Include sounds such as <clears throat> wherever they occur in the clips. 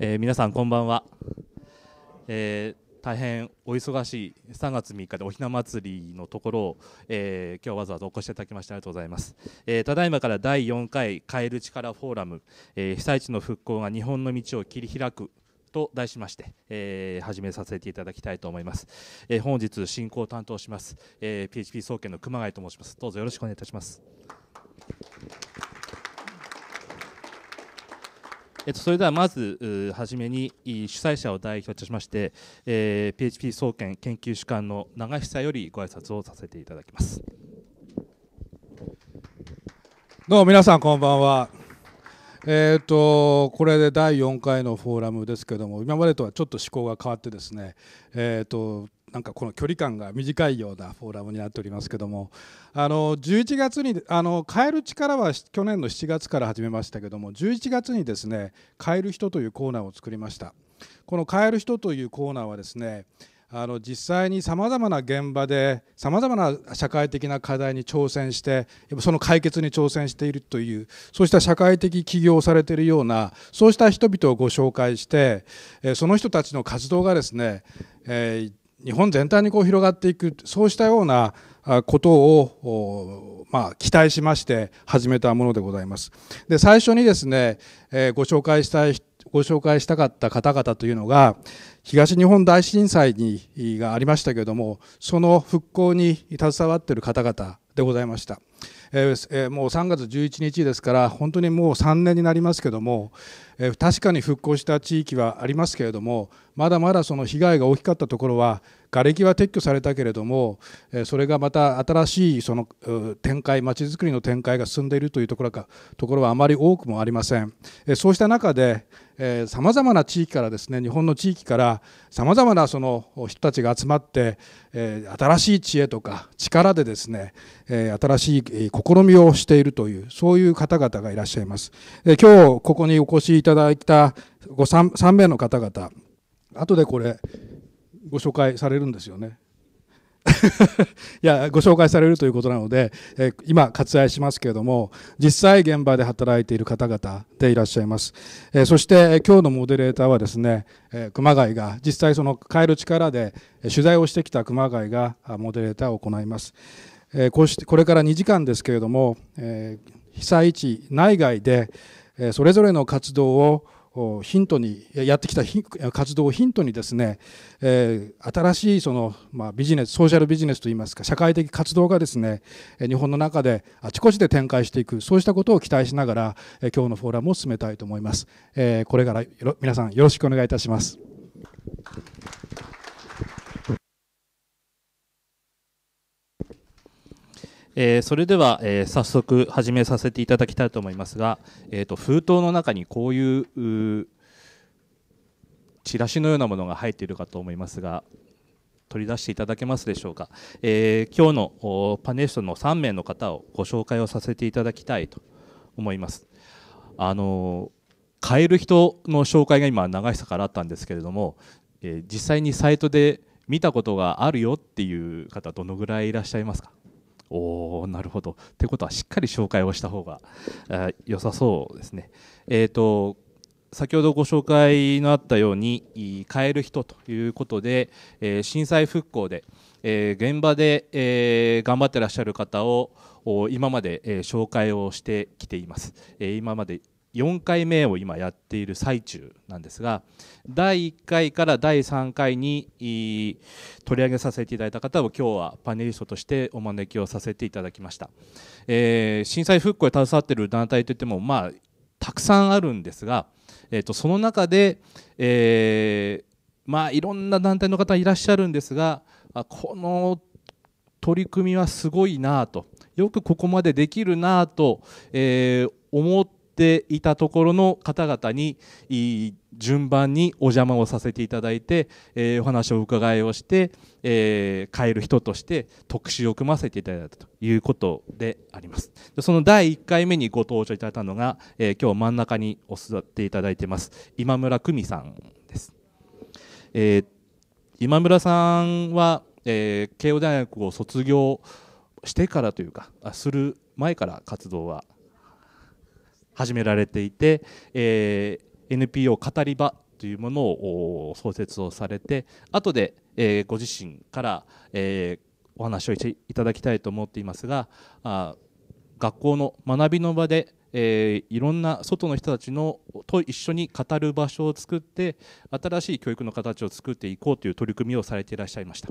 えー、皆さんこんばんは、えー、大変お忙しい3月3日でおひな祭りのところを、えー、今日わざわざお越しいただきましてありがとうございます、えー、ただいまから第4回「変える力フォーラム、え被災地の復興が日本の道を切り開く」と題しまして、えー、始めさせていただきたいと思います、えー、本日進行を担当します、えー、PHP 総研の熊谷と申しますどうぞよろしくお願いいたしますえっと、それではまず初めに主催者を代表としまして、えー、PHP 総研研究主幹の長久よりご挨拶をさせていただきますどうも皆さんこんばんはえーと、これで第4回のフォーラムですけども今までとはちょっと思考が変わってですね、えーとなんかこの距離感が短いようなフォーラムになっておりますけどもあの11月にあの変える力は去年の7月から始めましたけども11月にですね変える人というコーナーを作りましたこの変える人というコーナーはですねあの実際にさまざまな現場でさまざまな社会的な課題に挑戦してその解決に挑戦しているというそうした社会的起業をされているようなそうした人々をご紹介してその人たちの活動がですね、えー日本全体にこう広がっていくそうしたようなことを、まあ、期待しまして始めたものでございます。で最初にですね、えご紹介したいご紹介したかった方々というのが東日本大震災にがありましたけれどもその復興に携わっている方々でございました。えー、もう3月11日ですから本当にもう3年になりますけども、えー、確かに復興した地域はありますけれどもまだまだその被害が大きかったところは瓦礫は撤去されたけれどもそれがまた新しいその展開まちづくりの展開が進んでいるというところかところはあまり多くもありませんそうした中でさまざまな地域からですね日本の地域からさまざまなその人たちが集まって新しい知恵とか力でですね新しい試みをしているというそういう方々がいらっしゃいます今日ここにお越しいただいたご 3, 3名の方々後でこれご紹介されるんですよね。<laughs> いやご紹介されるということなので、え今割愛しますけれども実際現場で働いている方々でいらっしゃいます、えそしてえ今日のモデレーターはですね、え熊谷が実際その変える力でえ取材をしてきた熊谷がモデレーターを行います、えこうしてこれから2時間ですけれども、え被災地内外でえそれぞれの活動をヒントにやってきた活動をヒントにですね、えー、新しいその、まあ、ビジネスソーシャルビジネスといいますか社会的活動がですね日本の中であちこちで展開していくそうしたことを期待しながら今日のフォーラムを進めたいと思います、えー、これから皆さんよろしくお願いいたします。えー、それでは、えー、早速始めさせていただきたいと思いますが、えーと、封筒の中にこういうチラシのようなものが入っているかと思いますが取り出していただけますでしょうか、えー、今日のパネリストの3名の方をご紹介をさせていただきたいと思います。あの買える人の紹介が今長久からあったんですけれども、えー、実際にサイトで見たことがあるよっていう方どのぐらいいらっしゃいますかおなるほど。ってことはしっかり紹介をした方が良さそうですね。えーと、先ほどご紹介のあったように「変える人」ということで、えー、震災復興で、えー、現場で、えー、頑張ってらっしゃる方を今まで、え紹介をしてきています。え今まで4回目を今やっている最中なんですが第1回から第3回に取り上げさせていただいた方を今日はパネリストとしてお招きをさせていただきました、えー、震災復興へ携わっている団体といってもまあたくさんあるんですが、えー、とその中で、えー、まあいろんな団体の方いらっしゃるんですがこの取り組みはすごいなとよくここまでできるなと、えー、思ってていたところの方々に順番にお邪魔をさせていただいて、えお話を伺いをして、え変える人として特集を組ませていただいたということでありますその第1回目にご登場いただいたのが、え今日真ん中にお座っていただいてます今村久美さんです、え今村さんは、え慶応大学を卒業してからというかする前から活動は始められていて、えー、NPO 語り場というものを創設をされて後で、えー、ご自身から、えー、お話をいただきたいと思っていますがあ学校の学びの場で、えー、いろんな外の人たちのと一緒に語る場所を作って新しい教育の形を作っていこうという取り組みをされていらっしゃいました。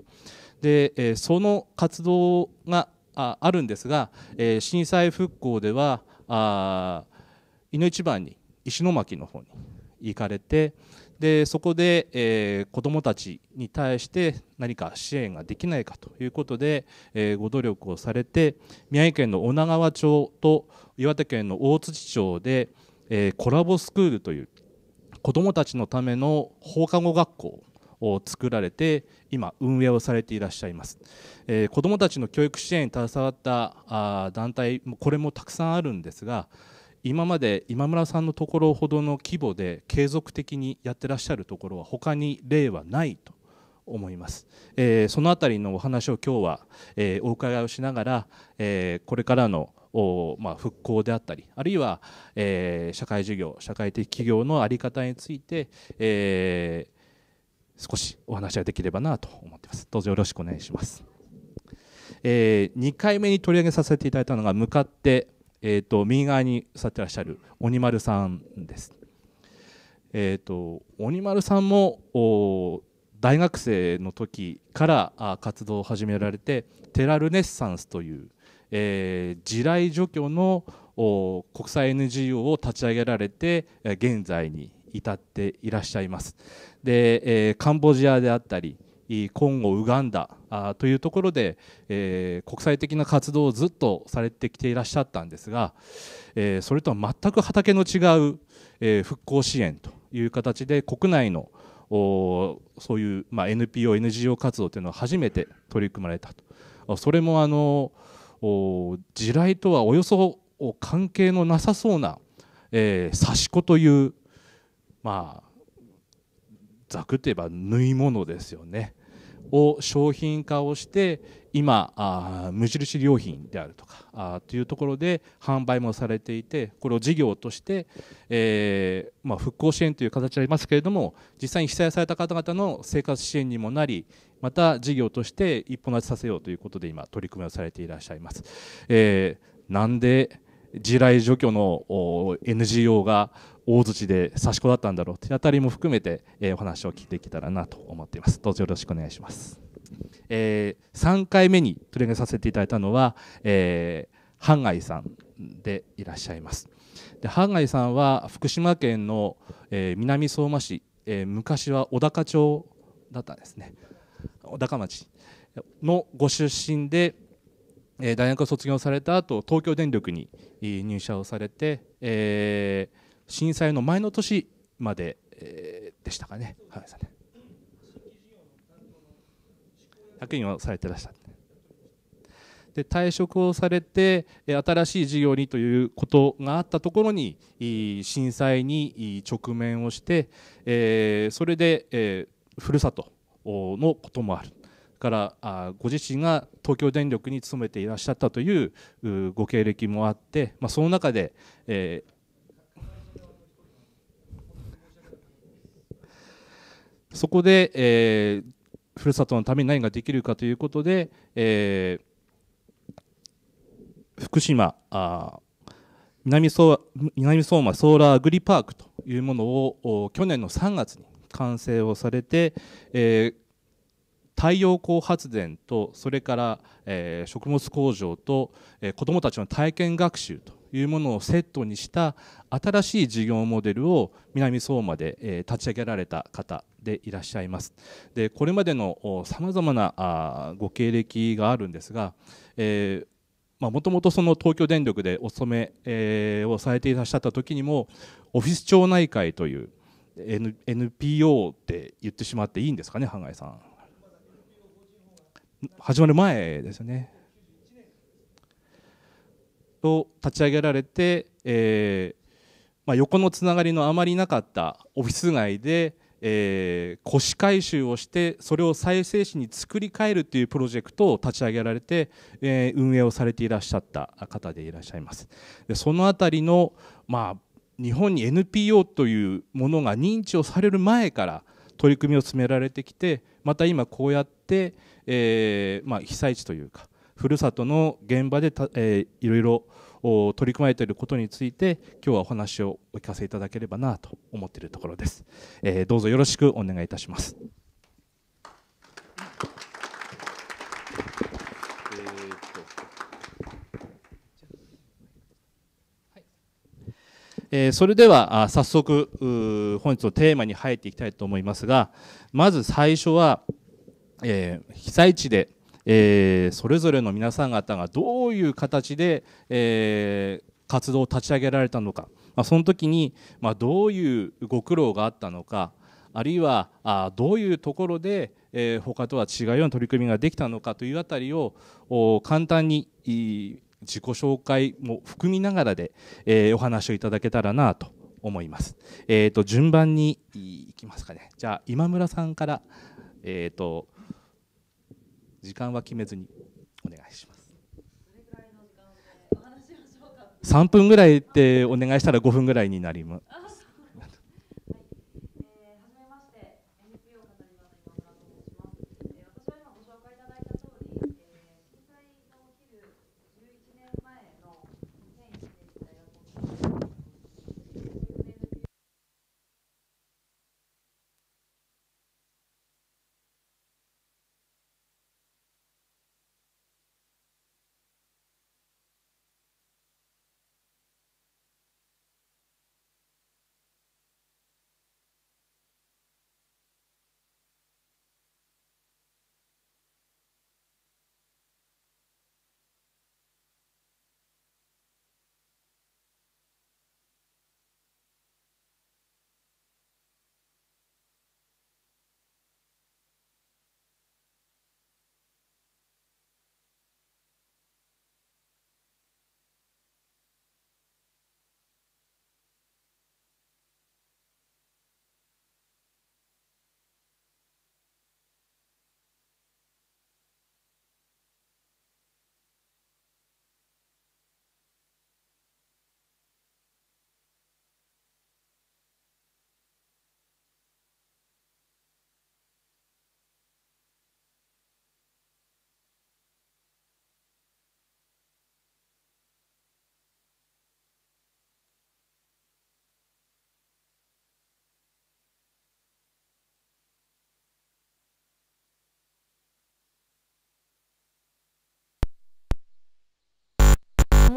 で、えその活動がああるんですが、え震災復興ではあいの一番に石巻の方に行かれてでそこで、えー、子どもたちに対して何か支援ができないかということで、えー、ご努力をされて宮城県の女川町と岩手県の大槌町で、えー、コラボスクールという子どもたちのための放課後学校を作られて今運営をされていらっしゃいます、えー、子どもたちの教育支援に携わったあ団体これもたくさんあるんですが今まで今村さんのところほどの規模で継続的にやってらっしゃるところは他に例はないと思います、えー、そのあたりのお話を今日は、えー、お伺いをしながら、えー、これからのお、まあ、復興であったりあるいは、え社会事業社会的企業の在り方について、え少しお話ができればなと思っていますどうぞよろしくお願いします、え2回目に取り上げさせていただいたのが向かってえーと、右側に座ってらっしゃる鬼丸さんです。えーと、鬼丸さんも大学生の時からあ活動を始められてテラルネッサンスという、えー、地雷除去の国際 NGO を立ち上げられて現在に至っていらっしゃいます。で、えー、カンボジアであったりコンゴ、ウガンダというところで、えー、国際的な活動をずっとされてきていらっしゃったんですが、えー、それとは全く畑の違う、えー、復興支援という形で国内のそういう、まあ、NPO、NGO 活動というのは初めて取り組まれたとそれもあの地雷とはおよそ関係のなさそうな、えー、刺し子という、まあ、ざくといえば縫い物ですよねを商品化をして今あ無印良品であるとかあというところで販売もされていてこれを事業として、えーまあ、復興支援という形でありますけれども実際に被災された方々の生活支援にもなりまた事業として一歩立ちさせようということで今取り組みをされていらっしゃいます。えー、なんで地雷除去の NGO が大槌で差し子だったんだろうというあたりも含めて、えー、お話を聞いていけたらなと思っています。どうぞよろしくお願いします。えー、3回目に取り上げさせていただいたのは、えー、ハンガイさんでいらっしゃいます。でハンガイさんは福島県の、えー、南相馬市、えー、昔は小高町だったんですね小高町のご出身でえ大学を卒業された後東京電力に入社をされて、えー、震災の前の年まで、えー、でしたかね。はい1人をされてらっしゃってで退職をされて新しい事業にということがあったところに震災に直面をしてそれでふるさとのこともあるからあご自身が東京電力に勤めていらっしゃったというご経歴もあって、まあ、その中で、えーそこで、えー、ふるさとのために何ができるかということで、えー、福島あ南相南相馬ソーラーアグリパークというものを去年の3月に完成をされて、えー、太陽光発電とそれから、えー、食物工場と、えー、子どもたちの体験学習というものをセットにした新しい事業モデルを南相馬で、えー、立ち上げられた方でいらっしゃいます。でこれまでのさまざまなあご経歴があるんですが、えーもともと東京電力でお勤め、えをされていらっしゃった時にもオフィス町内会という N、p o って言ってしまっていいんですかね、半ンさん。始まる前ですよね。と立ち上げられて、えーまあ、横のつながりのあまりなかったオフィス街で、えー、古紙回収をしてそれを再生紙に作り変えるというプロジェクトを立ち上げられて、えー、運営をされていらっしゃった方でいらっしゃいます。でそのあたりの、まあ、日本に NPO というものが認知をされる前から取り組みを進められてきてまた今こうやって、えー、まあ、被災地というかふるさとの現場でた、えー、いろいろ取り組まれていることについて今日はお話をお聞かせいただければなと思っているところです、えー、どうぞよろしくお願いいたします、えー、っとはいえー、それではあ早速本日のテーマに入っていきたいと思いますがまず最初は「えー、被災地で、えー、それぞれの皆さん方がどういう形で、えー、活動を立ち上げられたのか、まあ、その時に、まあ、どういうご苦労があったのかあるいはあどういうところで、えー、他とは違うような取り組みができたのかというあたりを簡単に自己紹介も含みながらで、えー、お話をいただけたらなと思います。えーと、順番にいきますかねじゃあ今村さんから、えーと時間は決めずにお願いします。3分ぐらいってお願いしたら5分ぐらいになります。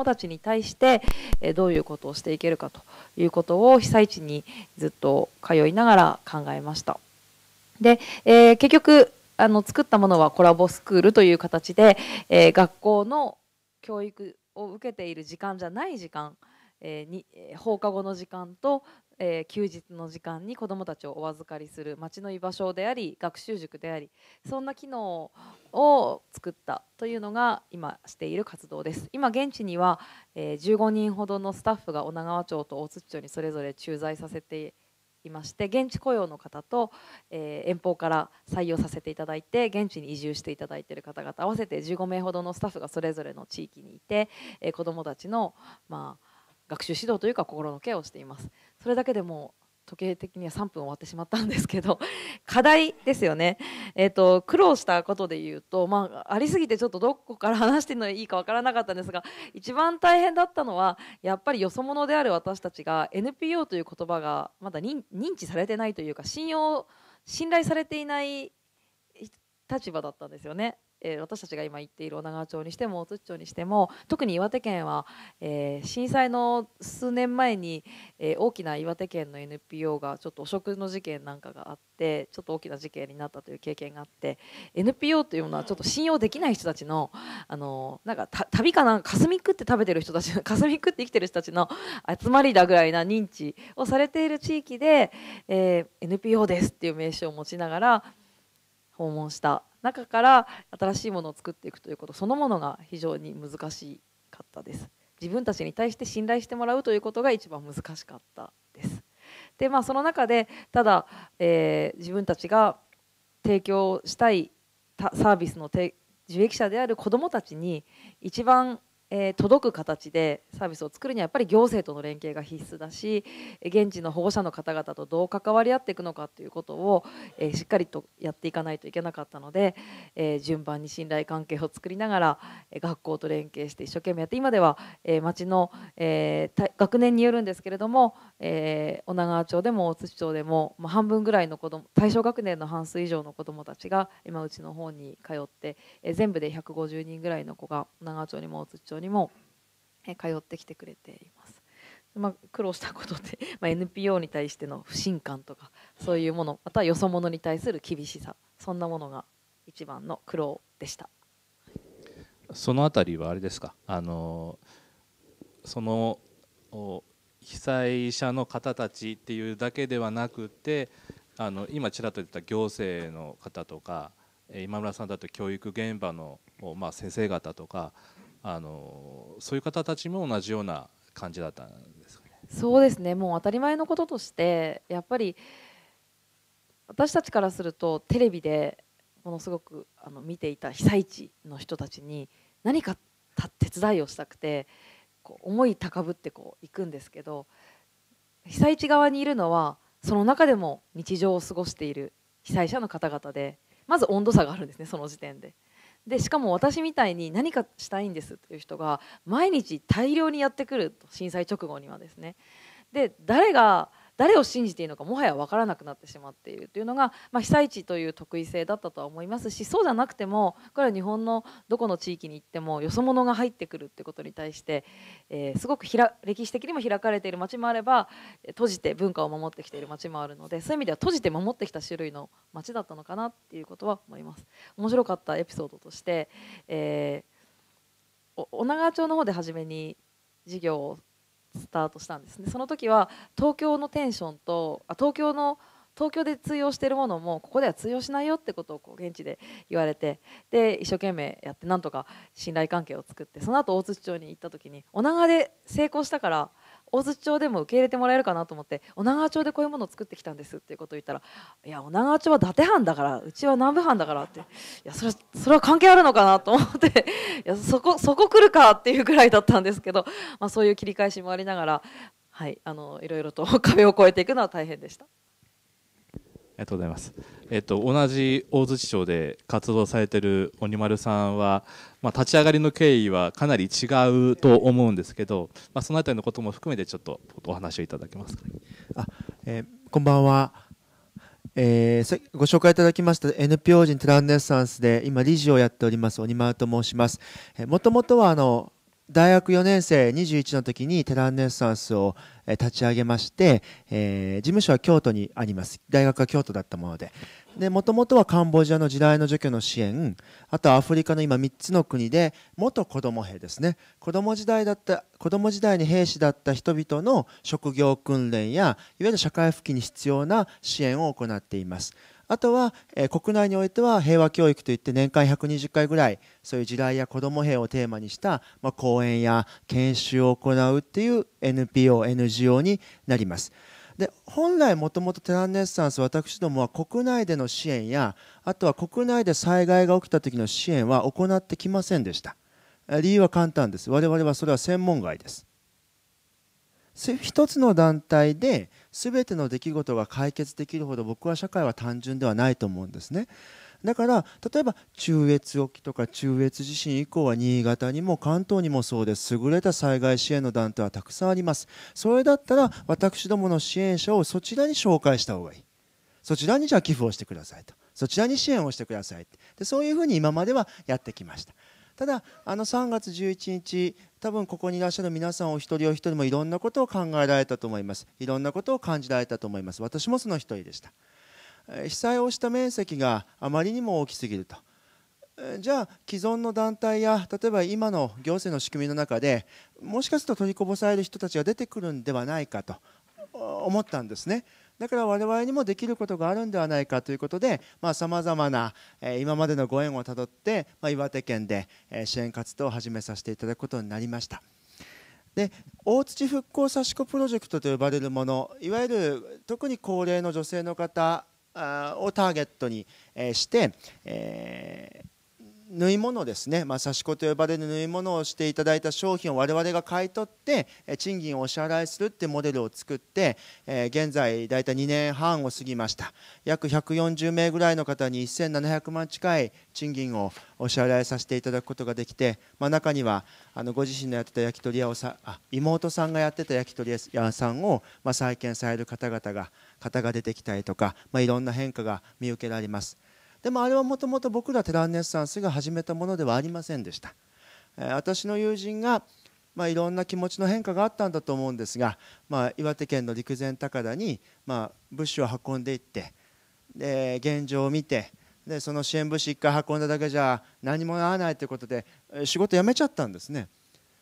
もたちに対してどういうことをしていけるかということを被災地にずっと通いながら考えました。で、えー、結局あの作ったものはコラボスクールという形で、えー、学校の教育を受けている時間じゃない時間えー、に放課後の時間と、えー、休日の時間に子どもたちをお預かりする町の居場所であり学習塾でありそんな機能を作ったというのが今している活動です今現地には、えー、15人ほどのスタッフが女川町と大槌町にそれぞれ駐在させていまして現地雇用の方と、えー、遠方から採用させていただいて現地に移住していただいている方々合わせて15名ほどのスタッフがそれぞれの地域にいて、えー、子どもたちの、まあ学習指導というか心のケアをしていますそれだけでも時計的には3分終わってしまったんですけど <laughs> 課題ですよね、えーと、苦労したことで言うと、まあ、ありすぎてちょっとどこから話してるのいいか分からなかったんですが一番大変だったのはやっぱりよそ者である私たちが NPO という言葉がまだ認知されてないというか信用信頼されていない立場だったんですよね。え私たちが今行っている女川町にしても大津町にしても特に岩手県は、えー、震災の数年前に、えー、大きな岩手県の NPO がちょっと汚職の事件なんかがあってちょっと大きな事件になったという経験があって NPO というのはちょっと信用できない人たちのあのなんか旅かなんか霞食って食べてる人たち <laughs> 霞食って生きてる人たちの集まりだぐらいな認知をされている地域で、えー、NPO ですっていう名刺を持ちながら訪問した中から新しいものを作っていくということそのものが非常に難しかったです自分たちに対して信頼してもらうということが一番難しかったですでまあその中でただ、えー、自分たちが提供したいサービスの受益者である子どもたちに一番えー、届く形でサービスを作るにはやっぱり行政との連携が必須だし現地の保護者の方々とどう関わり合っていくのかということを、えー、しっかりとやっていかないといけなかったので、えー、順番に信頼関係を作りながら学校と連携して一生懸命やって今では、えー、町の、えー、学年によるんですけれどもえー、女川町でも大槌町でも、まあ、半分ぐらいの子ども対象学年の半数以上の子どもたちが今うちの方に通って、えー、全部で150人ぐらいの子が女川町にも大槌町にも、えー、通ってきてくれています。まあ、苦労したことで、<laughs> まあ、NPO に対しての不信感とかそういうものまたよそ者に対する厳しさそんなものが一番の苦労でしたそのあたりはあれですかあのその被災者の方たちっていうだけではなくてあの今ちらっと言った行政の方とか今村さんだと教育現場の、まあ、先生方とかあのそういう方たちも同じような感じだったんですかね。そうですねもう当たり前のこととしてやっぱり私たちからするとテレビでものすごくあの見ていた被災地の人たちに何か手伝いをしたくてこう思い高ぶってこう行くんですけど被災地側にいるのはその中でも日常を過ごしている被災者の方々でまず温度差があるんですねその時点で。でしかも私みたいに何かしたいんですっていう人が毎日大量にやってくると震災直後にはですね。で誰が誰を信じていいのかもはや分からなくなってしまっているというのが、まあ、被災地という特異性だったとは思いますしそうじゃなくてもこれは日本のどこの地域に行ってもよそ者が入ってくるってことに対して、えー、すごくひら歴史的にも開かれている町もあれば閉じて文化を守ってきている町もあるのでそういう意味では閉じて守ってきた種類の町だったのかなっていうことは思います。面白かったエピソードとして、えー、女川町の方で初めに授業をスタートしたんですねその時は東京のテンションとあ東京の東京で通用しているものもここでは通用しないよってことをこう現地で言われてで一生懸命やってなんとか信頼関係を作ってその後大槌町に行った時にお長で成功したから大津町でも受け入れてもらえるかなと思って女川町でこういうものを作ってきたんですっていうことを言ったら「いや女川町は伊達藩だからうちは南部藩だから」って「いやそれそれは関係あるのかな」と思っていやそこそこ来るかっていうぐらいだったんですけど、まあ、そういう切り返しもありながら、はい、あのいろいろと壁を越えていくのは大変でした。ありがとうございます。えっと、同じ大槌町で活動されてる鬼丸さんは、まあ、立ち上がりの経緯はかなり違うと思うんですけど、まあ、その辺りのことも含めてちょっとお話をいただけますか。あえー、こんばんは、えー、ご紹介いただきました NPO 人トランネッサンスで今理事をやっております鬼丸と申します。えー、もとはあの大学4年生21の時にテランネッサンスを立ち上げまして、えー、事務所は京都にあります大学は京都だったものでもともとはカンボジアの地雷の除去の支援あとはアフリカの今3つの国で元子ども兵ですね子ども時代だった子ども時代に兵士だった人々の職業訓練やいわゆる社会復帰に必要な支援を行っています。あとは、え国内においては平和教育といって年間120回ぐらいそういう地雷や子ども兵をテーマにした、ま講演や研修を行うっていう NPO、NGO になります。で本来もともとテランネッサンス私どもは国内での支援やあとは国内で災害が起きた時の支援は行ってきませんでした理由は簡単です我々はそれは専門外です一つの団体で全ての出来事が解決できるほど僕は社会は単純ではないと思うんですね。だから例えば中越沖とか中越地震以降は新潟にも関東にもそうです優れた災害支援の団体はたくさんありますそれだったら私どもの支援者をそちらに紹介した方がいいそちらにじゃあ寄付をしてくださいとそちらに支援をしてくださいでそういうふうに今まではやってきましたただあの3月11日多分ここにいらっしゃる皆さんお一人お一人もいろんなことを考えられたと思いますいろんなことを感じられたと思います私もその一人でした被災をした面積があまりにも大きすぎるとじゃあ既存の団体や例えば今の行政の仕組みの中でもしかすると取りこぼされる人たちが出てくるんではないかと思ったんですねだから我々にもできることがあるんではないかということでさまざ、まな、え今までのご縁をたどって、まあ、岩手県で、え支援活動を始めさせていただくことになりました。で大土復興差し子プロジェクトと呼ばれるものいわゆる特に高齢の女性の方をターゲットにして、えー縫い物ですね、まあ、差し子と呼ばれる縫い物をしていただいた商品を我々が買い取って賃金をお支払いするってモデルを作って、え現在大体2年半を過ぎました約140名ぐらいの方に1700万近い賃金をお支払いさせていただくことができて、まあ、中にはあのご自身のやってた焼き鳥屋をさあ妹さんがやってた焼き鳥屋さんを、ま再建される方々が方が出てきたりとか、まあ、いろんな変化が見受けられます。でもあれはもともと僕らテランネッサンスが始めたものではありませんでした私の友人が、まあ、いろんな気持ちの変化があったんだと思うんですが、まあ、岩手県の陸前高田に、まあ、物資を運んでいってで現状を見てでその支援物資1回運んだだけじゃ何もならないということで仕事辞めちゃったんですね。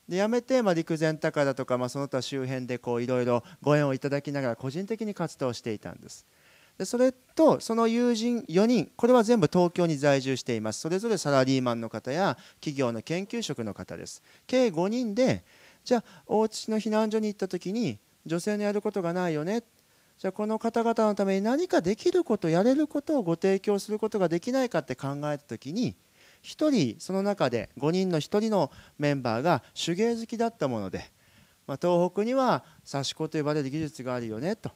で辞めて、まあ、陸前高田とか、まあ、その他周辺でいろいろご縁をいただきながら個人的に活動していたんです。でそれとその友人4人これは全部東京に在住していますそれぞれサラリーマンの方や企業の研究職の方です計5人でじゃあ大津の避難所に行った時に女性のやることがないよねじゃあこの方々のために何かできることやれることをご提供することができないかって考えた時に1人その中で5人の1人のメンバーが手芸好きだったもので、まあ、東北には刺し子と呼ばれる技術があるよねと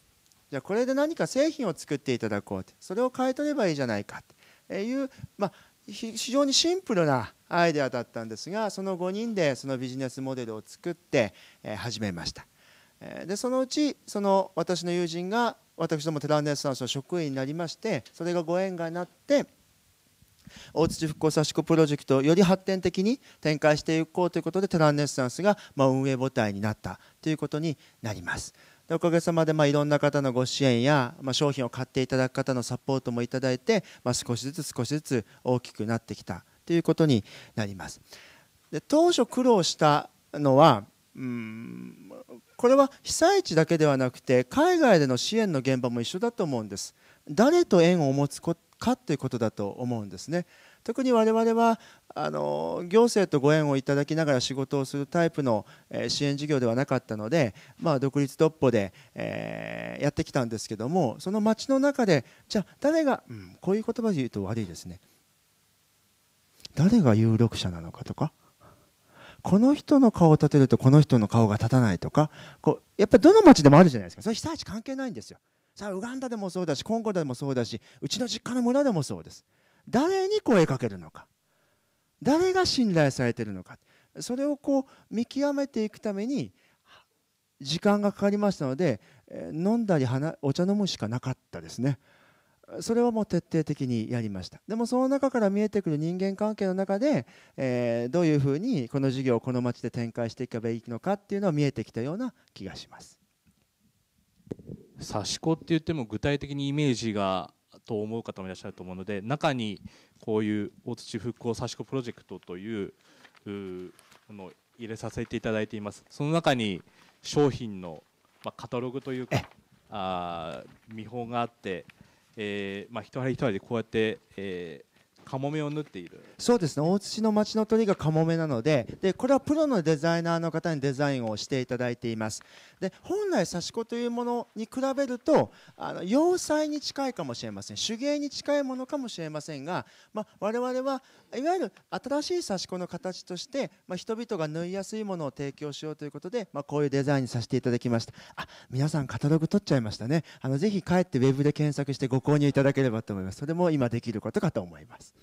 じゃあこれで何か製品を作っていただこうってそれを買い取ればいいじゃないかっていう、まあ、非常にシンプルなアイデアだったんですがその5人でそのビジネスモデルを作って始めましたでそのうちその私の友人が私どもテランネスタンスの職員になりましてそれがご縁がなって大土復興差し子プロジェクトをより発展的に展開していこうということでテランネッサンスが運営母体になったということになります。おかげさまで、まあ、いろんな方のご支援や、まあ、商品を買っていただく方のサポートもいただいて、まあ、少しずつ少しずつ大きくなってきたということになります。で当初苦労したのはうんこれは被災地だけではなくて海外での支援の現場も一緒だと思うんです。誰と縁を持つかということだと思うんですね。特に我々はあの行政とご縁をいただきながら仕事をするタイプの支援事業ではなかったので、まあ、独立独歩で、えー、やってきたんですけどもその町の中でじゃあ誰が、うん、こういう言葉で言うと悪いですね誰が有力者なのかとかこの人の顔を立てるとこの人の顔が立たないとかこうやっぱりどの町でもあるじゃないですかそれ被災地関係ないんですよさあウガンダでもそうだしコンゴでもそうだしうちの実家の村でもそうです。誰に声かけるのか誰が信頼されてるのかそれをこう見極めていくために時間がかかりましたので飲んだりお茶飲むしかなかったですねそれはもう徹底的にやりましたでもその中から見えてくる人間関係の中で、えー、どういうふうにこの事業をこの町で展開していけばいいのかっていうのは見えてきたような気がします刺し子って言っても具体的にイメージがと思う方もいらっしゃると思うので中にこういう大土復興差し子プロジェクトというのを入れさせていただいていますその中に商品の、まあ、カタログというかあ見本があって、えーまあ、一人一人でこうやって、えー、カモメを縫っているそうですね大槌の町の鳥がカモメなのででこれはプロのデザイナーの方にデザインをしていただいていますで本来刺し子というものに比べるとあの要塞に近いかもしれません手芸に近いものかもしれませんが、まあ、我々はいわゆる新しい刺し子の形として、まあ、人々が縫いやすいものを提供しようということで、まあ、こういうデザインにさせていただきましたあ皆さんカタログ取っちゃいましたねあのぜひ帰ってウェブで検索してご購入いただければと思いますそれも今できることかと思います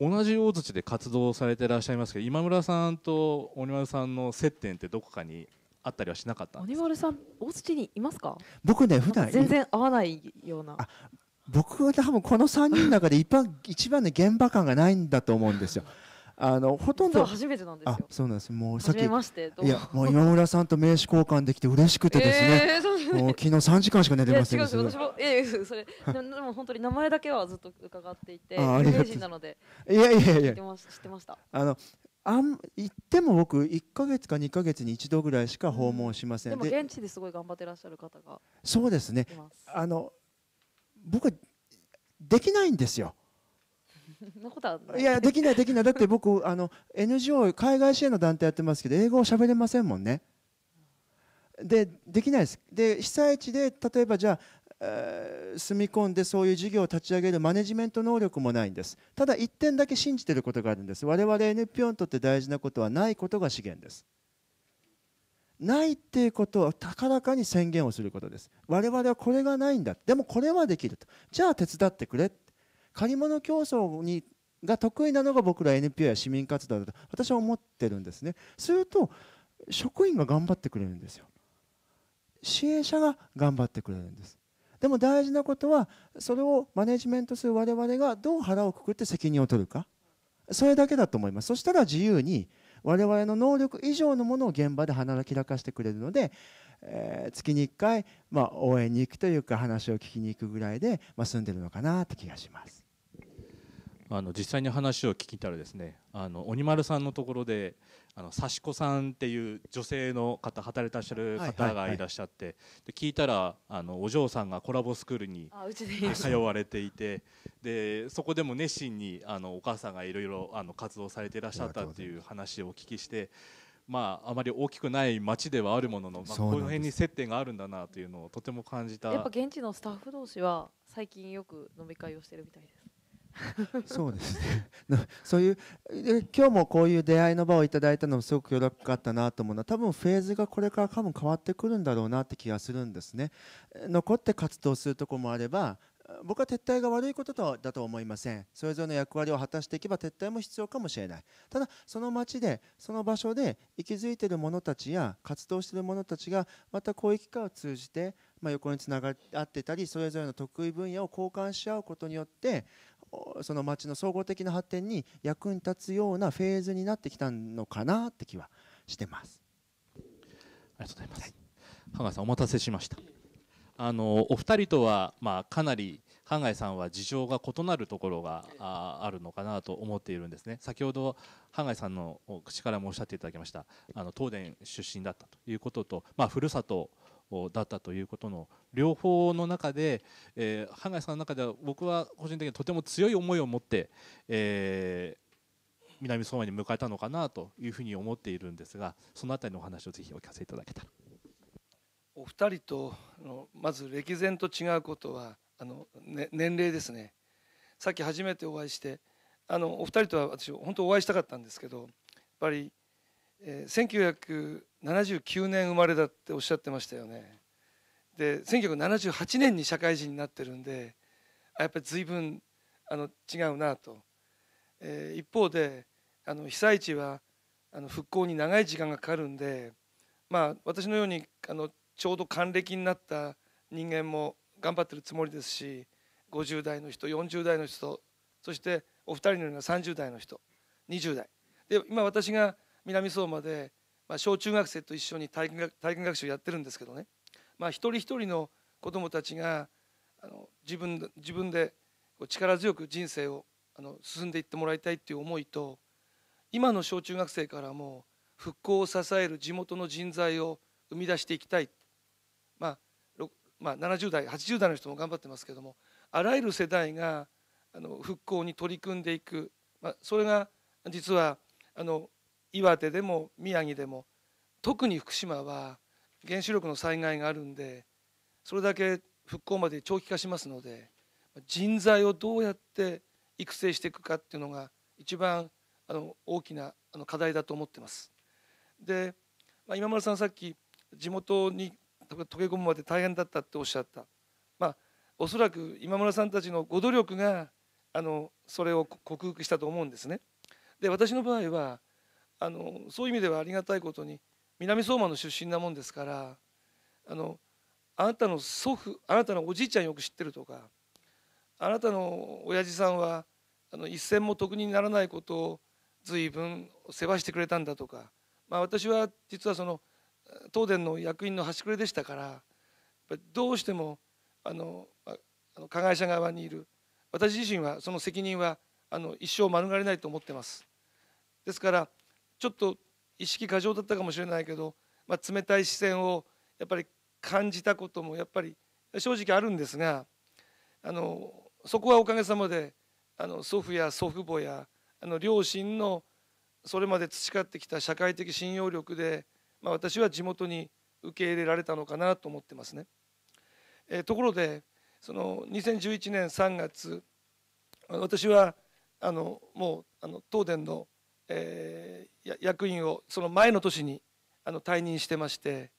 同じ大槌で活動されてらっしゃいますけど今村さんと鬼丸さんの接点ってどこかにあったりはしなかったん鬼ですか丸さん、大槌にいますか僕ね普段全然合わないような。僕は多分この3人の中で一番一番ね現場感がないんだと思うんですよ。あのほとんど初めてなんですよ。そうなんです。もうさっきいやもう今村さんと名刺交換できて嬉しくてですね。えー、もう昨日三時間しか寝てませんでした。私もええー、それでも本当に名前だけはずっと伺っていて有名人なので。いやいやいや。知ってました。あのあん行っても僕一か月か二か月に一度ぐらいしか訪問しません、うん、でも現地ですごい頑張ってらっしゃる方がそうですねあの僕はできないんですよなことはいやできないできないだって僕 <laughs> あの NGO 海外支援の団体やってますけど英語を喋れませんもんねでできないですで被災地で例えばじゃあえー、住み込んでそういう事業を立ち上げるマネジメント能力もないんですただ1点だけ信じてることがあるんです我々 NPO にとって大事なことはないことが資源ですないっていうことを高らかに宣言をすることです我々はこれがないんだでもこれはできるとじゃあ手伝ってくれ借り物競争にが得意なのが僕ら NPO や市民活動だと私は思ってるんですね。すると職員が頑張ってくれるんですよ。支援者が頑張ってくれるんです。でも大事なことはそれをマネジメントする我々がどう腹をくくって責任を取るかそれだけだと思います。そしたら自由に我々の能力以上のものを現場で働き明かしてくれるので、えー、月に1回、まあ、応援に行くというか話を聞きに行くぐらいで、まあ、済んでるのかなって気がします。あの実際に話を聞いたらですねあの鬼丸さんのところであの幸子さんっていう女性の方働いてらっしゃる方がいらっしゃって、で聞いたらあのお嬢さんがコラボスクールに <laughs> 通われていてでそこでも熱心にあのお母さんがいろいろ活動されていらっしゃったっていう話をお聞きして。まあ、あまり大きくない町ではあるものの、まあ、この辺に接点があるんだなというのをとても感じたやっぱ現地のスタッフ同士は最近よく飲み会をしてるみたいです <laughs> そうですねそういう今日もこういう出会いの場をいただいたのもすごく喜かったなと思うのは多分フェーズがこれから多分変わってくるんだろうなって気がするんですね残って活動するとこもあれば僕は撤退が悪いこととだと思いませんそれぞれの役割を果たしていけば撤退も必要かもしれないただその町でその場所で息づいている者たちや活動している者たちがまたこういう機会を通じて、まあ、横につながってたりそれぞれの得意分野を交換し合うことによってその町の総合的な発展に役に立つようなフェーズになってきたのかなって気はしてます。ありがとうございます。はい、羽賀さんお待たせしました。あのお二人とはまあかなりハンさんは事情が異なるところがあるのかなと思っているんですね。先ほどハンさんの口からもおっしゃっていただきました。あの東電出身だったということと、まあ、ふるさとだったということの両方の中で、えー、ハンさんの中では僕は個人的にとても強い思いを持って、えー、南相馬に迎えたのかなというふうに思っているんですがそのあたりのお話をぜひお聞かせいただけたら。お二人とまず歴然と違うことはあの、ね、年齢ですねさっき初めてお会いしてあのお二人とは私本当お会いしたかったんですけどやっぱりえ1979年生まれだっておっしゃってましたよねで1978年に社会人になってるんでやっぱり随分あの違うなと、えー、一方であの被災地はあの復興に長い時間がかかるんでまあ私のようにあのちょうど還暦になった人間も頑張ってるつもりですし50代の人40代の人そしてお二人のような30代の人20代で今私が南相馬で、まあ、小中学生と一緒に体験体験学習やってるんですけどね、まあ、一人一人の子どもたちがあの自分自分で力強く人生をあの進んでいってもらいたいっていう思いと今の小中学生からも復興を支える地元の人材を生み出していきたい、まあ、まあ、70代80代の人も頑張ってますけどもあらゆる世代があの復興に取り組んでいく、まあ、それが実はあの岩手でも宮城でも特に福島は原子力の災害があるんでそれだけ復興まで長期化しますので人材をどうやって育成していくかっていうのが一番あの大きなあの課題だと思ってます。で、まあ、今村さんさっき地元に溶け込むまで大変だったっておっしゃった、まあ、おそらく今村さんたちのご努力があのそれを克服したと思うんですね。で私の場合はあのそういう意味ではありがたいことに南相馬の出身なもんですからあのあなたの祖父あなたのおじいちゃんよく知ってるとかあなたの親父さんはあの一銭も得にならないことを随分世話してくれたんだとか、まあ、私は実はその東電の役員の端くれでしたからどうしてもあの加害者側にいる私自身はその責任はあの一生免れないと思ってます。ですからちょっと意識過剰だったかもしれないけど、まあ、冷たい視線をやっぱり感じたこともやっぱり正直あるんですがあのそこはおかげさまであの祖父や祖父母やあの両親のそれまで培ってきた社会的信用力で、まあ、私は地元に受け入れられたのかなと思ってますね。えー、ところでその2011年3月私はあのもうあの東電のえー、役員をその前の年にあの退任してまして、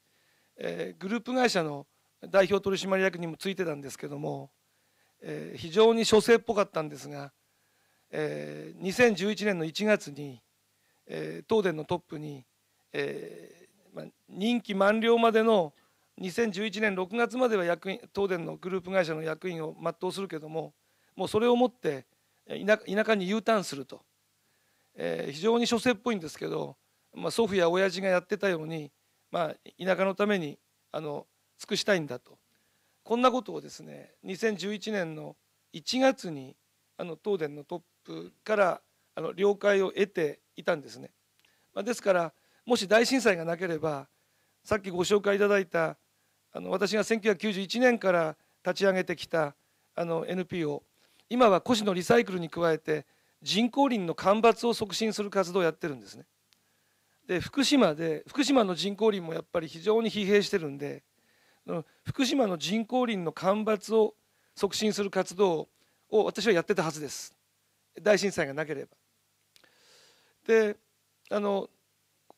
えー、グループ会社の代表取締役にもついてたんですけども、えー、非常に書生っぽかったんですが、えー、2011年の1月に、えー、東電のトップに、えーまあ、任期満了までの2011年6月までは役員東電のグループ会社の役員を全うするけどももうそれをもって田舎に U ターンするとえー、非常に書生っぽいんですけど、まあ、祖父や親父がやってたように、まあ、田舎のためにあの尽くしたいんだとこんなことをですね2011年の1月にあの東電のトップからあの了解を得ていたんですね、まあ、ですからもし大震災がなければさっきご紹介いただいたあの私が1991年から立ち上げてきたあの NPO 今は古紙のリサイクルに加えて人工林のばつを促進する活動をやってるんですね。で福島で福島の人工林もやっぱり非常に疲弊してるんで福島の人工林の干ばつを促進する活動を私はやってたはずです大震災がなければ。であの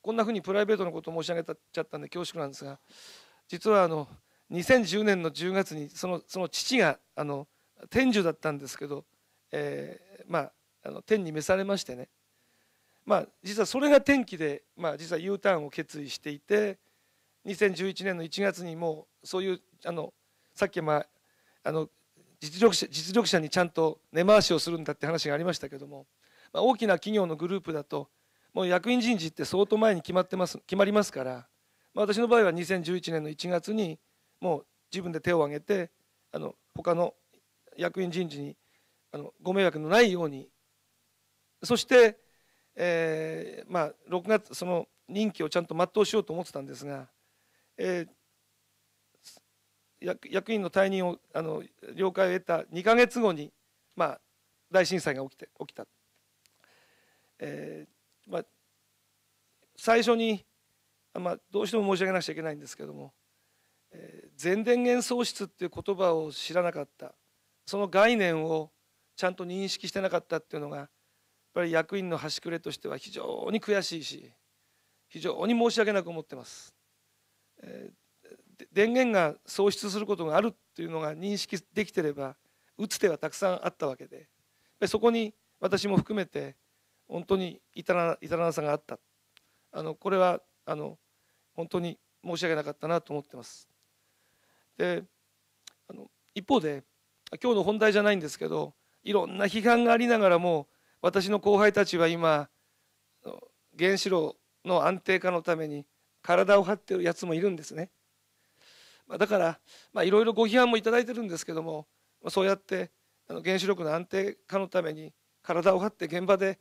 こんなふうにプライベートのことを申し上げたちゃったんで恐縮なんですが実はあの2010年の10月にそのその父があの天寿だったんですけど、えー、まああの天に召されましてねまあ実はそれが転機で、まあ、実は U ターンを決意していて2011年の1月にもうそういうあのさっきまああの実力者実力者にちゃんと根回しをするんだって話がありましたけども、まあ、大きな企業のグループだともう役員人事って相当前に決まってます決まりますから、まあ、私の場合は2011年の1月にもう自分で手を挙げてあの他の役員人事にあのご迷惑のないようにそして、えー、まあ、6月その任期をちゃんと全うしようと思ってたんですが、えー、役員の退任をあの了解を得た2か月後に、まあ、大震災が起きて起きた、えーまあ、最初に、まあ、どうしても申し上げなくちゃいけないんですけれども、えー、全電源喪失っていう言葉を知らなかったその概念をちゃんと認識してなかったっていうのがっぱり役員の端くれとしては非常に悔しいし非常に申し訳なく思ってます、えー、電源が喪失することがあるっていうのが認識できてれば打つ手はたくさんあったわけでそこに私も含めて本当に至ら至らなさがあったあのこれはあの本当に申し訳なかったなと思ってますであの一方で今日の本題じゃないんですけどいろんな批判がありながらも私の後輩たちは今原子炉の安定化のために体を張ってるやつもいるんですね。だからいろいろご批判も頂いてるんですけどもそうやって原子力の安定化のために体を張って現場で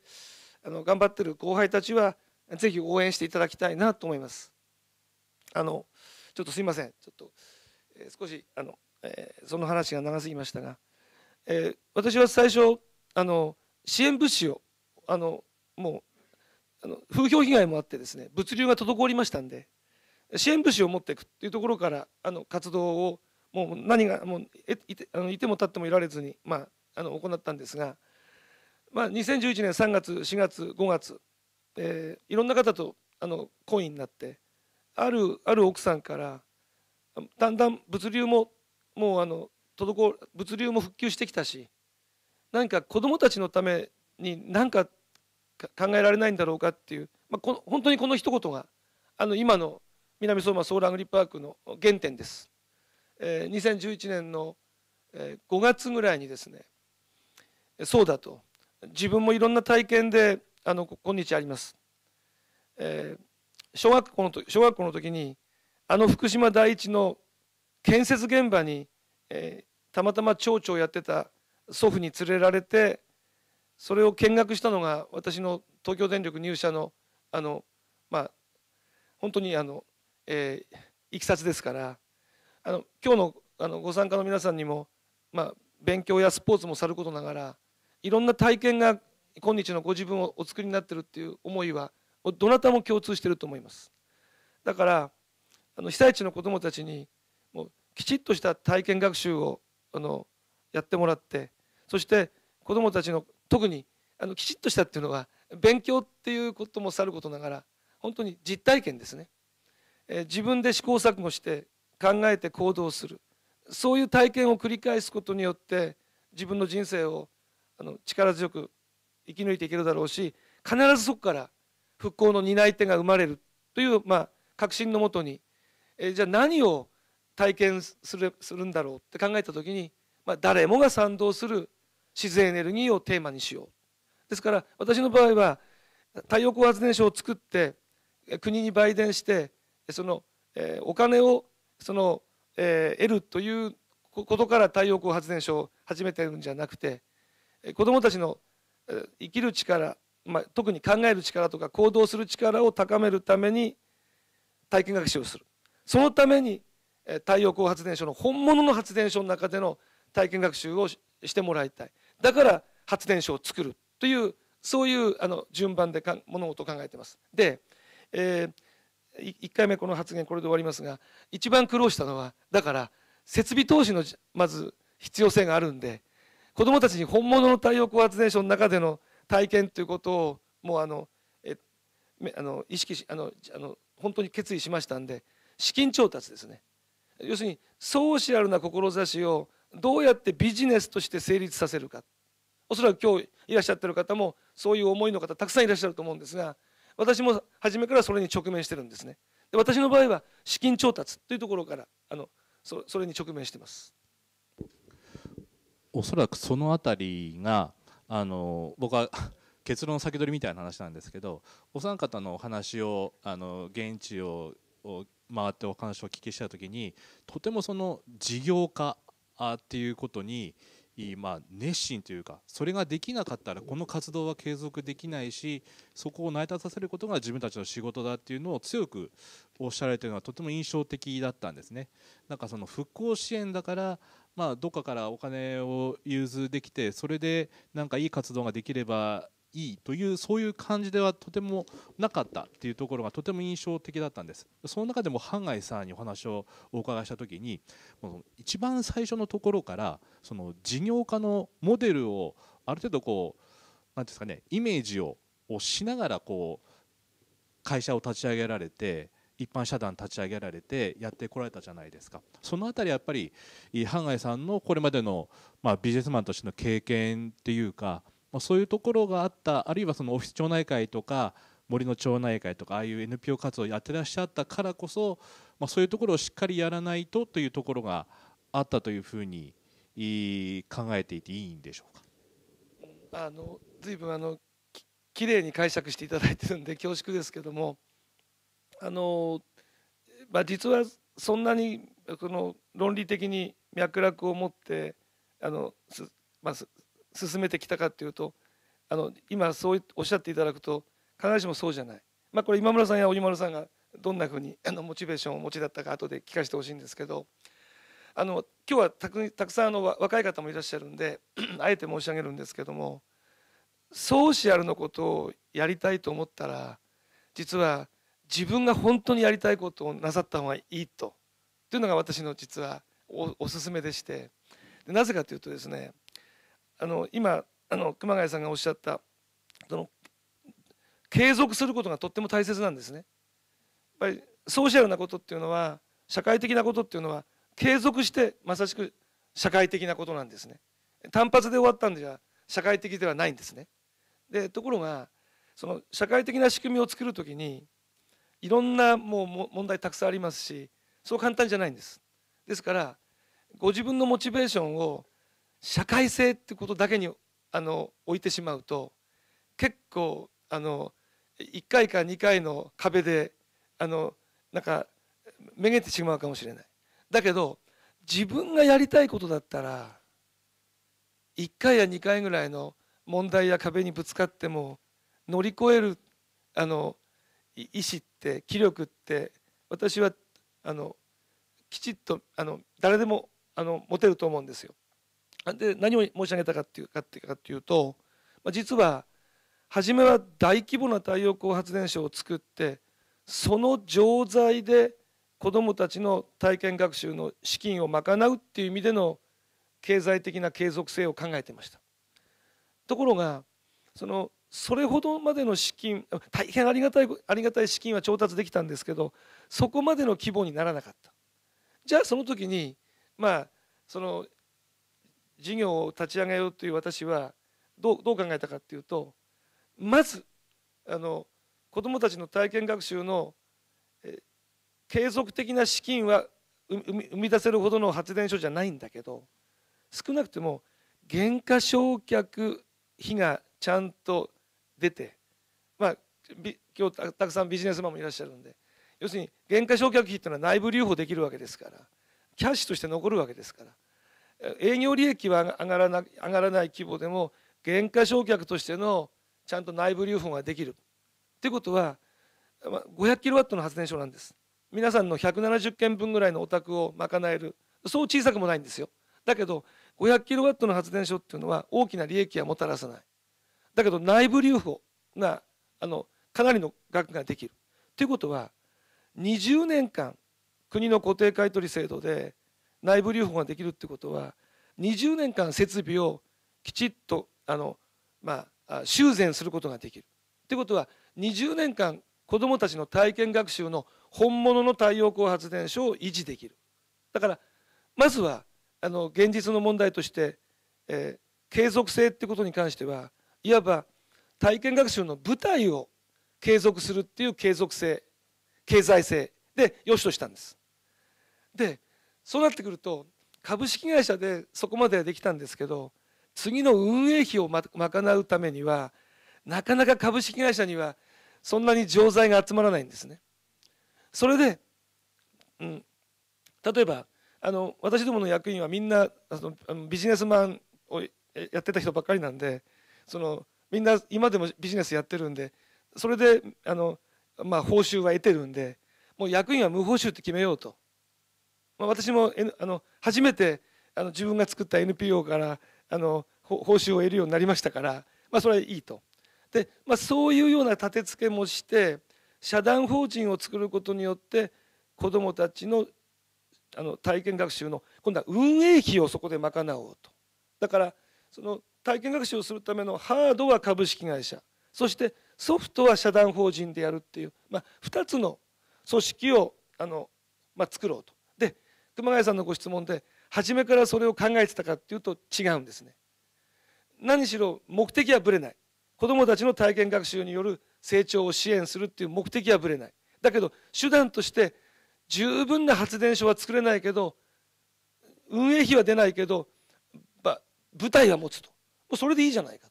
あの頑張ってる後輩たちはぜひ応援していただきたいなと思います。あのちょっとすいませんちょっと、えー、少しあの、えー、その話が長すぎましたが、えー、私は最初あの支援物資をあのもうあの風評被害もあってですね物流が滞りましたんで支援物資を持っていくっていうところからあの活動をもう何がもういてあのいても立ってもいられずに、まあ、あの行ったんですが、まあ、2011年3月4月5月、えー、いろんな方とあの懇意になってあるある奥さんからだんだん物流ももうあの滞物流も復旧してきたし何か子どもたちのために何か考えられないんだろうかっていう、まあ、この本当にこの一言があの今の南相馬ソーラングリパークの原点です。えー、2011年の5月ぐらいにですねそうだと自分もいろんな体験であの今日あります、えー、小学校の時小学校の時にあの福島第一の建設現場に、えー、たまたま町長をやってた祖父に連れられてそれを見学したのが私の東京電力入社のあのまあ本当にあの、えー、いきさつですからあの今日のあのご参加の皆さんにも、まあ、勉強やスポーツもさることながらいろんな体験が今日のご自分をお作りになってるっていう思いはどなたも共通してると思いますだからあの被災地の子どもたちにもうきちっとした体験学習をあのやってもらってそして子どもたちの特にあのきちっとしたっていうのは勉強っていうこともさることながら本当に実体験ですね、えー、自分で試行錯誤して考えて行動するそういう体験を繰り返すことによって自分の人生をあの力強く生き抜いていけるだろうし必ずそこから復興の担い手が生まれるという、まあ、確信のもとに、えー、じゃあ何を体験するするんだろうって考えた時に、まあ、誰もが賛同する自然エネルギーをテーマにしよう。ですから私の場合は太陽光発電所を作って国に売電してその、お金をその、得るということから太陽光発電所を始めてるんじゃなくて子どもたちの生きる力、まあ、特に考える力とか行動する力を高めるために体験学習をするそのために太陽光発電所の本物の発電所の中での体験学習をしてもらいたいだから発電所を作るというそういうあの順番でか物事を考えてます。で、えー、1回目この発言これで終わりますが一番苦労したのはだから設備投資のまず必要性があるんで子どもたちに本物の太陽光発電所の中での体験ということをもうあのえあの意識しあのあの本当に決意しましたんで資金調達ですね要するにソーシャルな志をどうやってビジネスとして成立させるかおそらく今日いらっしゃってる方もそういう思いの方たくさんいらっしゃると思うんですが私も初めからそれに直面してるんですねで私の場合は資金調達というところからあのそそれに直面してますおそらくその辺りがあの僕は <laughs> 結論先取りみたいな話なんですけどお三方のお話をあの現地を回ってお話をお聞きした時にとてもその事業家あっていうことに、まあ、熱心というかそれができなかったらこの活動は継続できないしそこを成り立たせることが自分たちの仕事だっていうのを強くおっしゃられてるのはとても印象的だったんですね。なんかその復興支援だからまあ、どっかからお金を融通できてそれでなんかいい活動ができればいいというそういう感じではとてもなかったっていうところがとても印象的だったんですその中でもハンガイさんにお話をお伺いした時に一番最初のところからその事業家のモデルをある程度こう何ですかねイメージをしながらこう会社を立ち上げられて一般社団立ち上げられてやってこられたじゃないですかその辺りやっぱりハンガイさんのこれまでのまビジネスマンとしての経験っていうかまあ、そういうところがあったあるいはそのオフィス町内会とか森の町内会とかああいう NPO 活動をやってらっしゃったからこそ、まあ、そういうところをしっかりやらないとというところがあったというふうに考えていていいんでしょうか。あの随分あのきれいに解釈していただいてるんで恐縮ですけどもあの、まあ、実はそんなにこの論理的に脈絡を持ってあのまあ、進めてきたかっていうとあの今そうおっしゃっていただくと必ずしもそうじゃない、まあ、これ今村さんや荻丸さんがどんなふうにあのモチベーションをお持ちだったか後で聞かせてほしいんですけどあの今日はたくたくさんあの若い方もいらっしゃるんで <clears throat> あえて申し上げるんですけどもソーシャルのことをやりたいと思ったら実は自分が本当にやりたいことをなさった方がいいとというのが私の実はおおすすめでしてでなぜかというとですねあの今あの熊谷さんがおっしゃったその継続することがとっても大切なんですね。やっぱりソーシャルなことっていうのは社会的なことっていうのは継続してまさしく社会的なことなんですね。単発で終わったんじゃ社会的ではないんですね。でところがその社会的な仕組みを作るときにいろんなもう問題たくさんありますしそう簡単じゃないんです。ですからご自分のモチベーションを社会性ってことだけにあの置いてしまうと結構あの1回か2回の壁であのなんかめげてしまうかもしれないだけど自分がやりたいことだったら1回や2回ぐらいの問題や壁にぶつかっても乗り越えるあの意志って気力って私はあのきちっとあの誰でもあの持てると思うんですよ。で何を申し上げたかっていうかっていうかっていうと、まあ、実は初めは大規模な太陽光発電所を作ってその錠剤で子どもたちの体験学習の資金を賄うっていう意味での経済的な継続性を考えてましたところがそのそれほどまでの資金大変ありがたいありがたい資金は調達できたんですけどそこまでの規模にならなかったじゃあその時にまあその事業を立ち上げようという私はどうどう考えたかっていうとまずあの子どもたちの体験学習の継続的な資金は生み出せるほどの発電所じゃないんだけど少なくとも減価償却費がちゃんと出てまあ今日たくさんビジネスマンもいらっしゃるんで要するに減価償却費っていうのは内部留保できるわけですからキャッシュとして残るわけですから。営業利益は上がらな上がらない規模でも減価償却としてのちゃんと内部留保ができるということは500キロワットの発電所なんです皆さんの170軒分ぐらいのお宅を賄えるそう小さくもないんですよだけど500キロワットの発電所っていうのは大きな利益はもたらさないだけど内部留保があのかなりの額ができるということは20年間国の固定買取制度で内部留保ができるってことは20年間設備をきちっとあの、まあ、修繕することができる。ってことは20年間子どもたちの体験学習の本物の太陽光発電所を維持できる。だからまずはあの現実の問題として、えー、継続性ってことに関してはいわば体験学習の舞台を継続するっていう継続性経済性で良しとしたんです。でそうなってくると株式会社でそこまではできたんですけど次の運営費を賄うためにはなかなか株式会社にはそんなに錠剤が集まらないんですね。それで、うん、例えばあの私どもの役員はみんなあのビジネスマンをやってた人ばっかりなんでそのみんな今でもビジネスやってるんでそれであの、まあ、報酬は得てるんでもう役員は無報酬って決めようとまあ、私も、N、あの初めてあの自分が作った NPO からあの報酬を得るようになりましたから、まあ、それはいいと。で、まあ、そういうような立て付けもして社団法人を作ることによって子どもたちのあの体験学習の今度は運営費をそこで賄おうと。だからその体験学習をするためのハードは株式会社そしてソフトは社団法人でやるっていう、まあ、2つの組織をあの、まあ、作ろうと。で熊谷さんのご質問で初めからそれを考えてたかっていうと違うんですね何しろ目的はぶれない子どもたちの体験学習による成長を支援するっていう目的はぶれないだけど手段として十分な発電所は作れないけど運営費は出ないけど舞台は持つとそれでいいじゃないか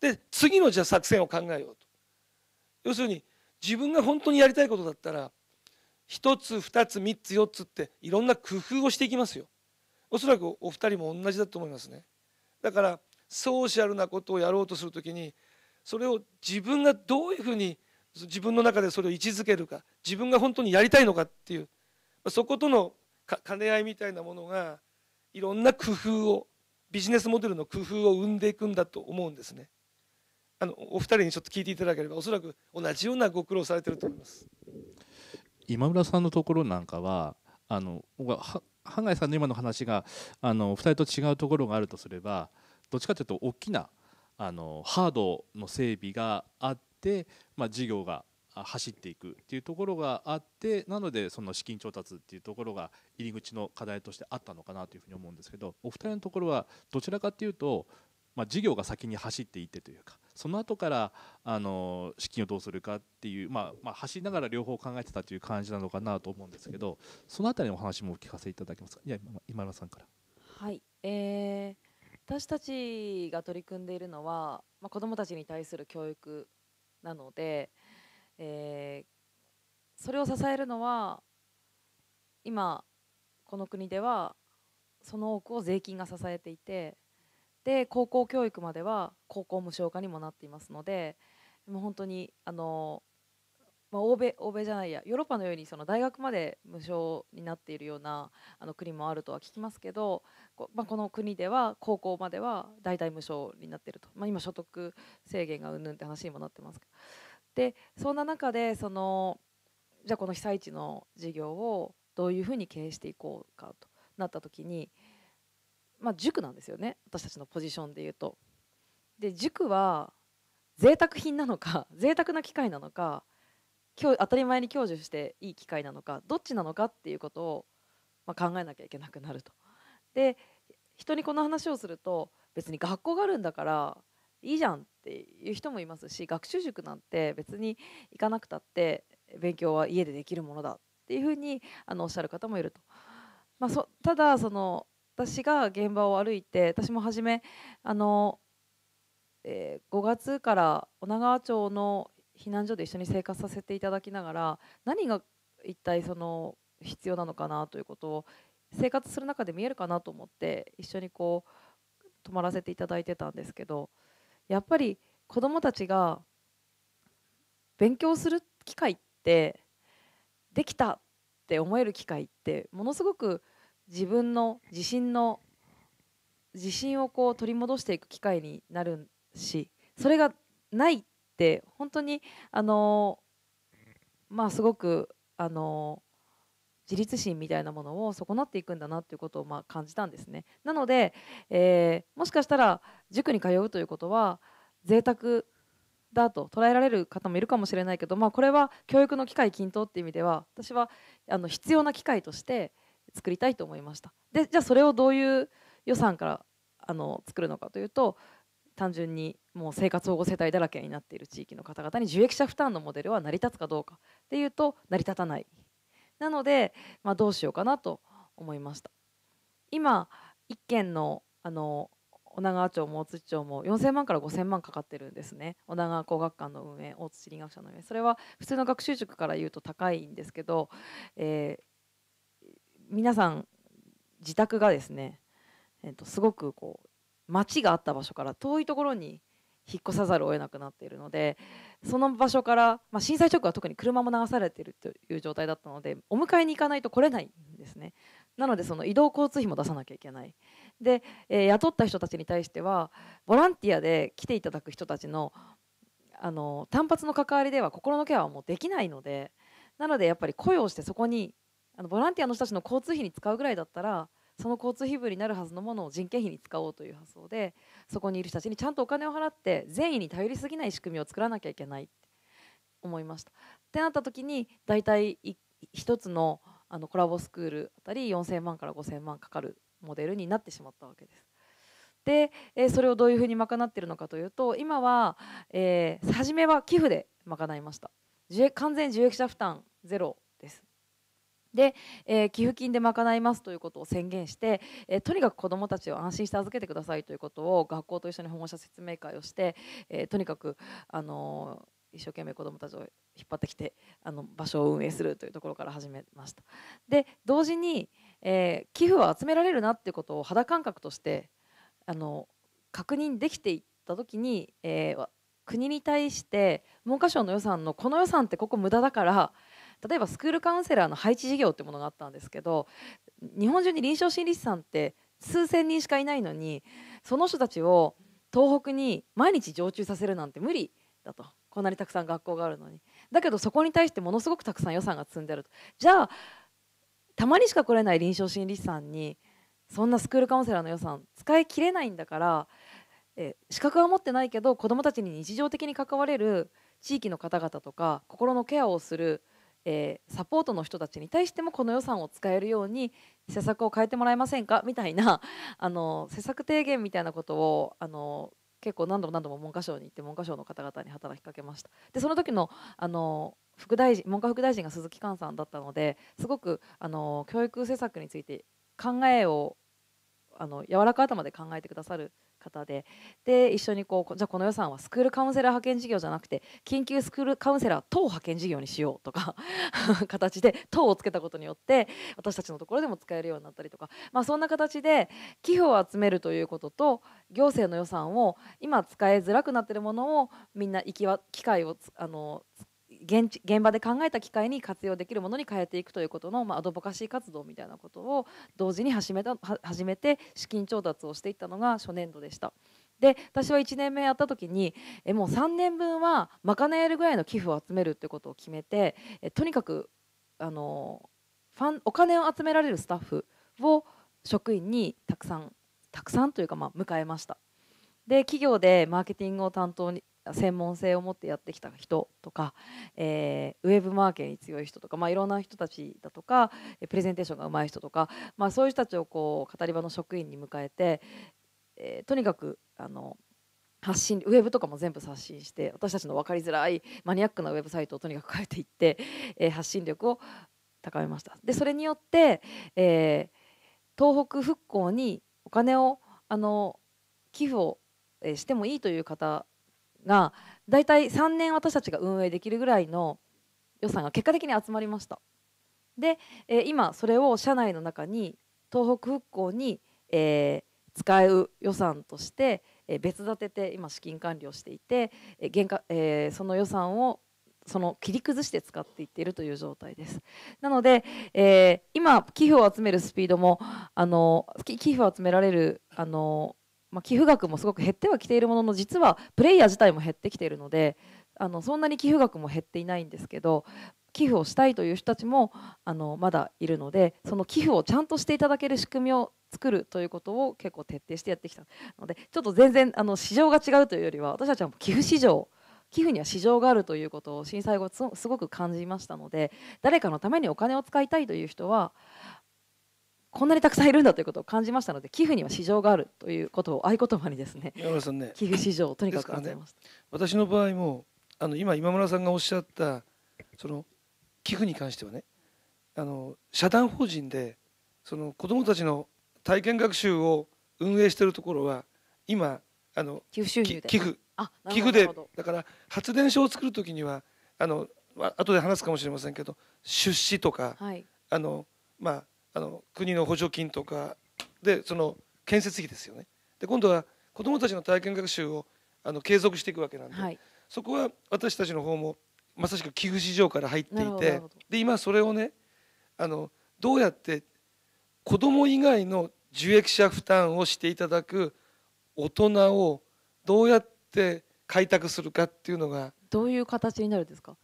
とで次のじゃあ作戦を考えようと要するに自分が本当にやりたいことだったら1つ2つ3つ4つっていろんな工夫をしていきますよおそらくお二人も同じだと思いますねだからソーシャルなことをやろうとする時にそれを自分がどういうふうに自分の中でそれを位置づけるか自分が本当にやりたいのかっていうそことの兼ね合いみたいなものがいろんな工夫をビジネスモデルの工夫を生んでいくんだと思うんですねあのお二人にちょっと聞いていただければおそらく同じようなご苦労されてると思います。今村さんのところなんかはあの半谷さんの今の話があの2人と違うところがあるとすればどっちかというと大きなあのハードの整備があって、まあ、事業が走っていくっていうところがあってなのでその資金調達っていうところが入り口の課題としてあったのかなというふうに思うんですけどお二人のところはどちらかっていうとまあ、事業が先に走っていってというかその後からあの資金をどうするかっていう、まあまあ、走りながら両方考えてたという感じなのかなと思うんですけどその辺りのお話もお聞かせいただけますかいや今村さんから。はい、えー、私たちが取り組んでいるのは、まあ、子どもたちに対する教育なので、えー、それを支えるのは今この国ではその多くを税金が支えていてで高校教育までは高校無償化にもなっていますのでもう本当にあの、まあ、欧米欧米じゃないやヨーロッパのようにその大学まで無償になっているようなあの国もあるとは聞きますけどこ,、まあ、この国では高校までは大体無償になっていると、まあ、今所得制限がうんぬんって話にもなってますでそんな中でそのじゃあこの被災地の事業をどういうふうに経営していこうかとなった時にまあ、塾なんですよね私たちのポジションでいうと。で塾は贅沢品なのか <laughs> 贅沢な機会なのか当たり前に享受していい機会なのかどっちなのかっていうことを、まあ、考えなきゃいけなくなると。で人にこの話をすると別に学校があるんだからいいじゃんっていう人もいますし学習塾なんて別に行かなくたって勉強は家でできるものだっていうふうにあのおっしゃる方もいると。まあ、そただその私が現場を歩いて私も初めあの、えー、5月から女川町の避難所で一緒に生活させていただきながら何が一体その必要なのかなということを生活する中で見えるかなと思って一緒にこう泊まらせていただいてたんですけどやっぱり子どもたちが勉強する機会ってできたって思える機会ってものすごく自分の自信の自信をこう取り戻していく機会になるしそれがないって本当にあのまあすごくあの自立心みたいなものを損なっていくんだなということをまあ感じたんですね。なので、えー、もしかしたら塾に通うということは贅沢だと捉えられる方もいるかもしれないけど、まあ、これは教育の機会均等っていう意味では私はあの必要な機会として作りたいと思いました。でじゃあそれをどういう予算からあの作るのかというと単純にもう生活保護世帯だらけになっている地域の方々に受益者負担のモデルは成り立つかどうかっていうと成り立たないなので、まあ、どうしようかなと思いました今1軒のあの女川町も大津町も4000万から5000万かかってるんですね女川工学館の運営大津地理学者の運営それは普通の学習塾から言うと高いんですけど、えー、皆さん自宅がですね、えー、とすごくこう町があった場所から遠いところに引っ越さざるを得なくなっているのでその場所から、まあ、震災直後は特に車も流されているという状態だったのでお迎えに行かないと来れないんですねなのでその移動交通費も出さなきゃいけないで、えー、雇った人たちに対してはボランティアで来ていただく人たちのあの単発の関わりでは心のケアはもうできないのでなのでやっぱり雇用してそこにあのボランティアの人たちの交通費に使うぐらいだったらその交通費分になるはずのものを人件費に使おうという発想でそこにいる人たちにちゃんとお金を払って善意に頼りすぎない仕組みを作らなきゃいけないって思いました。ってなった時に大体1つのあのコラボスクールあたり4000万から5000万かかるモデルになってしまったわけです。で、えそれをどういうふうに賄っているのかというと今は、えー、初めは寄付で賄いました完全受益者負担ゼロで、えー、寄付金で賄いますということを宣言して、えー、とにかく子どもたちを安心して預けてくださいということを学校と一緒に保護者説明会をして、えー、とにかく、あの一生懸命子どもたちを引っ張ってきてあの場所を運営するというところから始めました。で同時に、え寄付を集められるなということを肌感覚としてあの確認できていった時に、え国に対して文科省の予算のこの予算ってここ無駄だから例えばスクールカウンセラーの配置事業ってものがあったんですけど日本中に臨床心理士さんって数千人しかいないのにその人たちを東北に毎日常駐させるなんて無理だとこんなにたくさん学校があるのにだけどそこに対してものすごくたくさん予算が積んでるとじゃあたまにしか来れない臨床心理士さんにそんなスクールカウンセラーの予算使い切れないんだからえ資格は持ってないけど子どもたちに日常的に関われる地域の方々とか心のケアをするえー、サポートの人たちに対してもこの予算を使えるように施策を変えてもらえませんか <laughs> みたいな <laughs> あの施策提言みたいなことをあの結構何度も何度も文科省に行って文科省の方々に働きかけました。でその時のあの副大臣文科副大臣が鈴木寛さんだったのですごくあの教育政策について考えをあの柔らかい頭で考えてくださる方でで一緒にこうじゃあこの予算はスクールカウンセラー派遣事業じゃなくて緊急スクールカウンセラー等派遣事業にしようとか <laughs> 形で等をつけたことによって私たちのところでも使えるようになったりとか、まあ、そんな形で寄付を集めるということと行政の予算を今使いづらくなってるものをみんな行きは機会をあの使現現場で考えた機会に活用できるものに変えていくということの、まあ、アドボカシー活動みたいなことを同時に始めた始めて資金調達をしていったのが初年度でした。で私は1年目やった時にえもう3年分は賄えるぐらいの寄付を集めるってことを決めてえとにかくあのファンお金を集められるスタッフを職員にたくさんたくさんというかまあ迎えました。で企業でマーケティングを担当に専門性を持ってやってきた人とか、えー、ウェブマーケに強い人とか、まあ、いろんな人たちだとかプレゼンテーションが上手い人とか、まあ、そういう人たちをこう語り場の職員に迎えて、えー、とにかくあの発信ウェブとかも全部刷新して私たちの分かりづらいマニアックなウェブサイトをとにかく変えていって、えー、発信力を高めました。でそれによって、えー、東北復興にお金をあの寄付をしてもいいという方が大体3年私たちが運営できるぐらいの予算が結果的に集まりました。で、えー、今それを社内の中に東北復興に、えー、使う予算として、えー、別立てて今資金管理をしていて、えー原えー、その予算をその切り崩して使っていっているという状態です。なので、えー、今寄付を集めるスピードもあの寄付を集められるあのまあ、寄付額もすごく減ってはきているものの実はプレイヤー自体も減ってきているのであのそんなに寄付額も減っていないんですけど寄付をしたいという人たちもあのまだいるのでその寄付をちゃんとしていただける仕組みを作るということを結構徹底してやってきたのでちょっと全然あの市場が違うというよりは私たちは寄付市場寄付には市場があるということを震災後すごく感じましたので誰かのためにお金を使いたいという人はこんなにたくさんいるんだということを感じましたので寄付には市場があるということを合言葉にですねね寄付市場をとにかく感じました、ね、私の場合もあの今今村さんがおっしゃったその寄付に関してはねあの社団法人でその子どもたちの体験学習を運営しているところは今あの寄付収入で寄付寄付でだから発電所を作るときにはあの後で話すかもしれませんけど出資とか、はい、あのまああの国の補助金とかでその建設費ですよねで今度は子どもたちの体験学習をあの継続していくわけなんで、はい、そこは私たちの方もまさしく寄付市場から入っていてで今それをねあのどうやって子ども以外の受益者負担をしていただく大人をどうやって開拓するかっていうのがどういう形になるんですか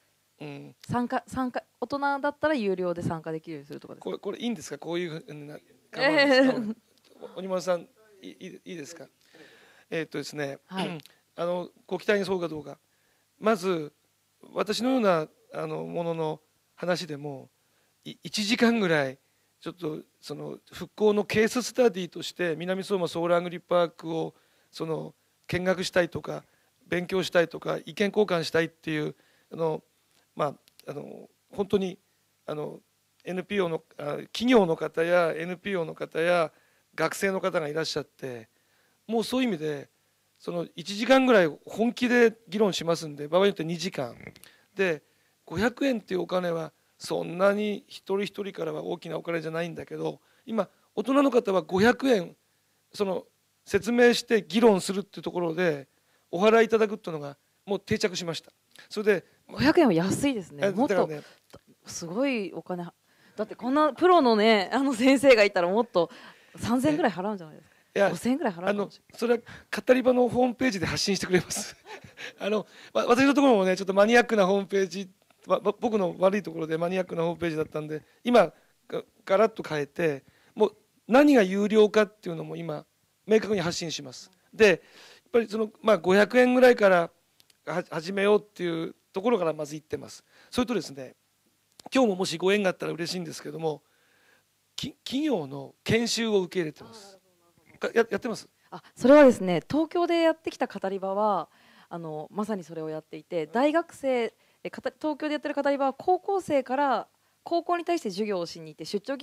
参加参加大人だったら有料で参加できるようにするとかですこれこれいいんですかこういうな鬼丸 <laughs> さんいいいですかえー、っとですね、はい、<clears throat> あのご期待に沿うかどうかまず私のようなあのものの話でも1時間ぐらいちょっとその復興のケーススタディとして南相馬ソーラーグリパークをその見学したいとか勉強したいとか意見交換したいっていうあのまあ、あの本当にあの NPO の企業の方や NPO の方や学生の方がいらっしゃってもうそういう意味でその1時間ぐらい本気で議論しますんで場合によって2時間で500円っていうお金はそんなに一人一人からは大きなお金じゃないんだけど今大人の方は500円その説明して議論するっていうところでお払いいただくっていうのがもう定着しました。それで500円は安いですねもっと、ね、すごいお金だってこんなプロのねあの先生がいたらもっと3000円ぐらい払うんじゃないですかいや5000円ぐらい払うのそれは語り場のホームページで発信してくれます <laughs> あの、ま、私のところもねちょっとマニアックなホームページ、ま、僕の悪いところでマニアックなホームページだったんで今ガラッと変えてもう何が有料かっていうのも今明確に発信しますでやっぱりその、まあ、500円ぐらいから始めようっていうところからまず行ってますそれとですね今日ももしご縁があったら嬉しいんですけども企業の研修を受け入れてますややってますあそれはですね東京でやってきた語り場はあのまさにそれをやっていて大学生東京でやってる語り場は高校生から高校に対して授業をしに行って出張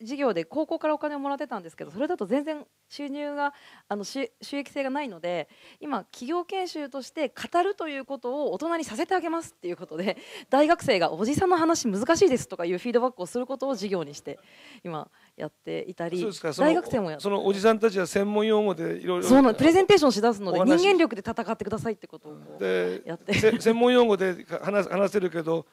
事業で高校からお金をもらってたんですけどそれだと全然収入があの収益性がないので今企業研修として語るということを大人にさせてあげますっていうことで大学生がおじさんの話難しいですとかいうフィードバックをすることを事業にして今やっていたり大学生もやそのおじさんたちは専門用語でいろいろプレゼンテーションしだすので人間力で戦ってくださいってことをやって専門用語で話話せるけど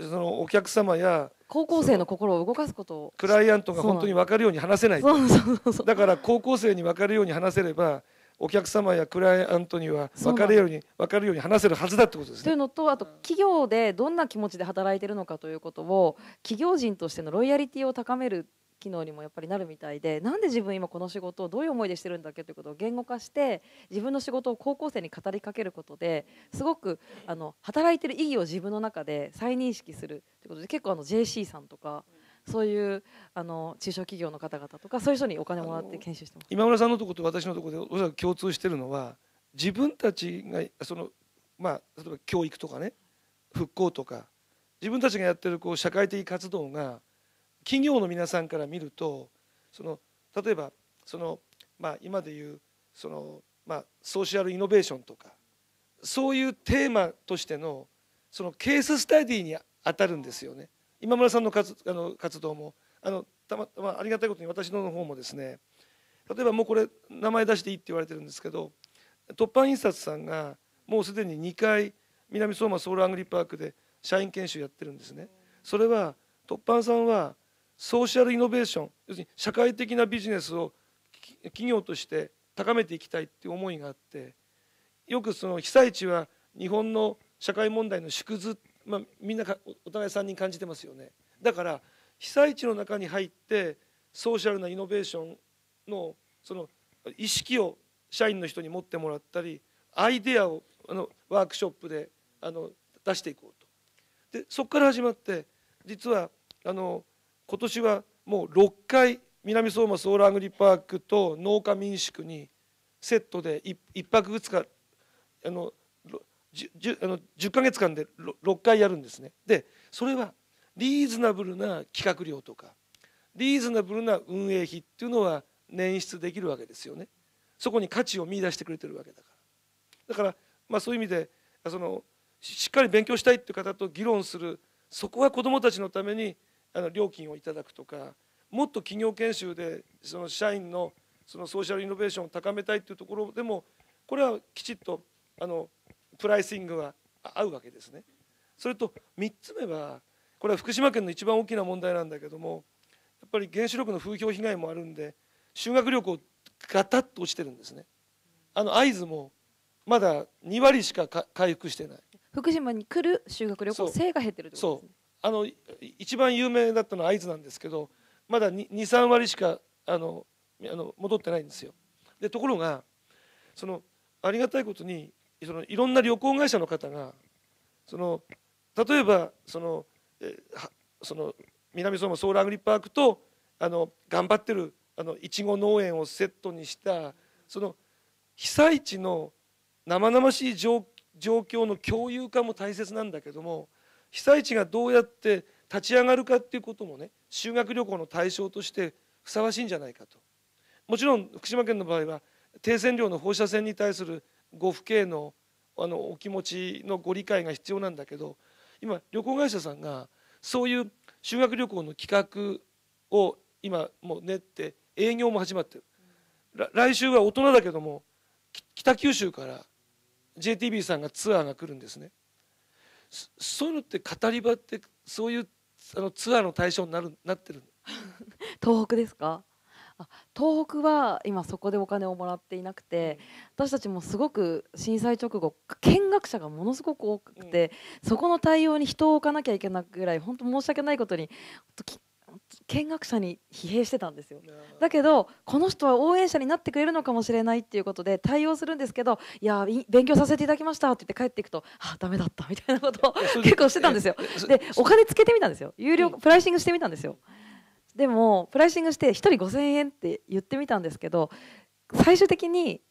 そのお客様や高校生の心を動かすことクライアントが本当に分かるように話せないだから高校生に分かるように話せればお客様やクライアントには分かるように分かるように話せるはずだってことですね。というのとあと企業でどんな気持ちで働いてるのかということを企業人としてのロイヤリティを高める機能にもやっぱりなるみたいでなんで自分今この仕事をどういう思いでしてるんだっけということを言語化して自分の仕事を高校生に語りかけることですごくあの働いてる意義を自分の中で再認識するということで結構あの JC さんとか。そういうあの中小企業の方々とかそういう人にお金もらって研修してます今村さんのとこと私のとこでおそらく共通してるのは自分たちがその、まあ、例えば教育とかね復興とか自分たちがやってるこう社会的活動が企業の皆さんから見るとその例えばその、まあ、今でいうその、まあ、ソーシャルイノベーションとかそういうテーマとしてのそのケーススタディに当たるんですよね。今村さんの活あの活動もあのたまたまありがたいことに私の方もですね例えばもうこれ名前出していいって言われてるんですけど突破印刷さんがもうすでに2回南相馬ソウルアングリーパークで社員研修やってるんですね。それは突破さんはソーシャルイノベーション要するに社会的なビジネスを企業として高めていきたいっていう思いがあってよくその被災地は日本の社会問題の縮図、まあ、みんなお互い3人感じてますよねだから被災地の中に入ってソーシャルなイノベーションのその意識を社員の人に持ってもらったりアイデアをあのワークショップであの出していこうと。でそこから始まって実はあの今年はもう6回南相馬ソーラーグリパークと農家民宿にセットで 1, 1泊2日あの 10, あの10ヶ月間で 6, 6回やるんですねでそれはリーズナブルな企画料とかリーズナブルな運営費っていうのは捻出できるわけですよねそこに価値を見出してくれてるわけだからだから、まあ、そういう意味でそのしっかり勉強したいっていう方と議論するそこは子どもたちのためにあの料金をいただくとかもっと企業研修でその社員のそのソーシャルイノベーションを高めたいというところでもこれはきちっとあのプライシングは合うわけですね。それと3つ目はこれは福島県の一番大きな問題なんだけどもやっぱり原子力の風評被害もあるんで修学旅行ガタッと落ちてるんですね。あの会津もまだ2割しか回復してない。福島に来る修学旅行生が減ってるってことですね。あの一番有名だったのは会津なんですけどまだ23割しかあのあの戻ってないんですよ。でところがそのありがたいことにそのいろんな旅行会社の方がその例えばそのえその南相馬ソーラーアグリパークとあの頑張ってるあのいちご農園をセットにしたその被災地の生々しい状況の共有化も大切なんだけども被災地がどうやって立ち上がるかっていうこともね修学旅行の対象としてふさわしいんじゃないかともちろん福島県の場合は低線量の放射線に対するご父兄のあのお気持ちのご理解が必要なんだけど今旅行会社さんがそういう修学旅行の企画を今もう練って営業も始まってる、来週は大人だけども北九州から JTB さんがツアーが来るんですね。そういうのって語り場ってそういうあのツアーの対象になるなってる <laughs> 東北ですか東北は今そこでお金をもらっていなくて私たちもすごく震災直後見学者がものすごく多くて、うん、そこの対応に人を置かなきゃいけないぐらい本当申し訳ないことに見学者に疲弊してたんですよだけどこの人は応援者になってくれるのかもしれないっていうことで対応するんですけどいや勉強させていただきましたって言って帰っていくとあダメだったみたいなことを結構してたんですよでお金つけてみたんですよ有料プライシングしてみたんですよでもプライシングして1人5000円って言ってみたんですけど最終的に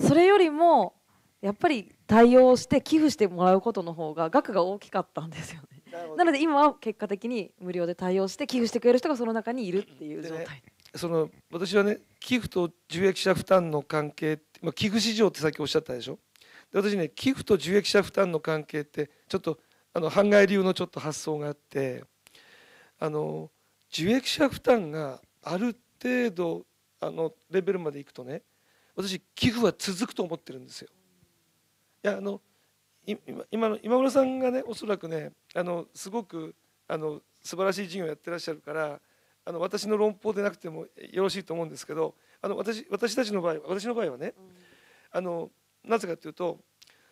それよりもやっぱり対応して寄付してもらうことの方が額が大きかったんですよねなので今は結果的に無料で対応して寄付してくれる人がその中にいるっていう状態、その私はね寄付と受益者負担の関係、まあ、寄付市場ってさっきおっしゃったでしょで私ね寄付と受益者負担の関係ってちょっとあの半外流のちょっと発想があってあの受益者負担がある程度あのレベルまでいくとね私寄付は続くと思ってるんですよ。いやあの今の今村さんがねおそらくねあのすごくあの素晴らしい事業をやってらっしゃるからあの私の論法でなくてもよろしいと思うんですけどあの私私たちの場合私の場合はね、あのなぜかというと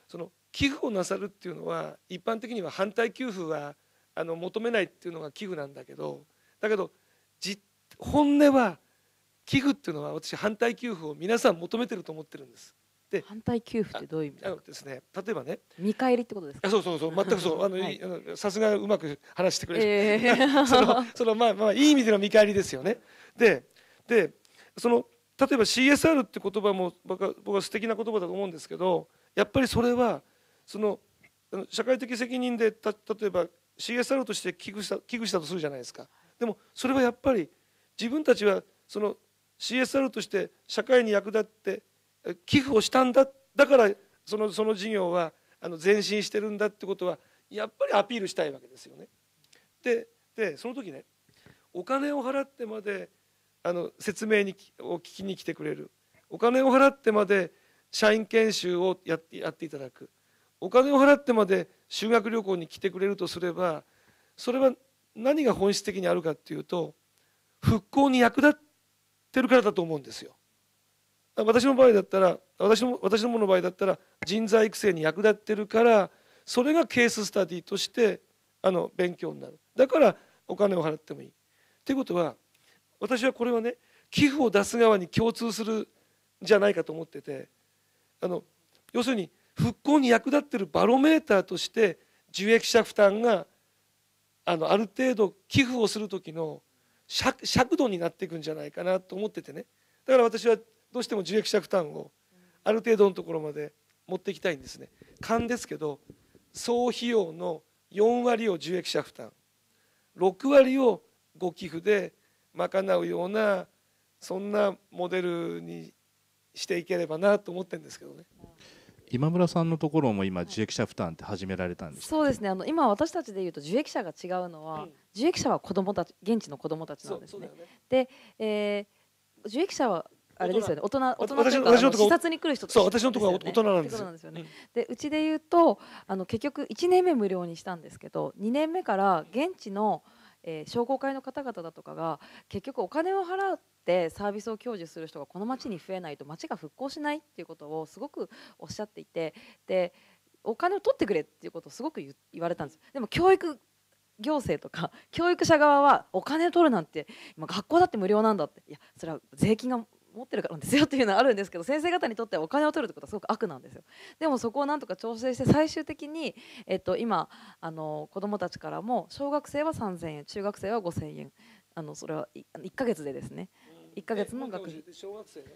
その寄付をなさるっていうのは一般的には反対給付はあの求めないっていうのが寄付なんだけどだけど本音は寄付っていうのは私反対給付を皆さん求めてると思ってるんです。で反対給付ってどういう意味あのですね例えばね見返りってことですかそうそうそう全くそうあの、はい、さすがうまく話してくれる、えー、そのそのまあまあいい意味での見返りですよねででその例えば CSR って言葉も僕は僕は素敵な言葉だと思うんですけどやっぱりそれはその社会的責任でた例えば CSR として寄付した寄付したとするじゃないですかでもそれはやっぱり自分たちはその CSR として社会に役立って寄付をしたんだだからそのその事業はあの前進してるんだってことはやっぱりアピールしたいわけですよね。ででその時ねお金を払ってまであの説明にを聞きに来てくれるお金を払ってまで社員研修をやってやっていただくお金を払ってまで修学旅行に来てくれるとすればそれは何が本質的にあるかっていうと復興に役立ってるからだと思うんですよ。私の場合だったら私の私もの場合だったら人材育成に役立ってるからそれがケーススタディとしてあの勉強になるだからお金を払ってもいい。ということは私はこれはね寄付を出す側に共通するんじゃないかと思っててあの要するに復興に役立ってるバロメーターとして受益者負担があのある程度寄付をする時の尺度になっていくんじゃないかなと思っててねだから私はどうしても受益者負担をある程度のところまで持っていきたいんですね勘ですけど総費用の4割を受益者負担6割をご寄付で賄うようなそんなモデルにしていければなと思ってるんですけどね。今村さんのところも今受益者負担って始められたんですそうですねあの今私たちでいうと受益者が違うのは、うん、受益者は子どもたち現地の子どもたちなんですね。ねで、えー、受益者はあれですよね大人大人というか視察に来る人そう私のところは大人なんですよね。でうちで言うとあの結局1年目無料にしたんですけど2年目から現地の、えー、商工会の方々だとかが結局お金を払ってサービスを享受する人がこの町に増えないと町が復興しないっていうことをすごくおっしゃっていてでお金を取ってくれっていうことをすごく言われたんです。でも教育行政とか <laughs> 教育者側はお金を取るなんて今学校だって無料なんだっていやそれは税金が持ってるからですよっていうのはあるんですけど先生方にとってはお金を取るってことはすごく悪なんですよでもそこをなんとか調整して最終的に、えっと、今あの子どもたちからも小学生は3000円中学生は5000円あのそれは 1, 1ヶ月でですね1ヶ月の学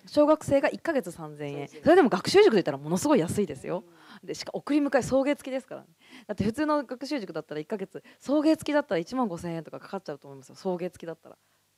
小学生が1ヶ月3000円それでも学習塾で言ったらものすごい安いですよでしか送り迎え送迎付きですから、ね、だって普通の学習塾だったら1ヶ月送迎付きだったら1万5000円とかかかっちゃうと思いますよ送迎付きだったら。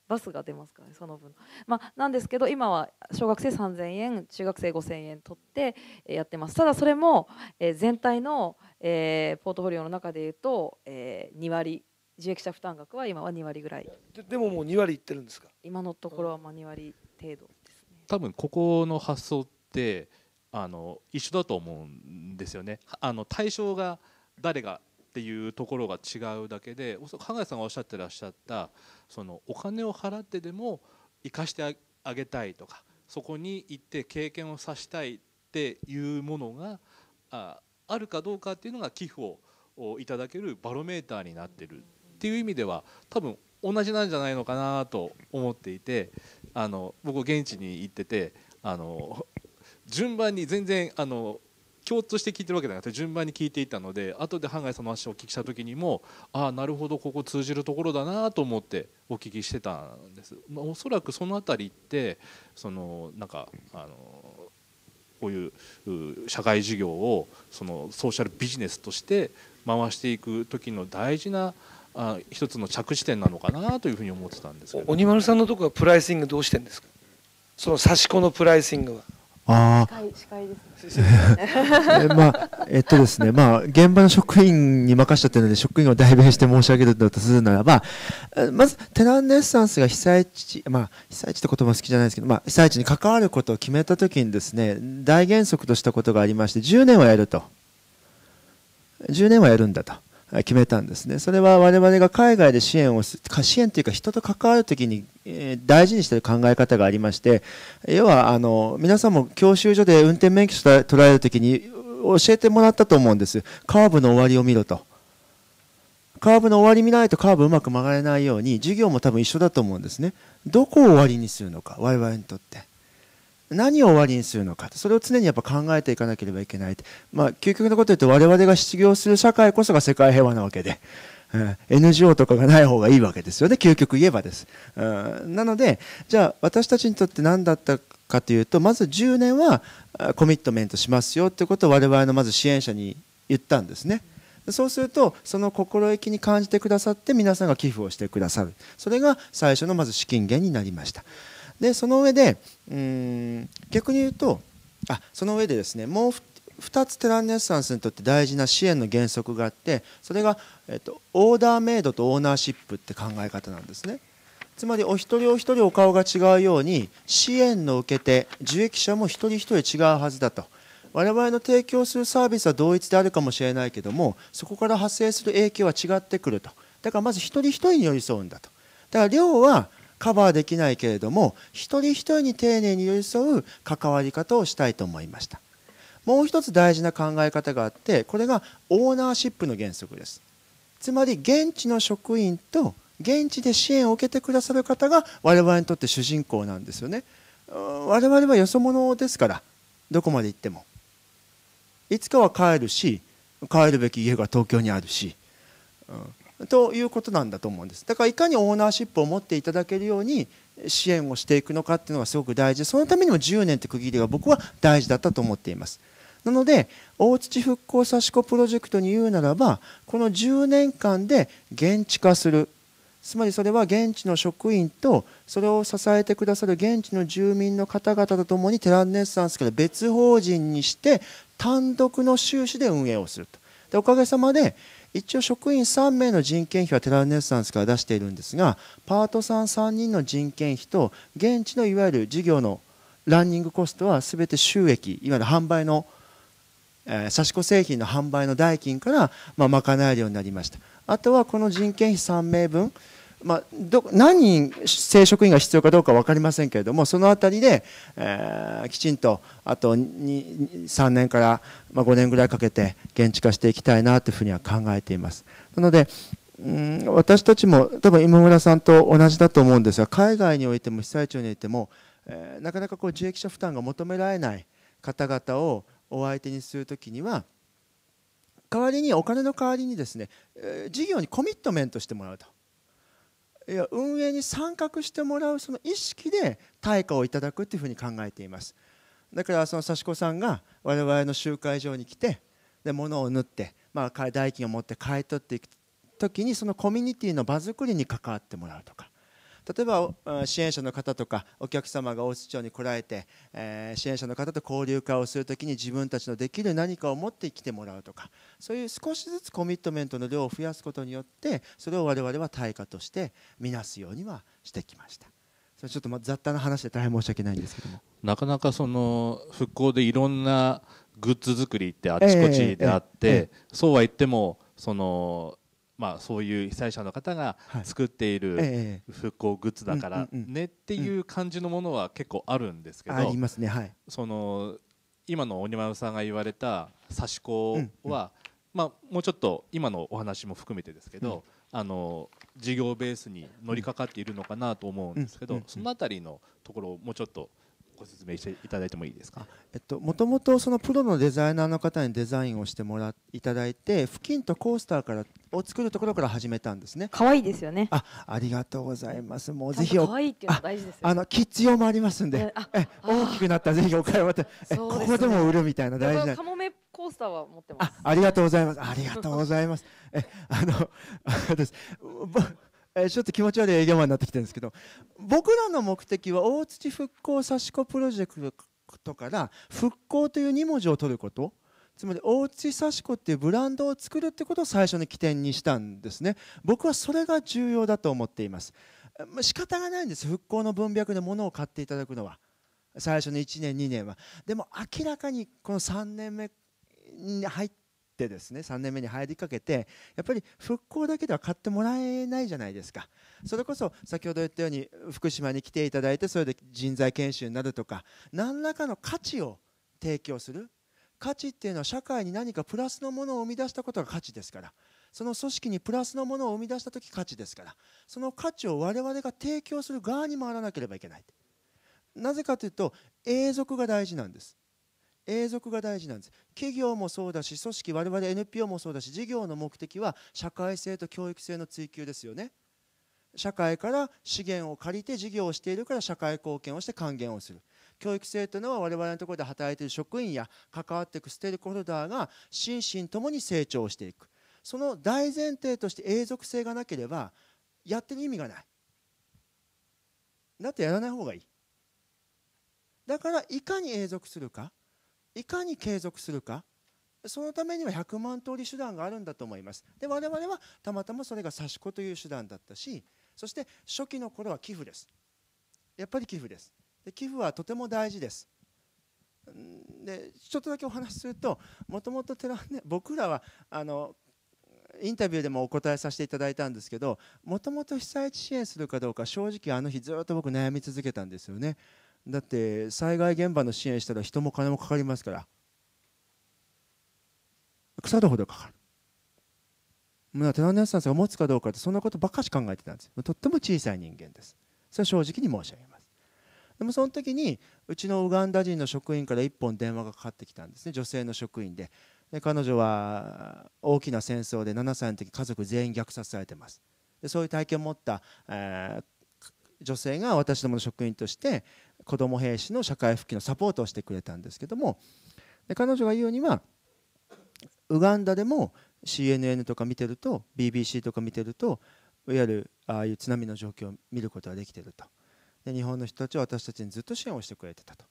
バスが出ますからねその分まあ、なんですけど今は小学生3000円中学生5000円取ってやってますただそれも、え全体の、えポートフォリオの中でいうと、え2割受益者負担額は今は2割ぐらいででももう2割いってるんですか今のところはまあ2割程度ですね多分ここの発想ってあの一緒だと思うんですよねあの対象が誰がっていうところが違うだけで加賀さんがおっしゃってらっしゃったそのお金を払ってでも生かしてあげたいとかそこに行って経験をさしたいっていうものがああるかどうかっていうのが寄付をいただけるバロメーターになってるっていう意味では多分同じなんじゃないのかなと思っていてあの僕現地に行っててあの順番に全然あの共通して聞いてるわけじゃなくて順番に聞いていたので後で半谷さんの話をお聞きした時にもああなるほどここ通じるところだなと思ってお聞きしてたんです、まあ、おそらくその辺りってそのなんかあのこういう社会事業をそのソーシャルビジネスとして回していく時の大事なあ一つの着地点なのかなというふうに思ってたんですけど鬼丸さんのとこはプライシングどうしてんですかその差し子のプライシングはああ、まあ、えっとですね、まあ、現場の職員に任しちゃってるので、職員を代弁して申し上げるとするならば、まず、テナンネッサンスが被災地、まあ、被災地って言葉好きじゃないですけど、まあ、被災地に関わることを決めたときにですね、大原則としたことがありまして、10年はやると。10年はやるんだと。決めたんですね。それは我々が海外で支援を支援というか人と関わるときに大事にしている考え方がありまして、要はあの皆さんも教習所で運転免許取られるときに教えてもらったと思うんです。カーブの終わりを見ろと。カーブの終わり見ないとカーブうまく曲がれないように授業も多分一緒だと思うんですね。どこを終わりにするのか、我々にとって。何を終わりにするのかそれを常にやっぱ考えていかなければいけない、まあ、究極のこと言うと我々が失業する社会こそが世界平和なわけで、うん、NGO とかがない方がいいわけですよね究極言えばです、うん、なのでじゃあ私たちにとって何だったかというとまず10年はコミットメントしますよということを我々のまず支援者に言ったんですね。そうするとその心意気に感じてくださって皆さんが寄付をしてくださるそれが最初のまず資金源になりました。でその上でうん逆に言うとあその上でですねもう2つテランネッサンスにとって大事な支援の原則があってそれが、えっと、オーダーメイドとオーナーシップって考え方なんですねつまりお一人お一人お顔が違うように支援の受け手受益者も一人一人違うはずだと我々の提供するサービスは同一であるかもしれないけどもそこから発生する影響は違ってくるとだからまず一人一人に寄り添うんだとだから量はカバーできないけれども一人一人に丁寧に寄り添う関わり方をしたいと思いましたもう一つ大事な考え方があってこれがオーナーシップの原則ですつまり現地の職員と現地で支援を受けてくださる方が我々にとって主人公なんですよね我々はよそ者ですからどこまで行ってもいつかは帰るし帰るべき家が東京にあるし、うん、ということなんだと思うんですだからいかにオーナーシップを持っていただけるように支援をしていくのかっていうのがすごく大事そのためにも10年って区切りが僕は大事だったと思っていますなので大土復興差し子プロジェクトに言うならばこの10年間で現地化するつまりそれは現地の職員とそれを支えてくださる現地の住民の方々と共にテランネッサンスから別法人にして単独の収支で運営をするとでおかげさまで一応職員3名の人件費はテラルネッサンスから出しているんですがパートさん3人の人件費と現地のいわゆる事業のランニングコストは全て収益いわゆる販売の差し子製品の販売の代金から、ま賄えるようになりましたあとはこの人件費3名分まあ、ど何人正職員が必要かどうか分かりませんけれどもその辺りで、えー、きちんとあと3年から、まあ、5年ぐらいかけて現地化していきたいなというふうには考えています。なのでうん私たちも多分今村さんと同じだと思うんですが海外においても被災地においても、えー、なかなかこう受益者負担が求められない方々をお相手にするときには代わりにお金の代わりにですね、えー、事業にコミットメントしてもらうと。いや運営に参画してもらうその意識で対価をいただくというふうに考えていますだからその幸子さんが我々の集会場に来てで物を縫って、まあ、代金を持って買い取っていく時にそのコミュニティの場づくりに関わってもらうとか例えば支援者の方とかお客様が大津町に来られて、え支援者の方と交流会をするときに自分たちのできる何かを持ってきてもらうとかそういう少しずつコミットメントの量を増やすことによってそれを我々は対価として見なすようにはしてきました。それちょっと雑多な話で大変申し訳ないんですけどもなかなかその復興でいろんなグッズ作りってあちこちであって、そうは言ってもそのまあ、そういう被災者の方が作っている復興グッズだからねっていう感じのものは結構あるんですけどありますね、はい、その今の鬼丸さんが言われた刺し子は、まあ、もうちょっと今のお話も含めてですけど、あの事業ベースに乗りかかっているのかなと思うんですけど、その辺りのところをもうちょっとご説明していただいてもいいですか。えっと、もともとそのプロのデザイナーの方にデザインをしてもらいただいて、付近とコースターから、を作るところから始めたんですね。可愛いですよね。あ、ありがとうございます。もうぜひ。可愛いっていうのは大事ですあの、キッズ用もありますんで。え、大きくなったらぜひお買い物。え、ここでも売るみたいな大事な。カモメコースターは持ってます。あ、ありがとうございます。ありがとうございます。え、あの、あです。えちょっと気持ち悪い営業マンになってきてるんですけど僕らの目的は大土復興差し子プロジェクトから復興という2文字を取ることつまり大内幸子っていうブランドを作るってことを最初に起点にしたんですね僕はそれが重要だと思っています仕方がないんです復興の文脈で物を買っていただくのは最初の1年2年はでも明らかにこの3年目に入っててですね3年目に入りかけてやっぱり復興だけでは買ってもらえないじゃないですかそれこそ先ほど言ったように福島に来ていただいてそれで人材研修になるとか何らかの価値を提供する価値っていうのは社会に何かプラスのものを生み出したことが価値ですからその組織にプラスのものを生み出した時価値ですからその価値を我々が提供する側に回らなければいけないなぜかというと永続が大事なんです永続が大事なんです企業もそうだし組織我々 NPO もそうだし事業の目的は社会性と教育性の追求ですよね社会から資源を借りて事業をしているから社会貢献をして還元をする教育性というのは我々のところで働いている職員や関わっていくステークホルダーが心身ともに成長していくその大前提として永続性がなければやってる意味がないだってやらない方がいいだからいかに永続するかいかに継続するかそのためには100万通り手段があるんだと思いますで我々はたまたまそれが差し子という手段だったしそして初期の頃は寄付ですやっぱり寄付ですで寄付はとても大事ですでちょっとだけお話しするともともと寺、ね、僕らはあのインタビューでもお答えさせていただいたんですけどもともと被災地支援するかどうか正直あの日ずっと僕悩み続けたんですよねだって災害現場の支援したら人も金もかかりますから腐るほどかかるまあ、テナネッサが持つかどうかってそんなことばっかし考えてたんですとっても小さい人間ですそれは正直に申し上げますでもその時にうちのウガンダ人の職員から1本電話がかかってきたんですね女性の職員でで彼女は大きな戦争で7歳の時家族全員虐殺されてますでそういう体験を持った、えー、女性が私どもの職員として子ども兵士の社会復帰のサポートをしてくれたんですけどもで彼女が言うにはウガンダでも CNN とか見てると BBC とか見てるといわゆるああいう津波の状況を見ることができてるとで日本の人たちは私たちにずっと支援をしてくれてたと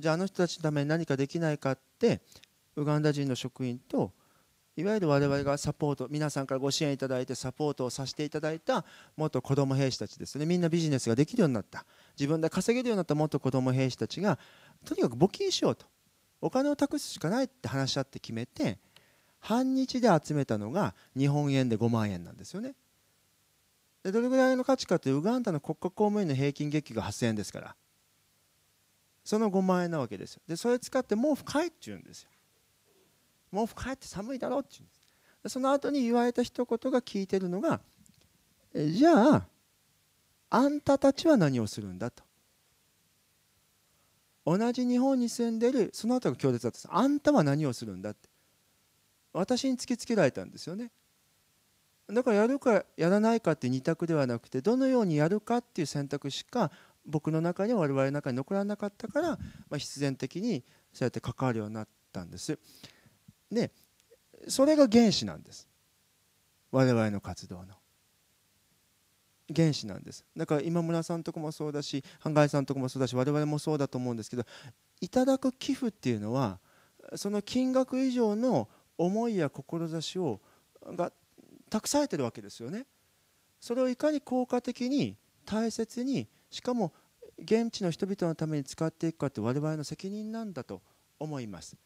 じゃああの人たちのために何かできないかってウガンダ人の職員といわゆる我々がサポート皆さんからご支援いただいてサポートをさせていただいた元子ども兵士たちですねみんなビジネスができるようになった自分で稼げるようになった元子ども兵士たちがとにかく募金しようとお金を託すしかないって話し合って決めて半日で集めたのが日本円で5万円なんですよねでどれぐらいの価値かというとウガンダの国家公務員の平均月給が8000円ですからその5万円なわけですよでそれ使って毛布買えって言うんですよ毛布帰って寒いだろうって言うんですその後に言われた一言が聞いてるのがじゃああんたたちは何をするんだと同じ日本に住んでるその後が強烈だったあんたは何をするんだって私に突きつけられたんですよねだからやるかやらないかっていう二択ではなくてどのようにやるかっていう選択しか僕の中には我々の中に残らなかったから、まあ、必然的にそうやって関わるようになったんです。でそれが原始なんです我々の活動の原始なんですだから今村さんとこもそうだし半貝さんとこもそうだし我々もそうだと思うんですけどいただく寄付っていうのはその金額以上の思いや志をが託されてるわけですよねそれをいかに効果的に大切にしかも現地の人々のために使っていくかって我々の責任なんだと思います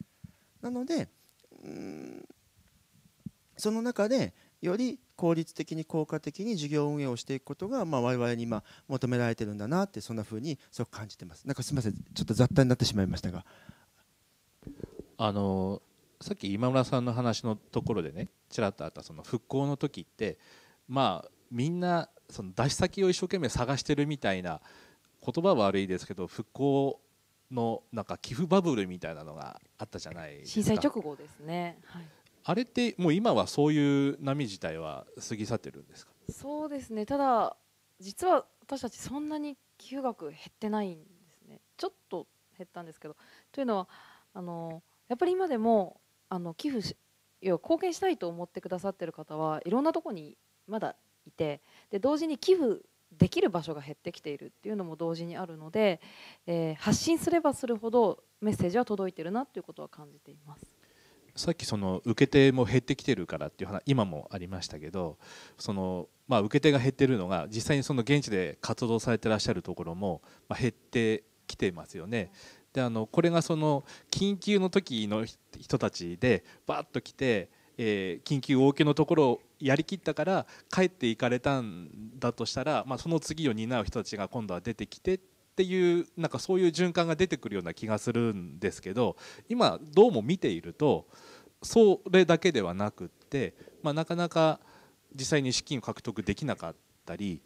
なのでうんその中でより効率的に効果的に事業運営をしていくことが、まあ、我々に今求められてるんだなってそんなふうにすごく感じてますなんかすみませんちょっと雑多になってしまいましたがあのさっき今村さんの話のところでねちらっとあったその復興の時ってまあみんなその出し先を一生懸命探してるみたいな言葉は悪いですけど復興のなんか寄付バブルみたいなのがあったじゃないですか震災直後ですね、はい、あれってもう今はそういう波自体は過ぎ去ってるんですかそうですねただ実は私たちそんなに寄付額減ってないんですねちょっと減ったんですけどというのはあのやっぱり今でもあの寄付し要は貢献したいと思ってくださっている方はいろんなとこにまだいてで同時に寄付できる場所が減ってきているっていうのも同時にあるので、えー、発信すればするほどメッセージは届いてるなっていうことは感じています。さっきその受け手も減ってきてるからっていう話今もありましたけどそのまあ受け手が減ってるのが実際にその現地で活動されてらっしゃるところもま減ってきてますよね。であのこれがその緊急の時の人たちでバッと来て、えー、緊急応急のところやりきったから帰っていかれたんだとしたら、まあ、その次を担う人たちが今度は出てきてっていうなんかそういう循環が出てくるような気がするんですけど今どうも見ているとそれだけではなくって、まあ、なかなか実際に資金を獲得できなかったり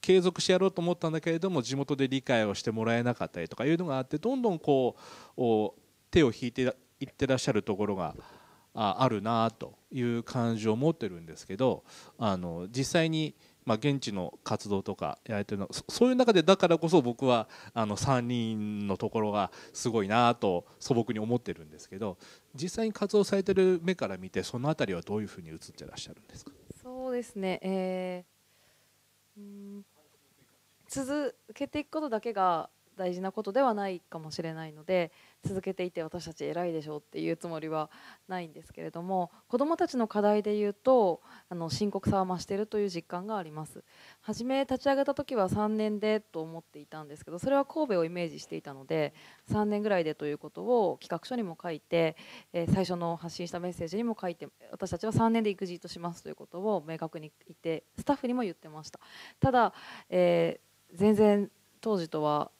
継続してやろうと思ったんだけれども地元で理解をしてもらえなかったりとかいうのがあってどんどんこう手を引いていってらっしゃるところがあるなという感じを持ってるんですけどあの実際に、まあ、現地の活動とかやれてるのそういう中でだからこそ僕はあの3人のところがすごいなと素朴に思ってるんですけど実際に活動されてる目から見てその辺りはどういうふうに映ってらっしゃるんですかそうですね、えー、続けていくことだけが大事なことではないかもしれないので。続けていて私たち偉いでしょうっていうつもりはないんですけれども子どもたちの課題でいうとあの深刻さは増しているという実感があります初め立ち上げた時は3年でと思っていたんですけどそれは神戸をイメージしていたので3年ぐらいでということを企画書にも書いて、え最初の発信したメッセージにも書いて私たちは3年で育児としますということを明確に言ってスタッフにも言ってましたただ、えー、全然当時とは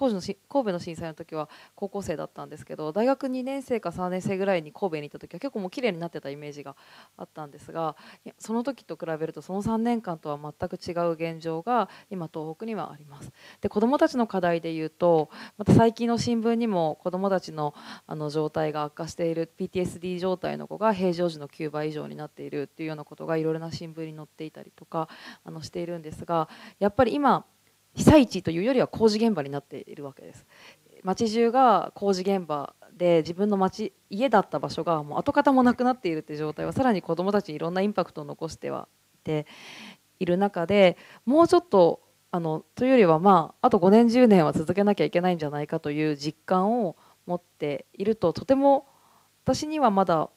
神戸の神戸の震災の時は高校生だったんですけど大学2年生か3年生ぐらいに神戸に行った時は結構もう綺麗になってたイメージがあったんですがその時と比べるとその3年間とは全く違う現状が今東北にはあります。で子どもたちの課題でいうとまた最近の新聞にも子どもたちのあの状態が悪化している PTSD 状態の子が平常時の9倍以上になっているっていうようなことがいろいろな新聞に載っていたりとかあのしているんですがやっぱり今被災地というよりは工事現場になっているわけです。町中が工事現場で自分の町家だった場所がもう跡形もなくなっているって状態はさらに子どもたちにいろんなインパクトを残してはいている中でもうちょっとあのというよりはまああと5年10年は続けなきゃいけないんじゃないかという実感を持っているととても私にはまだ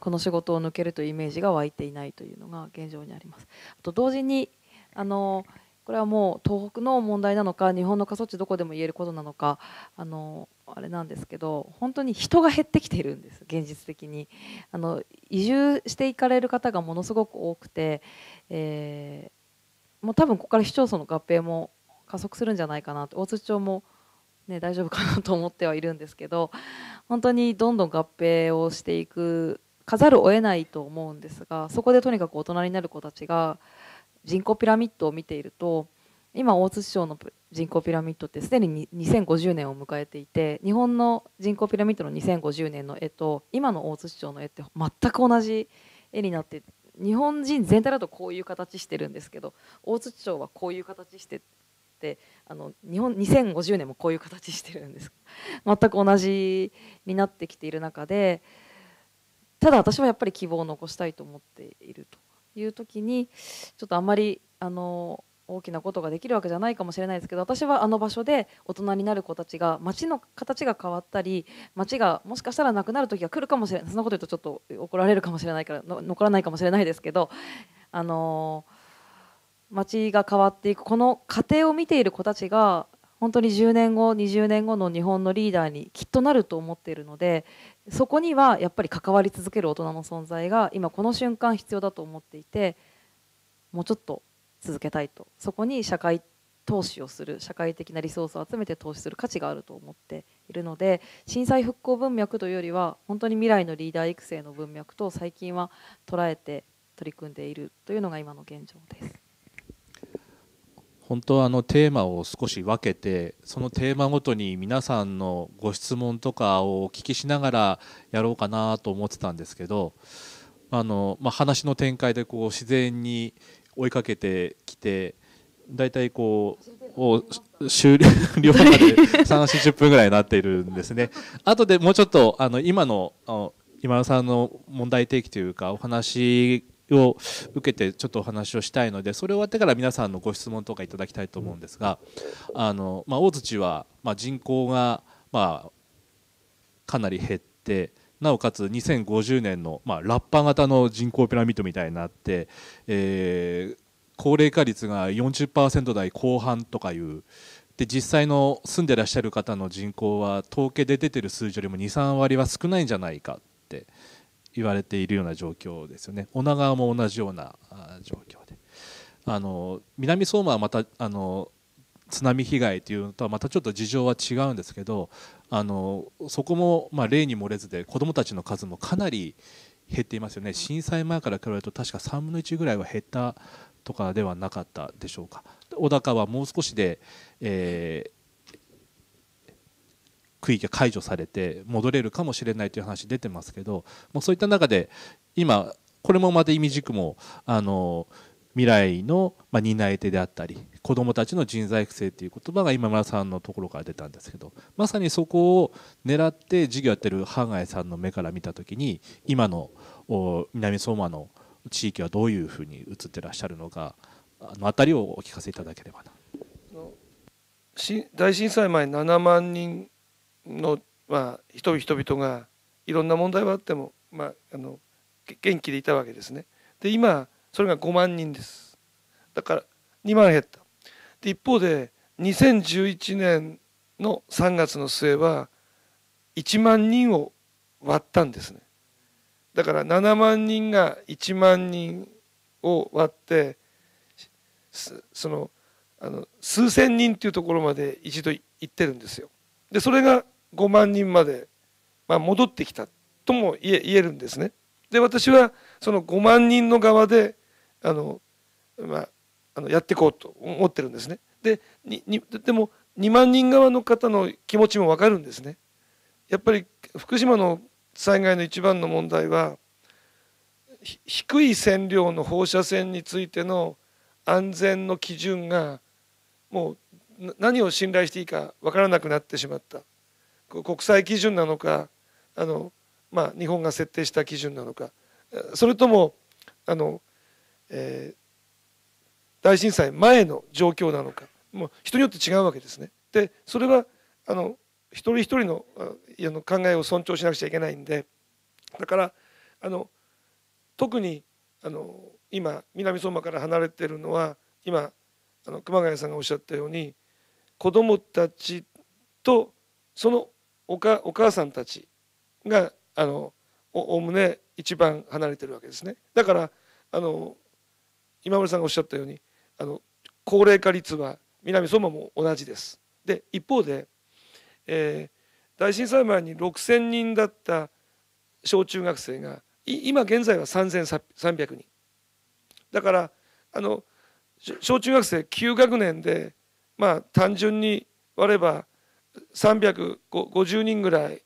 この仕事を抜けるというイメージが湧いていないというのが現状にあります。あと同時にあのこれはもう東北の問題なのか日本の過疎地どこでも言えることなのかあのあれなんですけど本当に人が減ってきているんです現実的にあの移住していかれる方がものすごく多くて、えー、もう多分ここから市町村の合併も加速するんじゃないかなと大津町も、ね、大丈夫かなと思ってはいるんですけど本当にどんどん合併をしていくかざるを得ないと思うんですがそこでとにかく大人になる子たちが人口ピラミッドを見ていると今大津市長の人口ピラミッドってすでに2050年を迎えていて日本の人口ピラミッドの2050年の絵と今の大津市長の絵って全く同じ絵になって日本人全体だとこういう形してるんですけど大津市はこういう形しててあの日本2050年もこういう形してるんです全く同じになってきている中でただ私はやっぱり希望を残したいと思っていると。いう時にちょっとあまりあの大きなことができるわけじゃないかもしれないですけど私はあの場所で大人になる子たちが街の形が変わったり街がもしかしたらなくなる時が来るかもしれないそんなこと言うとちょっと怒られるかもしれないから残らないかもしれないですけどあの街が変わっていくこの過程を見ている子たちが本当に10年後20年後の日本のリーダーにきっとなると思っているのでそこにはやっぱり関わり続ける大人の存在が今この瞬間必要だと思っていてもうちょっと続けたいとそこに社会投資をする社会的なリソースを集めて投資する価値があると思っているので震災復興文脈というよりは本当に未来のリーダー育成の文脈と最近は捉えて取り組んでいるというのが今の現状です。本当はあのテーマを少し分けてそのテーマごとに皆さんのご質問とかをお聞きしながらやろうかなと思ってたんですけどあの、まあ、話の展開でこう自然に追いかけてきて大体こう <laughs> 終了まで340分ぐらいになっているんですね。後でもうちょっとあの今の今田さんの問題提起というかお話を受けてちょっとお話をしたいのでそれ終わってから皆さんのご質問とかいただきたいと思うんですがあの、まあ、大槌は、まあ、人口が、まあ、かなり減ってなおかつ2050年の、まあ、ラッパ型の人口ピラミッドみたいになって、えー、高齢化率が40%台後半とかいう。で実際の住んでらっしゃる方の人口は統計で出てる数字よりも23割は少ないんじゃないかって言われているような状況ですよね女川も同じような状況であの南相馬はまたあの津波被害というのとはまたちょっと事情は違うんですけどあのそこもま例に漏れずで子どもたちの数もかなり減っていますよね震災前から比べると確か3分の1ぐらいは減ったとかではなかったでしょうか小高はもう少しで、えー区域が解除されて戻れるかもしれないという話出てますけどもうそういった中で今これもまた意味軸もあの未来の担い手であったり子どもたちの人材育成という言葉が今村さんのところから出たんですけどまさにそこを狙って事業やってるハンガさんの目から見た時に今の南相馬の地域はどういうふうに映ってらっしゃるのかあの辺りをお聞かせいただければな。大震災前7万人の、まあ、人々がいろんな問題はあっても、まあ、あの元気でいたわけですね。で今それが5万人です。だから2万減った。で一方で2011年の3月の末は1万人を割ったんですね。だから7万人が1万人を割ってそのあの数千人っていうところまで一度行ってるんですよ。でそれが5万人まで、まあ、戻ってきたとも言え言えるんですね。で私はその5万人の側であの、まあ、あのやっていこうと思ってるんですね。でににでも2万人側の方の気持ちも分かるんですね。やっぱり福島の災害の一番の問題は低い線量の放射線についての安全の基準がもう何を信頼していいか分からなくなってしまった国際基準なのかあの、まあ、日本が設定した基準なのかそれともあの、えー、大震災前の状況なのかもう人によって違うわけですね。でそれはあの一人一人のあの考えを尊重しなくちゃいけないんでだからあの特にあの今南相馬から離れてるのは今あの熊谷さんがおっしゃったように子供たちとそのおかお母さんたちがあのおおむね一番離れてるわけですねだからあの今村さんがおっしゃったようにあの高齢化率は南相馬も同じですで一方で、えー、大震災前に6,000人だった小中学生が今現在は3,300人だからあの小中学生9学年でまあ単純に割れば350人ぐらい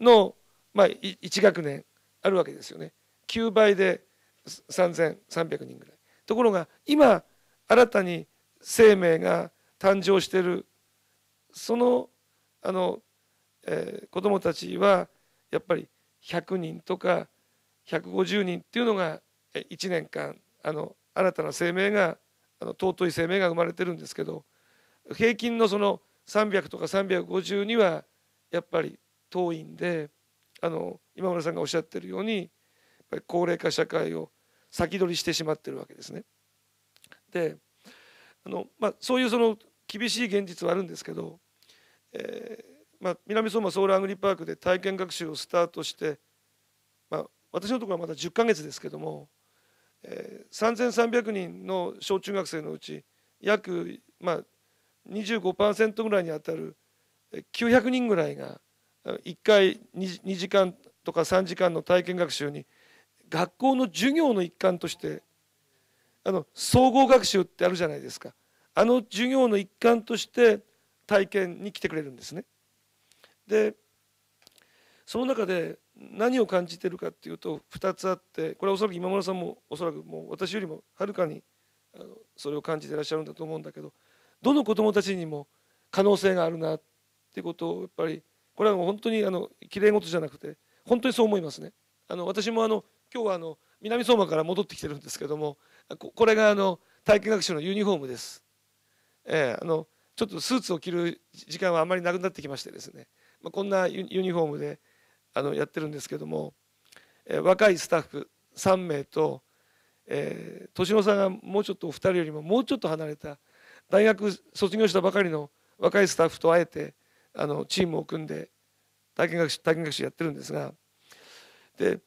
の、まあ、1学年あるわけですよね9倍で3300人ぐらいところが今新たに生命が誕生してるそのあの、えー、子どもたちはやっぱり100人とか150人っていうのが1年間あの新たな生命があの尊い生命が生まれてるんですけど平均のその300とか350にはやっぱり遠いんであの今村さんがおっしゃってるようにやっぱり高齢化社会を先取りしてしまってるわけですね。であの、まあ、そういうその厳しい現実はあるんですけど、えー、まあ、南相馬ソウルアングリパークで体験学習をスタートして、まあ、私のところはまだ10ヶ月ですけども、えー、3300人の小中学生のうち約、まあ、25%ぐらいにあたる900人ぐらいが1回 2, 2時間とか3時間の体験学習に学校の授業の一環としてあの総合学習ってあるじゃないですかあの授業の一環として体験に来てくれるんですね。でその中で何を感じてるかっていうと2つあってこれはおそらく今村さんもおそらくもう私よりもはるかにあのそれを感じてらっしゃるんだと思うんだけどどの子どもたちにも可能性があるなっていうことをやっぱりこれはもう本当にあのきれい事じゃなくて本当にそう思いますね。あの私もあの今日はあの南相馬から戻ってきてるんですけどもこれがあの体験学習のユニフォームです。えー、あのちょっとスーツを着る時間はあまりなくなってきましてですね、まあ、こんなユニフォームであのやってるんですけども、えー、若いスタッフ3名と、えー、年の差がもうちょっとお二人よりももうちょっと離れた大学卒業したばかりの若いスタッフと会えてあのチームを組んで体験学習体験学習やってるんですがで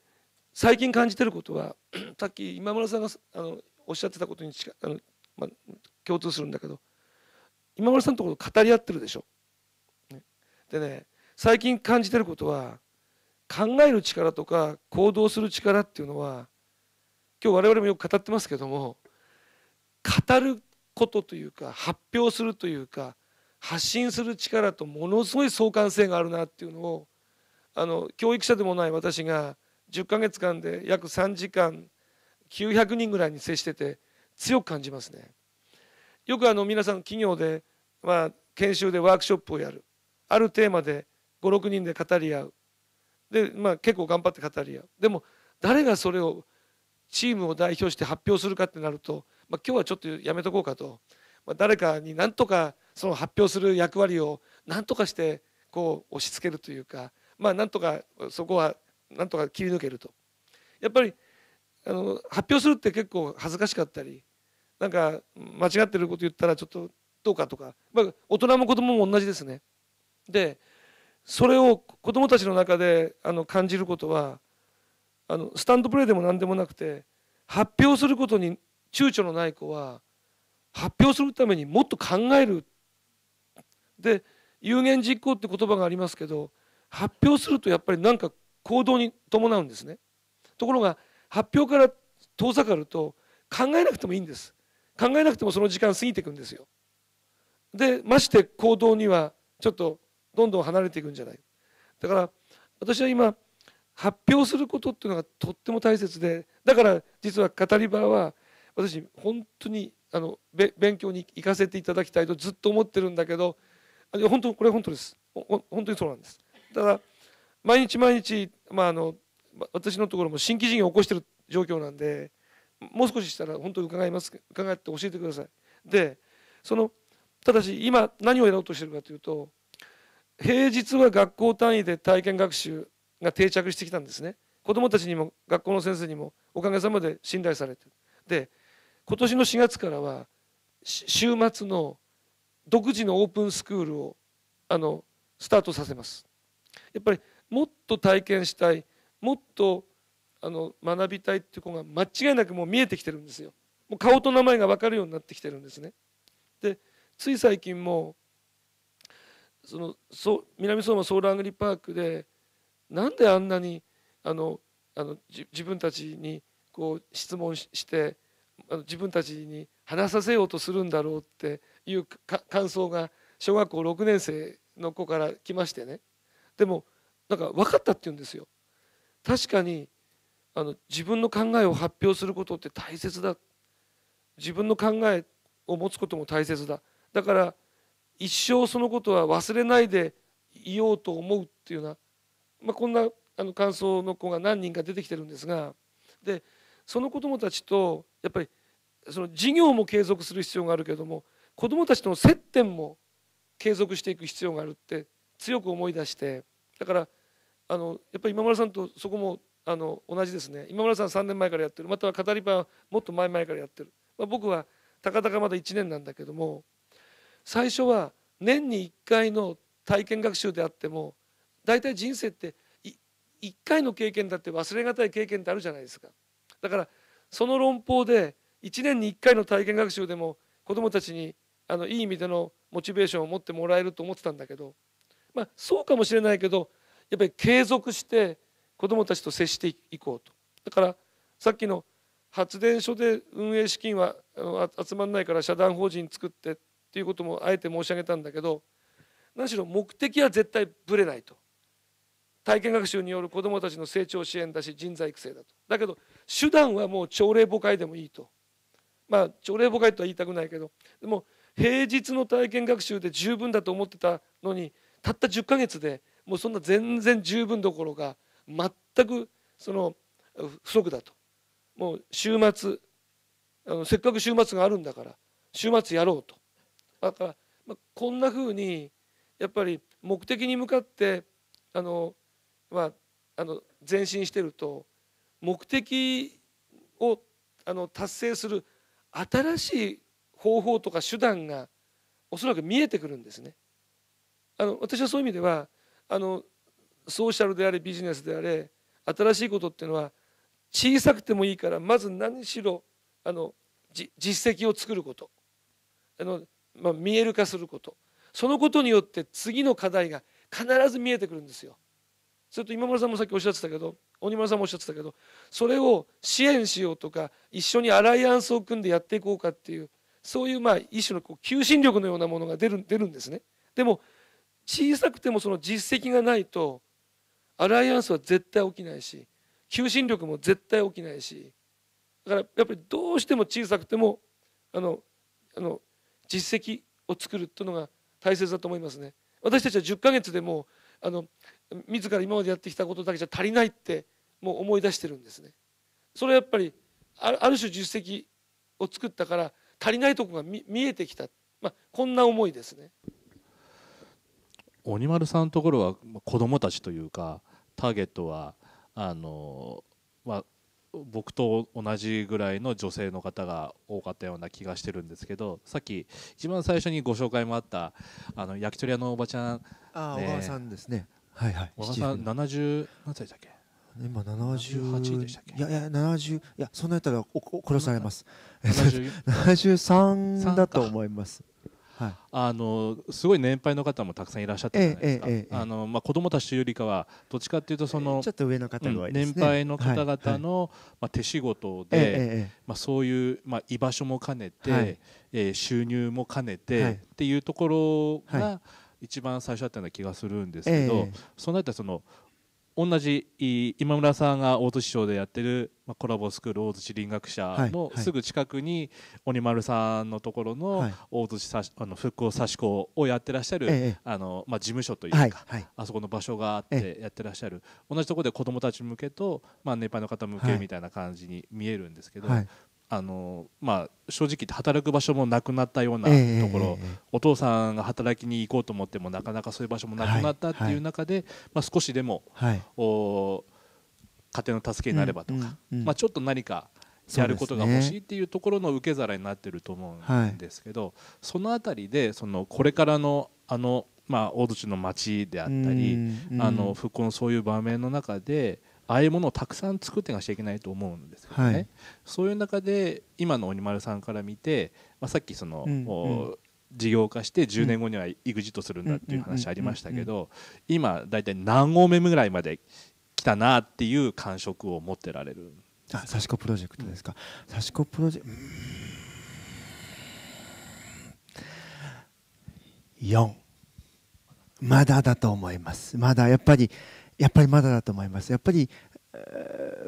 最近感じてることは <clears throat> さっき今村さんがあのおっしゃってたことに近あの、まあ、共通するんだけど今村さんのところ語り合ってるでしょ。ね、でね最近感じてることは考える力とか行動する力っていうのは今日我々もよく語ってますけども語ることというか発表するというか発信する力とものすごい相関性があるなっていうのをあの教育者でもない私が10ヶ月間で約3時間900人ぐらいに接してて強く感じますね。よくあの皆さん企業で、まあ、研修でワークショップをやるあるテーマで56人で語り合うで、まあ、結構頑張って語り合うでも誰がそれをチームを代表して発表するかってなるとまあ、今日はちょっとやめとこうかと、まあ、誰かに何とかその発表する役割を何とかしてこう押し付けるというか、まあ、なんとかそこはなんとか切り抜けるとやっぱりあの発表するって結構恥ずかしかったりなんか間違ってること言ったらちょっとどうかとか、まあ、大人も子供も同じですね。でそれを子供たちの中であの感じることはあのスタンドプレーでも何でもなくて発表することに躊躇のない子は発表するためにもっと考えるで有言実行って言葉がありますけど発表するとやっぱりなんか行動に伴うんですねところが発表から遠ざかると考えなくてもいいんです考えなくてもその時間過ぎていくんですよでまして行動にはちょっとどんどん離れていくんじゃないだから私は今発表することっていうのがとっても大切でだから実は語り場は私本当にあの勉強に行かせていただきたいとずっと思ってるんだけど本当これ本当です本当にそうなんですただ毎日毎日、まあ、あの私のところも新規事業を起こしてる状況なんでもう少ししたら本当に伺います伺って教えてくださいでそのただし今何をやろうとしてるかというと平日は学校単位で体験学習が定着してきたんですね子どもたちにも学校の先生にもおかげさまで信頼されてで今年の4月からは週末の独自のオープンスクールをあのスタートさせますやっぱりもっと体験したいもっとあの学びたいっていう子が間違いなくもう見えてきてるんですよもう顔と名前が分かるようになってきてるんですねでつい最近もそのそ南相馬ソーラーアグリパークでなんであんなにあのあの自分たちにこう質問しして自分たちに話させようとするんだろうっていう感想が小学校6年生の子から来ましてねでもなんか分かったって言うんですよ。確かにあの自分の考えを発表することって大切だ自分の考えを持つことも大切だだから一生そのことは忘れないでいようと思うっていうような、まあ、こんなあの感想の子が何人か出てきてるんですがでその子どもたちとやっぱりその事業も継続する必要があるけども子どもたちとの接点も継続していく必要があるって強く思い出してだからあのやっぱり今村さんとそこもあの同じですね今村さん3年前からやってるまたは語り場はもっと前々からやってる、まあ、僕はたかたかまだ1年なんだけども最初は年に1回の体験学習であっても大体人生って1回の経験だって忘れがたい経験ってあるじゃないですか。だからその論法で1年に1回の体験学習でも子どもたちにあのいい意味でのモチベーションを持ってもらえると思ってたんだけど、まあ、そうかもしれないけどやっぱり継続して子どもたちと接していこうと。だからさっきの発電所で運営資金は集まらないから社団法人作ってっていうこともあえて申し上げたんだけど何しろ目的は絶対ぶれないと体験学習による子どもたちの成長支援だし人材育成だとだけど手段はもう朝礼母会でもいいとまあ朝礼母会とは言いたくないけどでも平日の体験学習で十分だと思ってたのにたった10ヶ月でもうそんな全然十分どころか全くその不足だともう週末あのせっかく週末があるんだから週末やろうとだから、まあ、こんなふうにやっぱり目的に向かってあのはあの前進してると目的をあの達成する新しい方法とか手段がおそらく見えてくるんですね。あの私はそういう意味ではあのソーシャルであれビジネスであれ新しいことっていうのは小さくてもいいからまず何しろあの実績を作ることあの、まあ、見える化することそのことによって次の課題が必ず見えてくるんですよ。それと今村さんもさっきおっしゃってたけど鬼丸さんもおっしゃってたけどそれを支援しようとか一緒にアライアンスを組んでやっていこうかっていうそういうまあ一種のこう求心力のようなものが出る出るんですね。でも小さくてもその実績がないとアライアンスは絶対起きないし求心力も絶対起きないしだからやっぱりどうしても小さくてもあのあの実績を作るというのが大切だと思いますね。私たちは10ヶ月でもうあの自ら今までやってきたことだけじゃ足りないってもう思い出してるんですね。それはやっぱりある種実績を作ったから足りないとこが見えてきた、まあ、こんな思いですね。鬼丸さんのところは子どもたちというかターゲットはあの、まあ、僕と同じぐらいの女性の方が多かったような気がしてるんですけどさっき一番最初にご紹介もあったあの焼き鳥屋のおばちゃん、あね、小川さんですねはいはい小川さん70何歳だっけ今78でしたっけいやいや70いやそんなやったらお殺されます73 <laughs> だと思いますはい、あのすごい年配の方もたくさんいらっしゃったじゃないですか、えーえー、あのまあ、子供たちというよりかはどっちかというとその、ちょっと上の方、ねうん、年配の方々の、はい、まあ、手仕事で、まあ、そういう、まあ、居場所も兼ねて、はい、えー、収入も兼ねて、っていうところが、一番最初だったような気がするんですけど、そのあたりその同じ今村さんが大津市長でやってるコラボスクール大津市林学者のすぐ近くに鬼丸さんのところの大津市あの復興差し子をやってらっしゃるあのまあ事務所というかあそこの場所があってやってらっしゃる同じところで子どもたち向けとまあ年配の方向けみたいな感じに見えるんですけどあのまあ、正直言って働く場所もなくなったようなところ、お父さんが働きに行こうと思ってもなかなかそういう場所もなくなったっていう中で、まあ、少しでも、はい、お家庭の助けになればとか、まあ、ちょっと何かやることが欲しいっていうところの受け皿になってると思うんですけど、その辺りでそのこれからのあの、まあ、大槌の町であったり、あの復興のそういう場面の中で。ああいえ物をたくさん作ってなきゃいけないと思うんですよね、はい、そういう中で今の鬼丸さんから見て、まあ、さっきその、うんうん事業化して10年後には EXIT するんだっていう話ありましたけど今大体何合目ぐらいまで来たなっていう感触を持ってられるあサシコプロジェクトですか、うん、サシコプロジェクト4まだだと思いますまだやっぱりやっぱりまだだと思います。やっぱり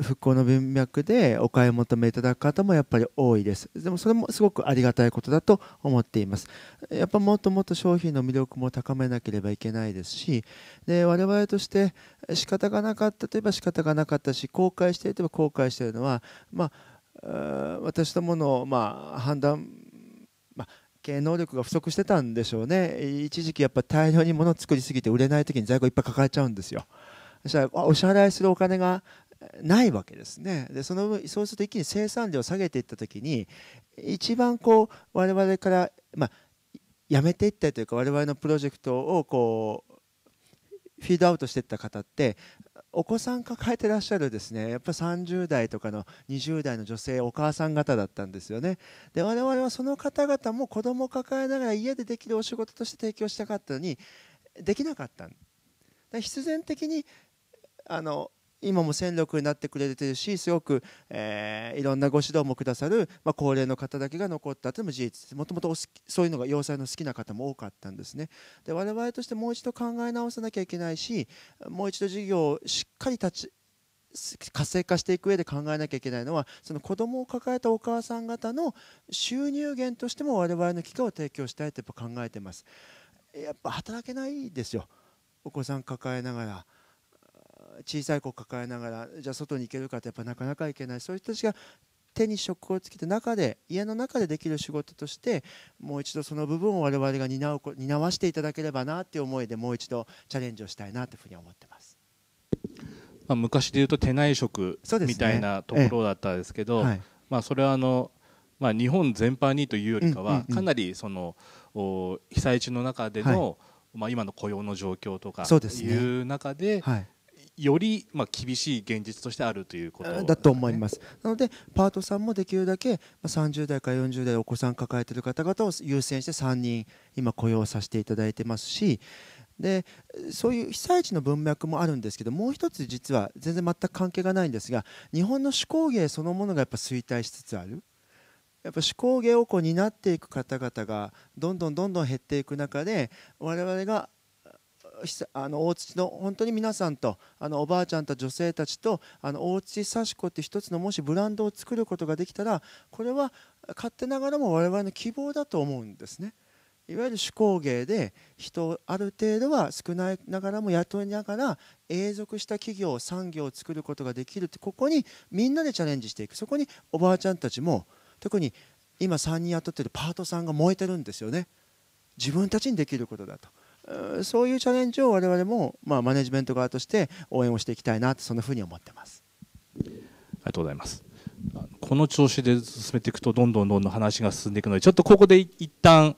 復興の文脈でお買い求めいただく方もやっぱり多いです。でもそれもすごくありがたいことだと思っています。やっぱもっともっと商品の魅力も高めなければいけないですし、で我々として仕方がなかったといえば仕方がなかったし、後悔していれば後悔しているのは、まあ、私どもの、まあ、判断、まあ能力が不足してたんでしょうね一時期やっぱ大量に物を作りすぎて売れない時に在庫いっぱい抱えちゃうんですよそしたらお支払いするお金がないわけですねでその分そうすると一気に生産量を下げていった時に一番こう我々から、まあ、やめていったというか我々のプロジェクトをこうフィードアウトしていった方ってお子さん抱えてらっしゃるですねやっぱ30代とかの20代の女性お母さん方だったんですよねで我々はその方々も子供を抱えながら家でできるお仕事として提供したかったのにできなかった必然的にあの今も戦力になってくれてるしすごく、えー、いろんなご指導もくださる、まあ、高齢の方だけが残ったというのも事実ですもともとそういうのが要塞の好きな方も多かったんですねで我々としてもう一度考え直さなきゃいけないしもう一度事業をしっかり立ち活性化していく上で考えなきゃいけないのはその子供を抱えたお母さん方の収入源としても我々の機会を提供したいとやっぱ考えてますやっぱ働けないですよお子さん抱えながら。小さい子を抱えながらじゃあ外に行けるかってやっぱなかなか行けないそういう人たちが手に職をつけて中で家の中でできる仕事としてもう一度その部分を我々が担う担わせていただければなっていう思いでもう一度チャレンジをしたいなというふうに思ってます。まあ、昔でいうと手内職みたいなところだったんですけど、ねええはい、まあ、それはあの、まあ、日本全般にというよりかはかなりその被災地の中での、はい、まあ、今の雇用の状況とかいう中で、はい、よりまあ厳しい現実としてあるということ、ね、だと思います。なのでパートさんもできるだけ30代から40代お子さん抱えている方々を優先して3人今雇用させていただいてますしでそういう被災地の文脈もあるんですけどもう一つ実は全然全く関係がないんですが日本の手工芸そのものがやっぱ衰退しつつある。やっぱ手工芸をこう担っていく方々がどんどんどんどん減っていく中で我々があの大槌の本当に皆さんとあのおばあちゃんと女性たちとあの大槌幸子って一つのもしブランドを作ることができたらこれは勝手ながらも我々の希望だと思うんですね。いわゆる手工芸で人をある程度は少ないながらも雇いながら永続した企業産業を作ることができるってここにみんなでチャレンジしていくそこにおばあちゃんたちも特に今3人雇ってるパートさんが燃えてるんですよね自分たちにできることだと。そういうチャレンジを我々も、まあ、マネジメント側として応援をしていきたいなとそんなふうに思ってます。ありがとうございます。この調子で進めていくとどんどんどんどん話が進んでいくのでちょっとここで一旦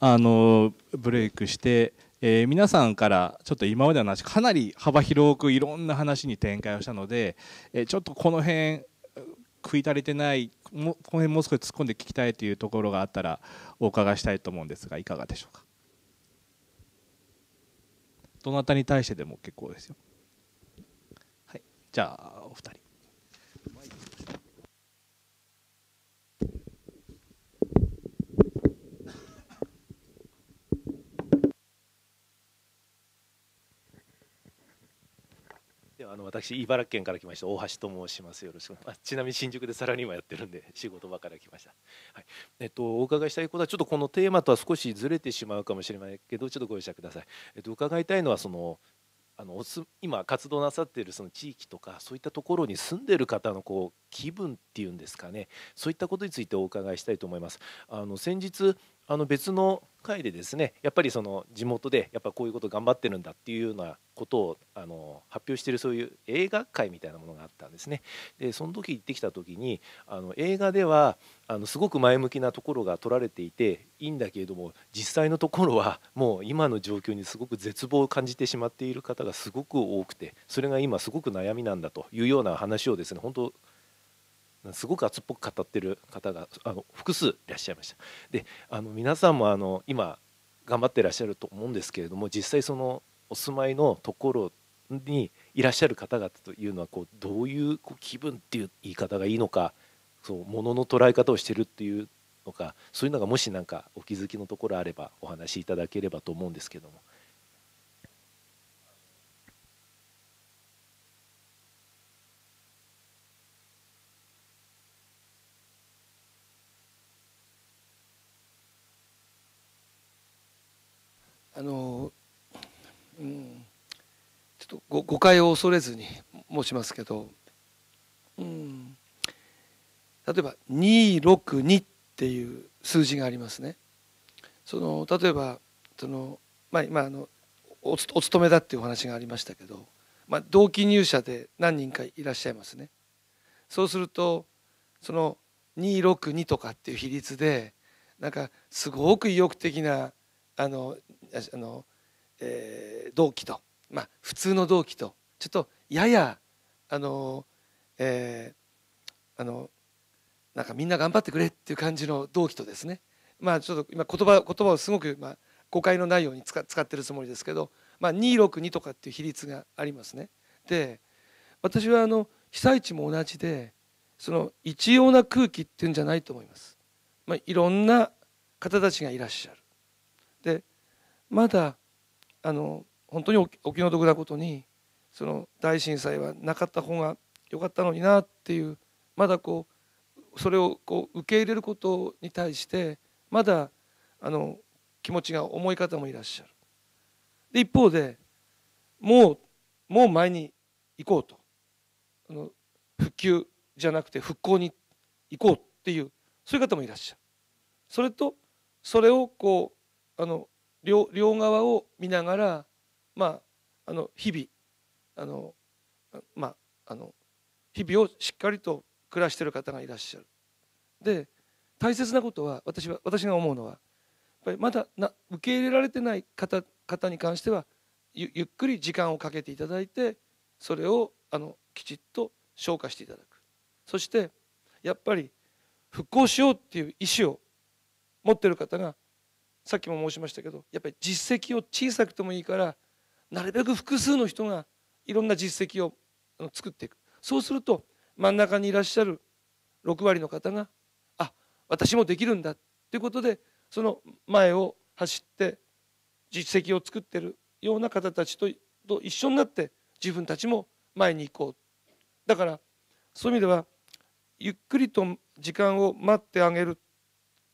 あのブレイクして、えー、皆さんからちょっと今までの話かなり幅広くいろんな話に展開をしたので、えー、ちょっとこの辺食い足りてないもこの辺もう少し突っ込んで聞きたいというところがあったらお伺いしたいと思うんですがいかがでしょうか。どなたに対してでも結構ですよ。はい、じゃあ私茨城県から来ました大橋と申しますよろしくあちなみに新宿でサラリーマンやってるんで仕事場から来ました、はいえっと、お伺いしたいことはちょっとこのテーマとは少しずれてしまうかもしれないけどちょっとご容赦ください、えっと、伺いたいのはそのあの今活動なさっているその地域とかそういったところに住んでる方のこう気分っていうんですかねそういったことについてお伺いしたいと思います。あの先日あの別の回でですねやっぱりその地元でやっぱこういうこと頑張ってるんだっていうようなことをあの発表してるそういう映画界みたいなものがあったんですねでその時行ってきた時にあの映画ではあのすごく前向きなところが撮られていていいんだけれども実際のところはもう今の状況にすごく絶望を感じてしまっている方がすごく多くてそれが今すごく悩みなんだというような話をですね本当すごく熱っぽく語ってる方があの複数いらっしゃいました。であの皆さんもあの今頑張ってらっしゃると思うんですけれども実際そのお住まいのところにいらっしゃる方々というのはこうどういうこう気分っていう言い方がいいのかそうものの捉え方をしてるっていうのかそういうのがもし何かお気づきのところあればお話しいただければと思うんですけども。ご誤解を恐れずに申しますけど、うん、例えば262っていう数字がありますね。その例えばその、まあ、今あのお勤めだっていうお話がありましたけど、まあ、同期入社で何人かいらっしゃいますね。そうするとその262とかっていう比率でなんかすごく意欲的なあのあの、えー、同期とまあ、普通の同期とちょっとややあの、えー、あのなんかみんな頑張ってくれっていう感じの同期とですねまあちょっと今言葉言葉をすごく、まあ、誤解のないように使使ってるつもりですけど、まあ、262とかっていう比率がありますね。で私はあの被災地も同じでその一様な空気っていうんじゃないと思います。まあ、いろんな方たちがいらっしゃる。でまだあの本当にお気の毒なことにその大震災はなかった方が良かったのになっていうまだこうそれをこう受け入れることに対してまだあの気持ちが重い方もいらっしゃるで一方でもうもう前に行こうとあの復旧じゃなくて復興に行こうっていうそういう方もいらっしゃるそれとそれをこうあの両側を見ながらまあ、あの日々あの、まあ、あの日々をしっかりと暮らしている方がいらっしゃる。で大切なことは私は私が思うのはやっぱりまだな受け入れられてない方方に関してはゆゆっくり時間をかけていただいてそれをあのきちっと消化していただくそしてやっぱり復興しようっていう意思を持ってる方がさっきも申しましたけどやっぱり実績を小さくてもいいからなるべく複数の人がいろんな実績を作っていくそうすると真ん中にいらっしゃる6割の方があ私もできるんだということでその前を走って実績を作ってるような方たちと一緒になって自分たちも前に行こうだからそういう意味ではゆっくりと時間を待ってあげる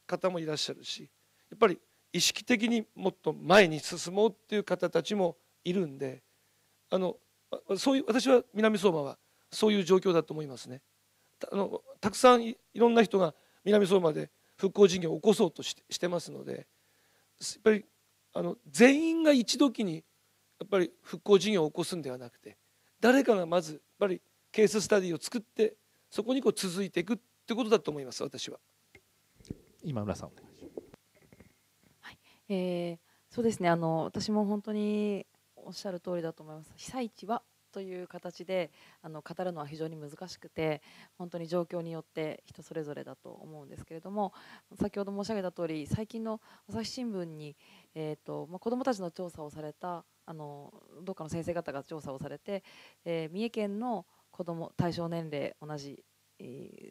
方もいらっしゃるしやっぱり意識的にもっと前に進もうっていう方たちもいるんであのそういう私は南相馬はそういう状況だと思いますね。あのたくさんいろんな人が南相馬で復興事業を起こそうとしてしてますのでやっぱりあの全員が一時にやっぱり復興事業を起こすんではなくて誰かがまずやっぱりケーススタディを作ってそこにこう続いていくってことだと思います私は。今村さんお願いします。はい、えー、そうですねあの私も本当におっしゃる通りだと思います。被災地はという形であの語るのは非常に難しくて本当に状況によって人それぞれだと思うんですけれども先ほど申し上げたとおり最近の朝日新聞に、えーとまあ、子どもたちの調査をされたあのどっかの先生方が調査をされて、えー、三重県の子ども対象年齢同じ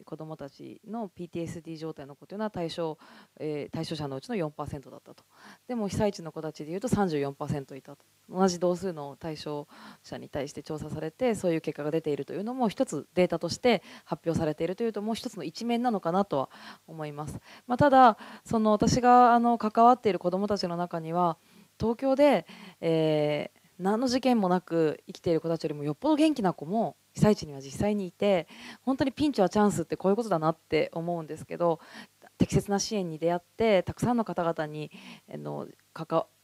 子どもたちの PTSD 状態の子というのは対象,、え対象者のうちの4%だったとでも被災地の子たちでいうと34%いたと同じ同数の対象者に対して調査されてそういう結果が出ているというのも一つデータとして発表されているというともう一つの一面なのかなとは思います、まあ、ただその私があの関わっている子どもたちの中には東京で、えー何の事件もなく生きている子たちよりもよっぽど元気な子も被災地には実際にいて本当にピンチはチャンスってこういうことだなって思うんですけど適切な支援に出会ってたくさんの方々にの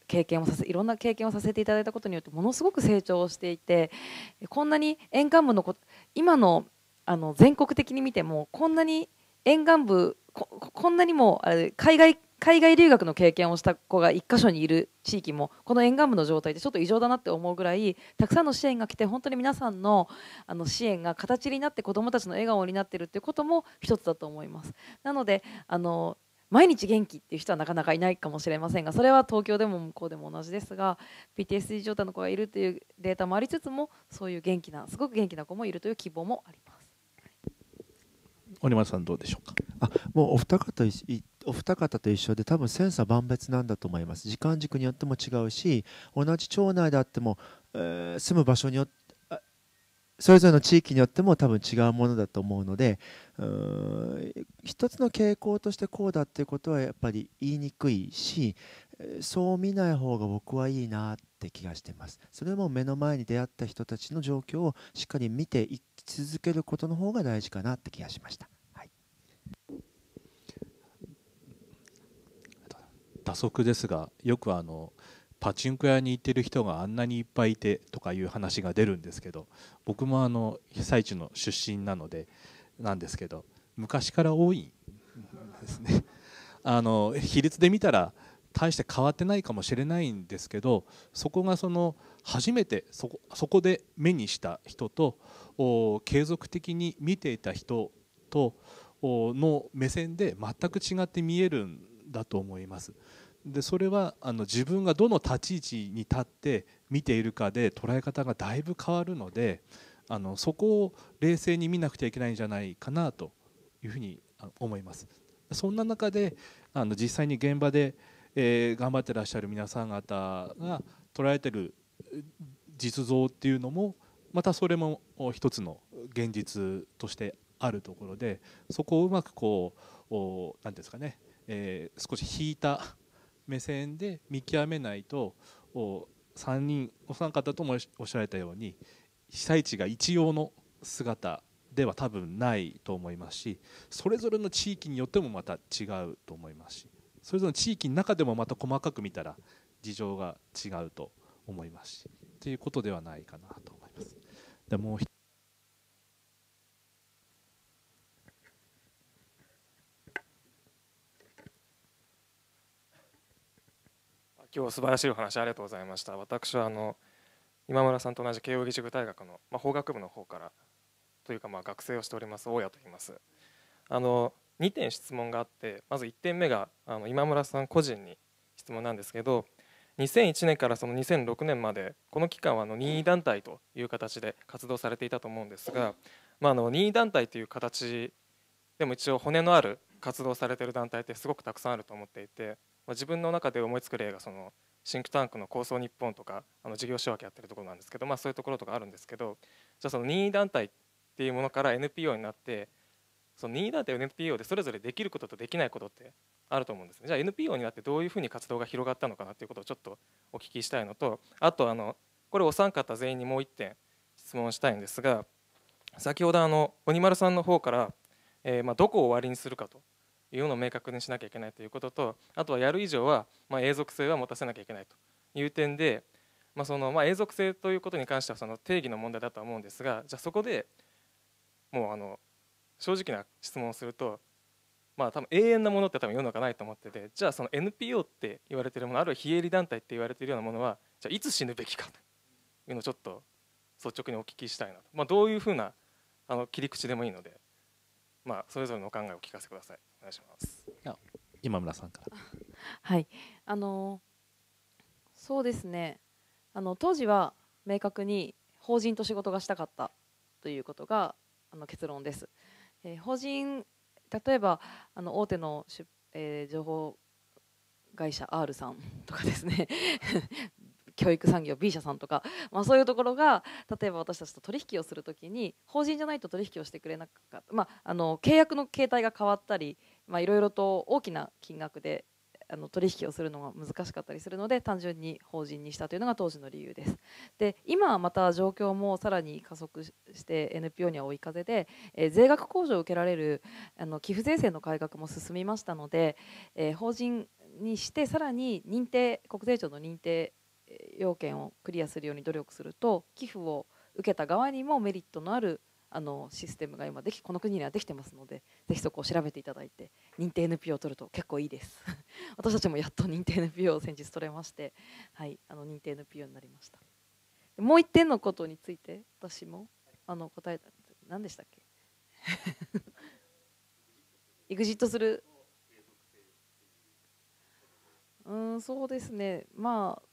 経験をさせいろんな経験をさせていただいたことによってものすごく成長をしていてこんなに沿岸部のこ今のあの全国的に見てもこんなに沿岸部こんなにも海外海外留学の経験をした子が1か所にいる地域もこの沿岸部の状態でちょっと異常だなって思うぐらいたくさんの支援が来て本当に皆さんのあの支援が形になって子どもたちの笑顔になってるっていうことも一つだと思います。なのであの毎日元気っていう人はなかなかいないかもしれませんがそれは東京でも向こうでも同じですが PTSD 状態の子がいるというデータもありつつもそういう元気なすごく元気な子もいるという希望もあります。森松さんどうでしょうかあもうお二方お二方と一緒で多分千差万別なんだと思います時間軸によっても違うし同じ町内であっても、えー、住む場所によってそれぞれの地域によっても多分違うものだと思うのでう一つの傾向としてこうだっていうことはやっぱり言いにくいしそう見ない方が僕はいいなって気がしてますそれも目の前に出会った人たちの状況をしっかり見て一続けることの方が大事かなって気がしました。はい、打足ですがよくあのパチンコ屋に行ってる人があんなにいっぱいいてとかいう話が出るんですけど僕もあの被災地の出身なのでなんですけど昔から多いですね。あの比率で見たら大して変わってないかもしれないんですけどそこがその初めてそこそこで目にした人と継続的に見ていた人との目線で全く違って見えるんだと思います。でそれはあの自分がどの立ち位置に立って見ているかで捉え方がだいぶ変わるのであのそこを冷静に見なくてはいけないんじゃないかなというふうに思います。そんな中であの実際に現場でえー、頑張ってらっしゃる皆さん方が捉えてる実像っていうのもまたそれも一つの現実としてあるところでそこをうまくこう何てうんですかね、えー、少し引いた目線で見極めないと3人お三方ともおっしゃられたように被災地が一様の姿では多分ないと思いますしそれぞれの地域によってもまた違うと思いますしそれぞれの地域の中でもまた細かく見たら事情が違うと思いますしということではないかなと思います。でもう今日素晴らしいお話ありがとうございました。私はあの今村さんと同じ慶應義塾大学の、まあ、法学部の方からというかまあ学生をしております大家と言います。あの2点質問があってまず1点目があの今村さん個人に質問なんですけど2001年からその2006年までこの期間はあの任意団体という形で活動されていたと思うんですが、まあ、あの任意団体という形でも一応骨のある活動されてる団体ってすごくたくさんあると思っていて、まあ、自分の中で思いつく例がそのシンクタンクの構想日本とかあの事業仕分けやってるところなんですけど、まあ、そういうところとかあるんですけどじゃあその任意団体っていうものから NPO になってその任意団体 NPO でそれぞれできることとできないことってあると思うんですねじゃあ NPO になってどういうふうに活動が広がったのかなっていうことをちょっとお聞きしたいのとあとあのこれお三方全員にもう1点質問したいんですが先ほどあの鬼丸さんの方から、えー、まあどこを終わりにするかというのを明確にしなきゃいけないということとあとはやる以上はまあ永続性は持たせなきゃいけないという点で、まあ、そのまあ永続性ということに関してはその定義の問題だとは思うんですがじゃあそこでもうあの正直な質問をするとまあ多分永遠なものって多分世の中ないと思っててじゃあその NPO って言われてるものあるいは非営利団体って言われてるようなものはじゃあいつ死ぬべきかというのをちょっと率直にお聞きしたいなと、まあ、どういうふうなあの切り口でもいいので、まあ、それぞれのお考えを聞かせくださいお願いします今村さんからはいあのそうですねあの当時は明確に法人と仕事がしたかったということがあの結論です。えー、法人例えばあの大手のえー、情報会社 R さんとかですね <laughs> 教育産業 B 社さんとか、まあ、そういうところが例えば私たちと取引をするときに法人じゃないと取引をしてくれなかった、まあ、あの契約の形態が変わったりいろいろと大きな金額であの取引をするのが難しかったりするので単純に法人にしたというのが当時の理由です。で今はまた状況もさらに加速して NPO には追い風で、えー、税額控除を受けられるあの寄付税制の改革も進みましたので、えー、法人にしてさらに認定国税庁の認定要件をクリアするように努力すると寄付を受けた側にもメリットのあるあのシステムが今できこの国にはできてますのでぜひそこを調べていただいて認定 NPO を取ると結構いいです <laughs> 私たちもやっと認定 NPO を先日取れまして、はい、あの認定 NPO になりましたもう一点のことについて私もあの答えた何でしたっけ <laughs> エグジットするうんそうですねまあ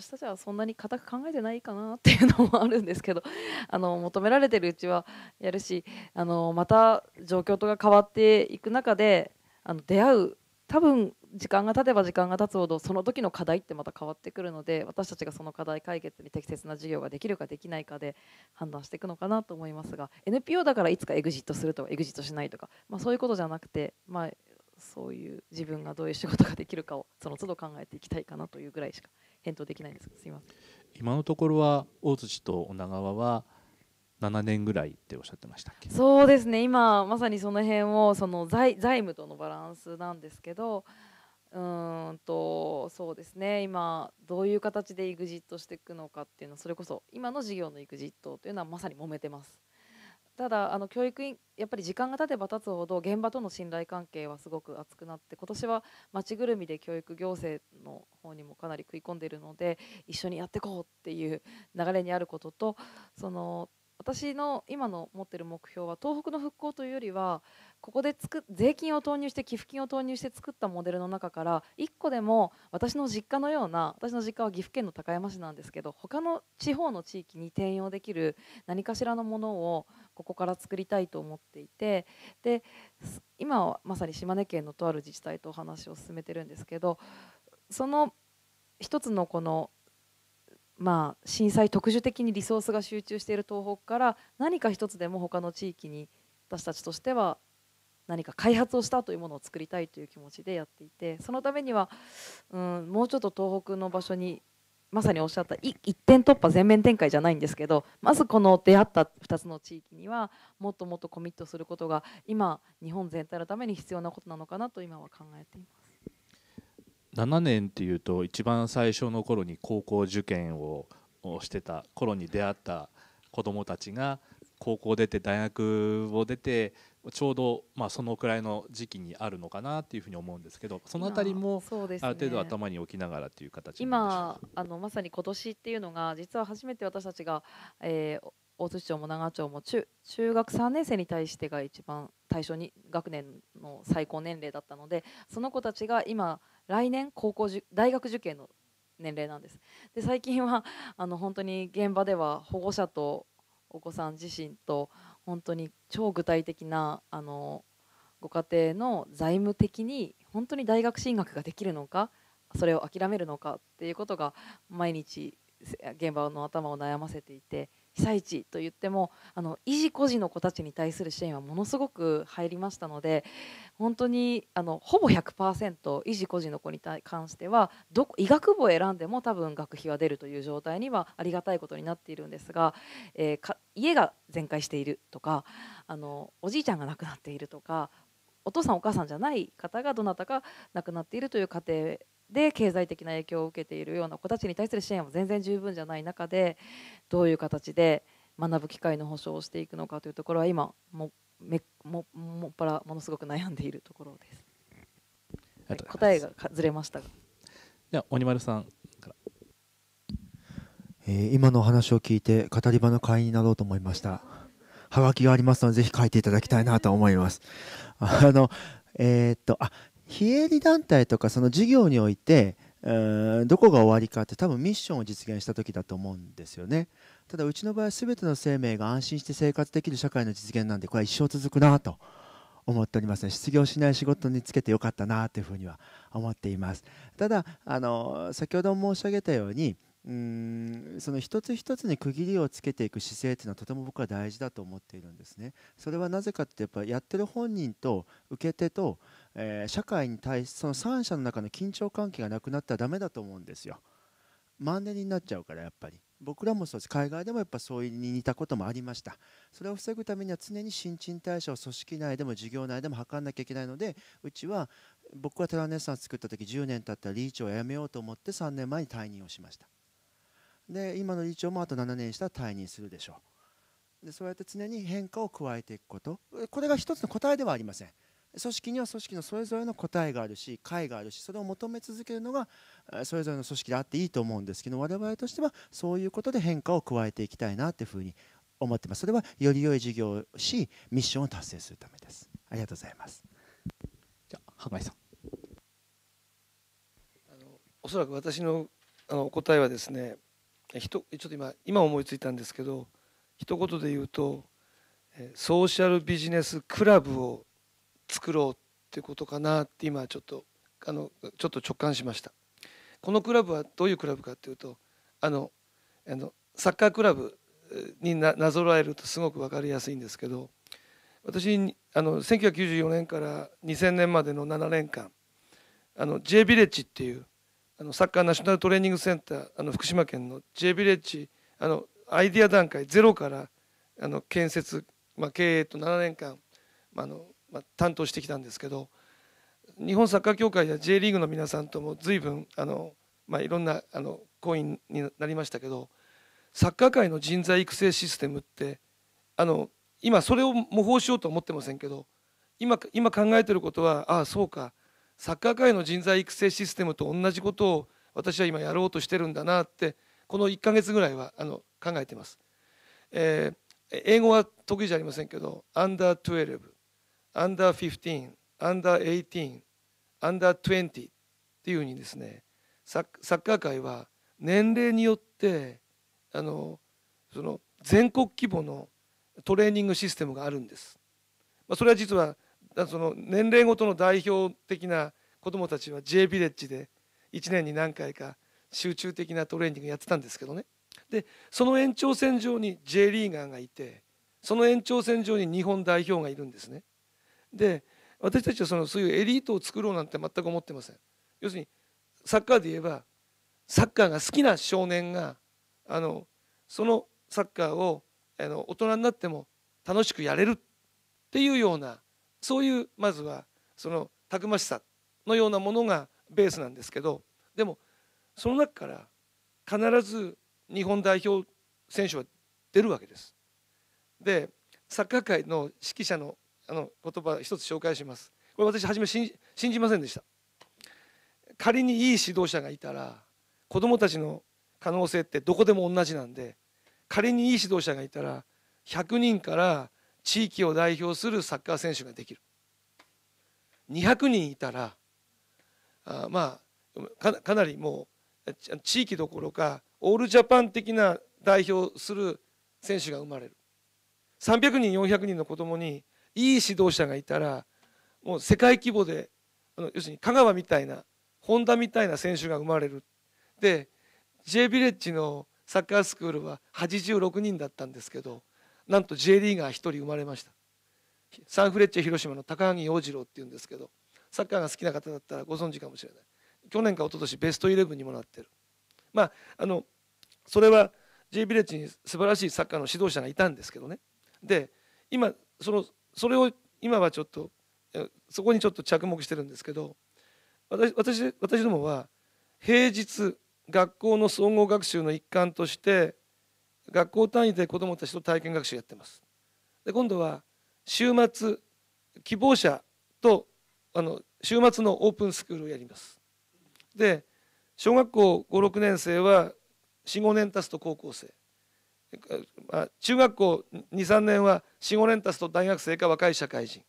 私たちはそんなに固く考えてないかなっていうのもあるんですけど <laughs> あの求められてるうちはやるしあのまた状況とか変わっていく中であの出会う多分時間が経てば時間が経つほどその時の課題ってまた変わってくるので私たちがその課題解決に適切な事業ができるかできないかで判断していくのかなと思いますが NPO だからいつかエグジットするとかエグジットしないとか、まあ、そういうことじゃなくて、まあ、そういう自分がどういう仕事ができるかをその都度考えていきたいかなというぐらいしか返答できないんですすいません今のところは大槌と女川は7年ぐらいっておっしゃってましたそうですね今まさにその辺をその財財務とのバランスなんですけどうんとそうですね今どういう形で EXIT していくのかっていうのはそれこそ今の事業の EXIT というのはまさに揉めてます。ただあの教育員やっぱり時間が経てば経つほど現場との信頼関係はすごく厚くなって今年は町ぐるみで教育行政の方にもかなり食い込んでいるので一緒にやっていこうっていう流れにあることとその私の今の持ってる目標は東北の復興というよりはここでつく税金を投入して寄付金を投入して作ったモデルの中から1個でも私の実家のような私の実家は岐阜県の高山市なんですけど他の地方の地域に転用できる何かしらのものをここから作りたいと思っていてで今はまさに島根県のとある自治体とお話を進めてるんですけどその一つのこのまあ震災特殊的にリソースが集中している東北から何か一つでも他の地域に私たちとしては何か開発をしたというものを作りたいという気持ちでやっていてそのためには、うん、もうちょっと東北の場所にまさにおっしゃった一点突破全面展開じゃないんですけどまずこの出会った2つの地域にはもっともっとコミットすることが今日本全体のために必要なことなのかなと今は考えています。7年っていうと一番最初の頃に高校受験をしてた頃に出会った子どもたちが高校出て大学を出てちょうどまあそのくらいの時期にあるのかなっていうふうに思うんですけどそのあたりもある程度頭に置きながらという形今あのまさに今年っていうのが実は初めて私たちが、えー、大津市長も長町も中中学3年生に対してが一番対象に学年の最高年齢だったのでその子たちが今来年高校大学受験の年齢なんです。で最近はあの本当に現場では保護者とお子さん自身と本当に超具体的なあのご家庭の財務的に本当に大学進学ができるのかそれを諦めるのかっていうことが毎日現場の頭を悩ませていて被災地と言ってもあの維持孤児の子たちに対する支援はものすごく入りましたので本当にあのほぼ100%維持孤児の子に関してはどこ医学部を選んでも多分学費は出るという状態にはありがたいことになっているんですが、えー、か家が全壊しているとかあのおじいちゃんが亡くなっているとかお父さんお母さんじゃない方がどなたか亡くなっているという家庭で経済的な影響を受けているような子たちに対する支援は全然十分じゃない中でどういう形で学ぶ機会の保障をしていくのかというところは今もめももっぱらものすごく悩んでいるところです。はい、答えがずれましたが。では鬼丸さんから。えー、今のお話を聞いて語り場の会員になろうと思いました。はがきがありますのでぜひ書いていただきたいなと思います。あのえー、っとあ非営利団体とかその事業においてどこが終わりかって多分ミッションを実現した時だと思うんですよねただうちの場合全ての生命が安心して生活できる社会の実現なんでこれは一生続くなと思っておりますね失業しない仕事につけてよかったなというふうには思っていますただあの先ほど申し上げたようにうんその一つ一つに区切りをつけていく姿勢というのはとても僕は大事だと思っているんですね。それはなぜかってやっぱやってる本人と受け手とえー、社会に対しその3者の中の緊張関係がなくなったらダメだと思うんですよ。マンネリになっちゃうからやっぱり僕らもそうです海外でもやっぱそういうに似たこともありましたそれを防ぐためには常に新陳代謝を組織内でも事業内でも測らなきゃいけないのでうちは僕がテラネッサン作った時10年経ったら理事長を辞めようと思って3年前に退任をしましたで今の理事長もあと7年したら退任するでしょうでそうやって常に変化を加えていくことこれが一つの答えではありません組織には組織のそれぞれの答えがあるし解があるしそれを求め続けるのがそれぞれの組織であっていいと思うんですけど我々としてはそういうことで変化を加えていきたいなというふうに思ってますそれはより良い事業をしミッションを達成するためですありがとうございますじゃあ羽さんあのおそらく私のあの答えはですねひとちょっと今今思いついたんですけど一言で言うとソーシャルビジネスクラブを作ろうってことかなって今ちょっとあのちょっと直感しましたこのクラブはどういうクラブかっていうとあのあのサッカークラブになぞらえるとすごく分かりやすいんですけど私あの1994年から2000年までの7年間あの J ビレッジっていうあのサッカーナショナルトレーニングセンターあの福島県の J ビレッジあのアイディア段階ゼロからあの建設、まあ、経営と7年間、まあ、あの担当してきたんですけど日本サッカー協会や J リーグの皆さんとも随分あの、まあ、いろんなあのコインになりましたけどサッカー界の人材育成システムってあの今それを模倣しようと思ってませんけど今今考えてることはああそうかサッカー界の人材育成システムと同じことを私は今やろうとしてるんだなってこの1か月ぐらいはあの考えてます、えー、英語は得意じゃありませんけどアンダー12 under 15、under 18、under 20っていうふうにですねサッカー界は年齢によってあのその全国規模のトレーニングシステムがあるんです。まあ、それは実はその年齢ごとの代表的な子どもたちは J ビレッジで1年に何回か集中的なトレーニングやってたんですけどねでその延長線上に J リーガーがいてその延長線上に日本代表がいるんですね。で私たちはそのそういうエリートを作ろうなんて全く思ってません要するにサッカーで言えばサッカーが好きな少年があのそのサッカーをあの大人になっても楽しくやれるっていうようなそういうまずはそのたくましさのようなものがベースなんですけどでもその中から必ず日本代表選手は出るわけです。でサッカー界の指揮者のあの言葉一つ紹介しますこれ私初め信じませんでした仮にいい指導者がいたら子どもたちの可能性ってどこでも同じなんで仮にいい指導者がいたら100人から地域を代表するサッカー選手ができる200人いたらあまあかなりもう地域どころかオールジャパン的な代表する選手が生まれる300人400人の子供にいい指導者がいたらもう世界規模で要するに香川みたいなホンダみたいな選手が生まれるで J ヴィレッジのサッカースクールは86人だったんですけどなんと J リーガー1人生まれましたサンフレッチェ広島の高萩洋次郎っていうんですけどサッカーが好きな方だったらご存知かもしれない去年か一昨年ベストイレブンにもなってるまああのそれは J ヴィレッジに素晴らしいサッカーの指導者がいたんですけどねで今そのそれを今はちょっとそこにちょっと着目してるんですけど私私私どもは平日学校の総合学習の一環として学校単位で子どもたちと体験学習やってますで今度は週末希望者とあの週末のオープンスクールをやりますで小学校56年生は45年経つと高校生中学校23年は45年たつと大学生か若い社会人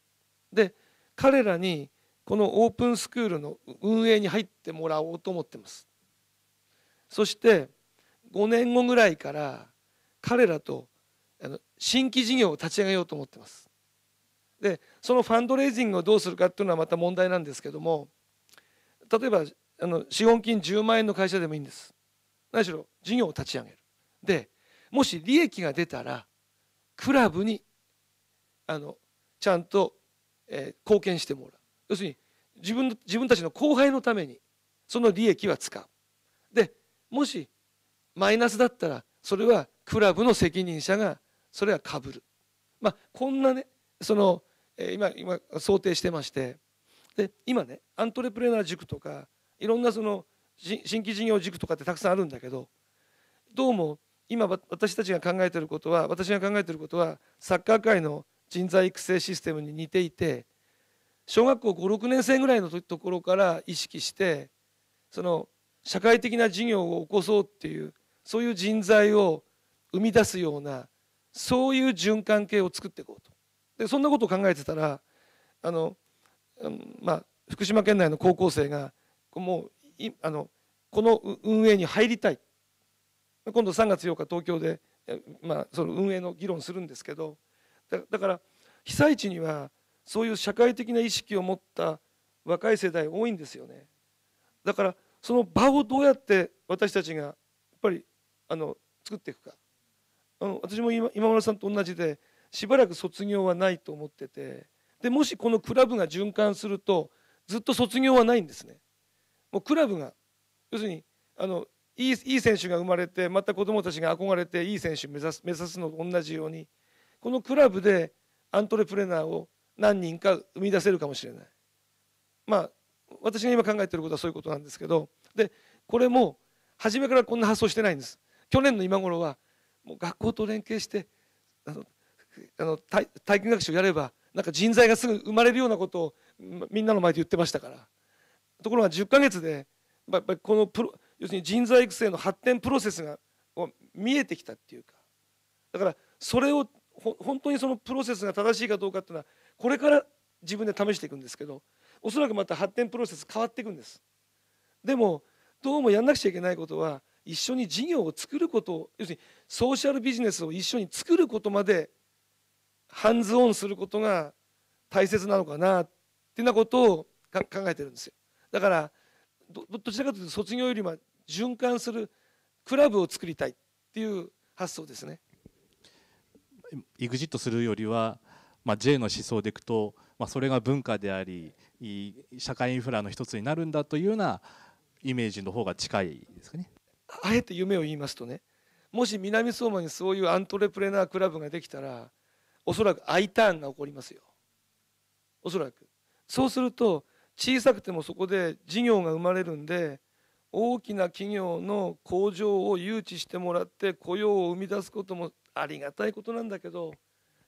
で彼らにこのオープンスクールの運営に入ってもらおうと思ってますそして5年後ぐらいから彼らと新規事業を立ち上げようと思ってますでそのファンドレイジングをどうするかっていうのはまた問題なんですけども例えばあの資本金10万円の会社でもいいんです何しろ事業を立ち上げるでもし利益が出たらクラブにあのちゃんと、えー、貢献してもらう要するに自分自分たちの後輩のためにその利益は使うでもしマイナスだったらそれはクラブの責任者がそれはかぶる、まあ、こんなねその、えー、今今想定してましてで今ねアントレプレナー塾とかいろんなその新規事業塾とかってたくさんあるんだけどどうも今私たちが考えていることは私が考えていることはサッカー界の人材育成システムに似ていて小学校56年生ぐらいのところから意識してその社会的な事業を起こそうっていうそういう人材を生み出すようなそういう循環系を作っていこうとでそんなことを考えてたらあの、まあ、福島県内の高校生がもういあのこの運営に入りたい今度3月8日東京で、まあ、その運営の議論するんですけどだから被災地にはそういう社会的な意識を持った若い世代多いんですよねだからその場をどうやって私たちがやっぱりあの作っていくかあの私も今村さんと同じでしばらく卒業はないと思っててでもしこのクラブが循環するとずっと卒業はないんですねもうクラブが要するにあのいいいい選手が生まれてまた子どもたちが憧れていい選手目指す目指すのと同じようにこのクラブでアントレプレナーを何人か生み出せるかもしれない。まあ私が今考えてることはそういうことなんですけどでこれも初めからこんな発想してないんです去年の今頃はもう学校と連携してあのあの体体験学習をやればなんか人材がすぐ生まれるようなことをみんなの前で言ってましたからところが10ヶ月でやっぱりこのプロ要するに人材育成の発展プロセスが見えてきたっていうかだからそれを本当にそのプロセスが正しいかどうかっていうのはこれから自分で試していくんですけどおそらくまた発展プロセス変わっていくんですでもどうもやんなくちゃいけないことは一緒に事業を作ることを要するにソーシャルビジネスを一緒に作ることまでハンズオンすることが大切なのかなっていうようなことを考えてるんですよだからどちらかというと卒業よりも循環するクラブを作りたいっていう発想ですね。エグジットするよりは、まあ、J の思想でいくと、まあ、それが文化であり社会インフラの一つになるんだというようなイメージの方が近いですかね。あえて夢を言いますとねもし南相馬にそういうアントレプレナークラブができたらおそらく I ターンが起こりますよおそらくそうすると小さくてもそこで事業が生まれるんで大きな企業の工場を誘致してもらって雇用を生み出すこともありがたいことなんだけど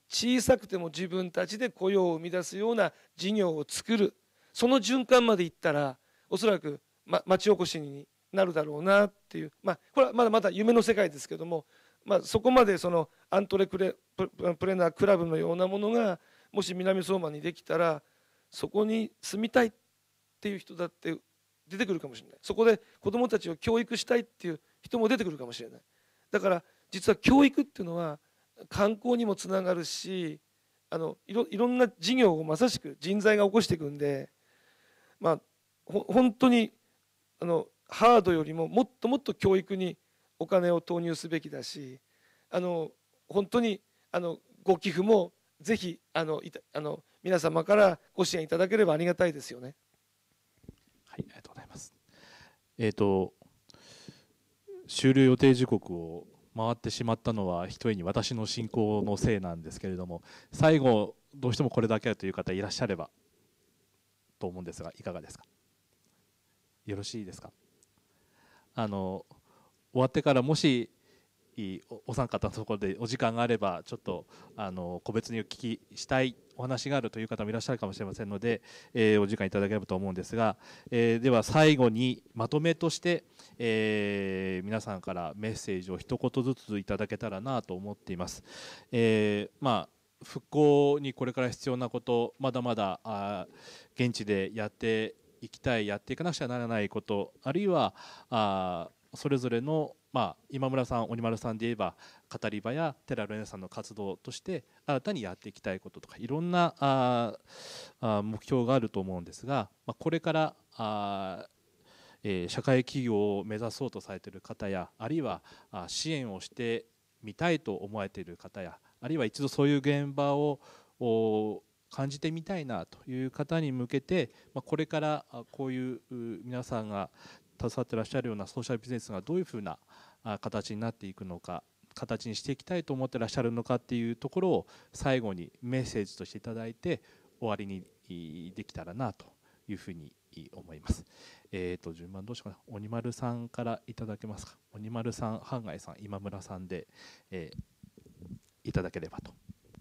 小さくても自分たちで雇用を生み出すような事業を作るその循環までいったらおそらく、ま、町おこしになるだろうなっていう、まあ、これはまだまだ夢の世界ですけども、まあ、そこまでそのアントレクレプレナークラブのようなものがもし南相馬にできたらそこに住みたいっていう人だって出てくるかもしれないそこで子どもたちを教育したいっていう人も出てくるかもしれないだから実は教育っていうのは観光にもつながるしあのいろいろんな事業をまさしく人材が起こしていくんでまあ本当にあのハードよりももっともっと教育にお金を投入すべきだしあの本当にあのご寄付もぜひあのあの皆様からご支援いただければありがたいですよね。はい、ありがとうえっ、ー、と終了予定時刻を回ってしまったのはひとえに私の進行のせいなんですけれども最後どうしてもこれだけという方いらっしゃればと思うんですがいかがですかよろしいですかあの終わってからもしひお三方のところでお時間があればちょっとあの個別にお聞きしたいお話があるという方もいらっしゃるかもしれませんので、えー、お時間いただければと思うんですが、えー、では最後にまとめとして、えー、皆さんからメッセージを一言ずついただけたらなと思っています。えまあ復興にこれから必要なことまだまだあ現地でやっていきたいやっていかなくちゃならないことあるいはあそれぞれの、まあ、今村さん鬼丸さんで言えば語り場や寺ルネさんの活動として新たにやっていきたいこととかいろんなああ目標があると思うんですが、まあ、これからあえー、社会企業を目指そうとされている方やあるいは支援をしてみたいと思われている方やあるいは一度そういう現場を感じてみたいなという方に向けて、まあ、これからこういう皆さんが携わってらっしゃるようなソーシャルビジネスがどういうふうな形になっていくのか形にしていきたいと思ってらっしゃるのかっていうところを最後にメッセージとしていただいて終わりにできたらなというふうに思います。えっ、ー、と順番どうしようかな。鬼丸さんからいただけますか。鬼丸さん、半谷さん、今村さんで、えー、いただければと。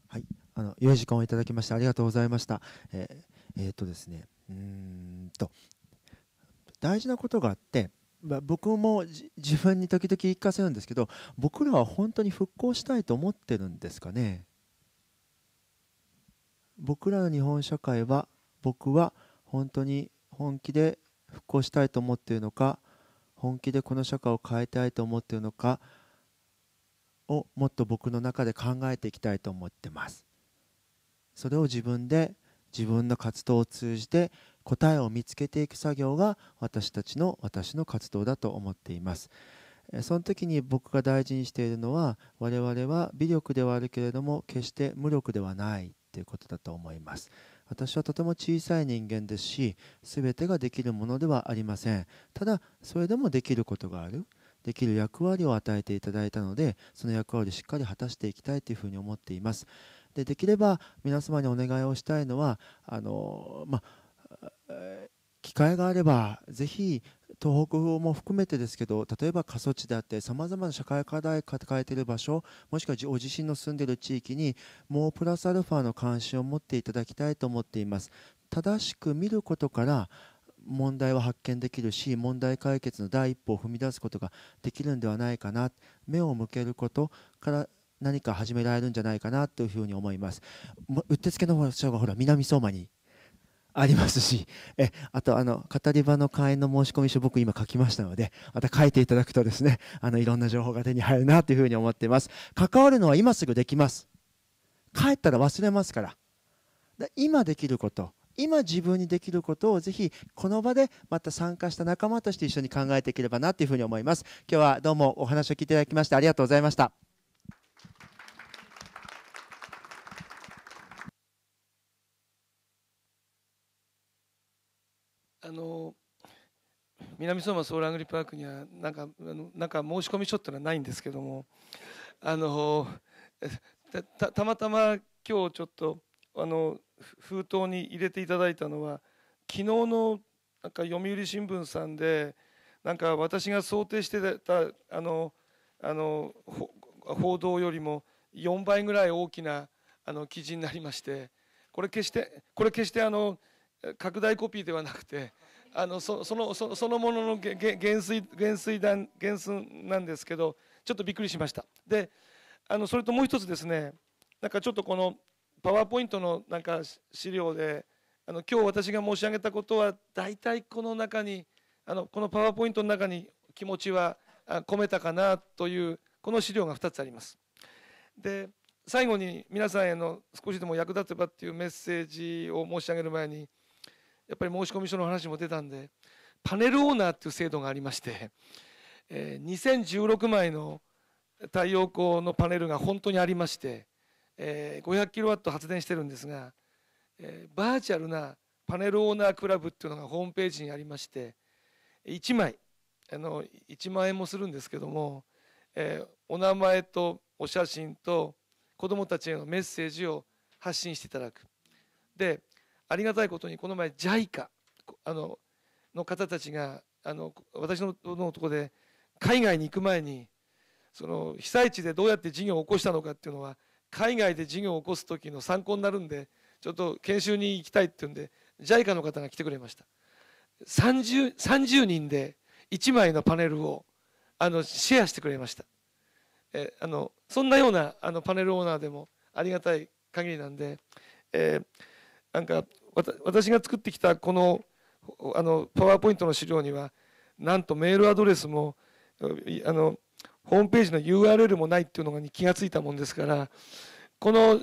はい。あの良い時間をいただきましてありがとうございました。えー、えー、とですね。うんと大事なことがあって、まあ、僕も自分に時々言い聞かせるんですけど僕らは本当に復興したいと思ってるんですかね僕らの日本社会は僕は本当に本気で復興したいと思っているのか本気でこの社会を変えたいと思っているのかをもっと僕の中で考えていきたいと思ってますそれを自分で自分の活動を通じて答えを見つけていく作業が私たちの私の活動だと思っていますその時に僕が大事にしているのは我々は微力ではあるけれども決して無力ではないということだと思います私はとても小さい人間ですし全てができるものではありませんただそれでもできることがあるできる役割を与えていただいたのでその役割をしっかり果たしていきたいというふうに思っていますでできれば皆様にお願いをしたいのはあの、まあ、機会があればぜひ東北も含めてですけど例えば過疎地であってさまざまな社会課題を抱えている場所もしくはお地震の住んでいる地域にもうプラスアルファの関心を持っていただきたいと思っています正しく見ることから問題を発見できるし問題解決の第一歩を踏み出すことができるんではないかな目を向けることから何か始められるんじゃないかなというふうに思いますうってつけの場所がほら南相馬にありますし、えあとあの語り場の会員の申込書、僕今書きましたので、また書いていただくとですね、あのいろんな情報が手に入るなというふうに思っています。関わるのは今すぐできます。帰ったら忘れますから。だ今できること、今自分にできることをぜひこの場でまた参加した仲間として一緒に考えていければなというふうに思います。今日はどうもお話を聞いていただきましてありがとうございました。あの南相馬ソーラングリパークにはなんかなんか申し込み書ってのはないんですけどもあのたたまたま今日ちょっとあの封筒に入れていただいたのは昨日のなんか読売新聞さんでなんか私が想定してたあのあの報道よりも4倍ぐらい大きなあの記事になりましてこれ決してこれ決してあの拡大コピーではなくてあのそのそのものの減衰減衰弾減衰なんですけどちょっとびっくりしましたであのそれともう一つですねなんかちょっとこのパワーポイントのなんか資料であの今日私が申し上げたことは大体この中にあのこのパワーポイントの中に気持ちは込めたかなというこの資料が2つありますで最後に皆さんへの少しでも役立てばっていうメッセージを申し上げる前にやっぱり申込書の話も出たんでパネルオーナーっていう制度がありまして、え2016枚の太陽光のパネルが本当にありまして、え5 0 0ット発電してるんですが、えバーチャルなパネルオーナークラブっていうのがホームページにありまして1枚あの1万円もするんですけども、えお名前とお写真と子どもたちへのメッセージを発信していただく。でありがたいことにこの前 JICA あのの方たちがあの私ののとこで海外に行く前にその被災地でどうやって事業を起こしたのかっていうのは海外で事業を起こす時の参考になるんでちょっと研修に行きたいっていうんで JICA の方が来てくれました 30, 30人で1枚のパネルをあのシェアしてくれましたえあのそんなようなあのパネルオーナーでもありがたい限りなんで、えー、なんか私が作ってきたこのあのパワーポイントの資料にはなんとメールアドレスもあのホームページの URL もないっていうのがに気がついたもんですからこの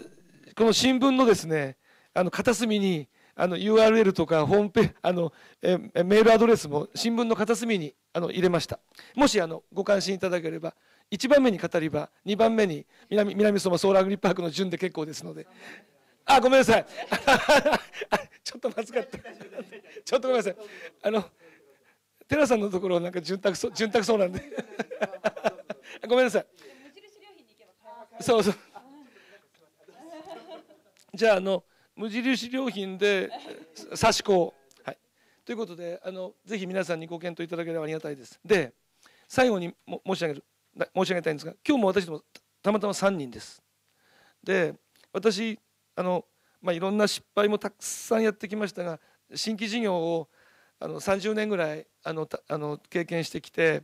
この新聞のですねあの片隅にあの URL とかホームペあのえメールアドレスも新聞の片隅にあの入れましたもしあのご関心いただければ1番目に語り場2番目に南南相馬ソーラーグリッパークの順で結構ですので。あ、ごめんなさい。<laughs> ちょっとまずかった。ちょっとごめんなさい。あの、寺さんのところなんか潤沢そう、潤沢そうなんで。<laughs> ごめんなさい。そうそう。じゃあ、あの、無印良品で差し子はい。ということで、あの、ぜひ皆さんにご検討いただければありがたいです。で、最後にも申し上げる、申し上げたいんですが、今日も私どもたまたま3人です。で、私、あの、まあ、いろんな失敗もたくさんやってきましたが新規事業をあの30年ぐらいあのあの経験してきて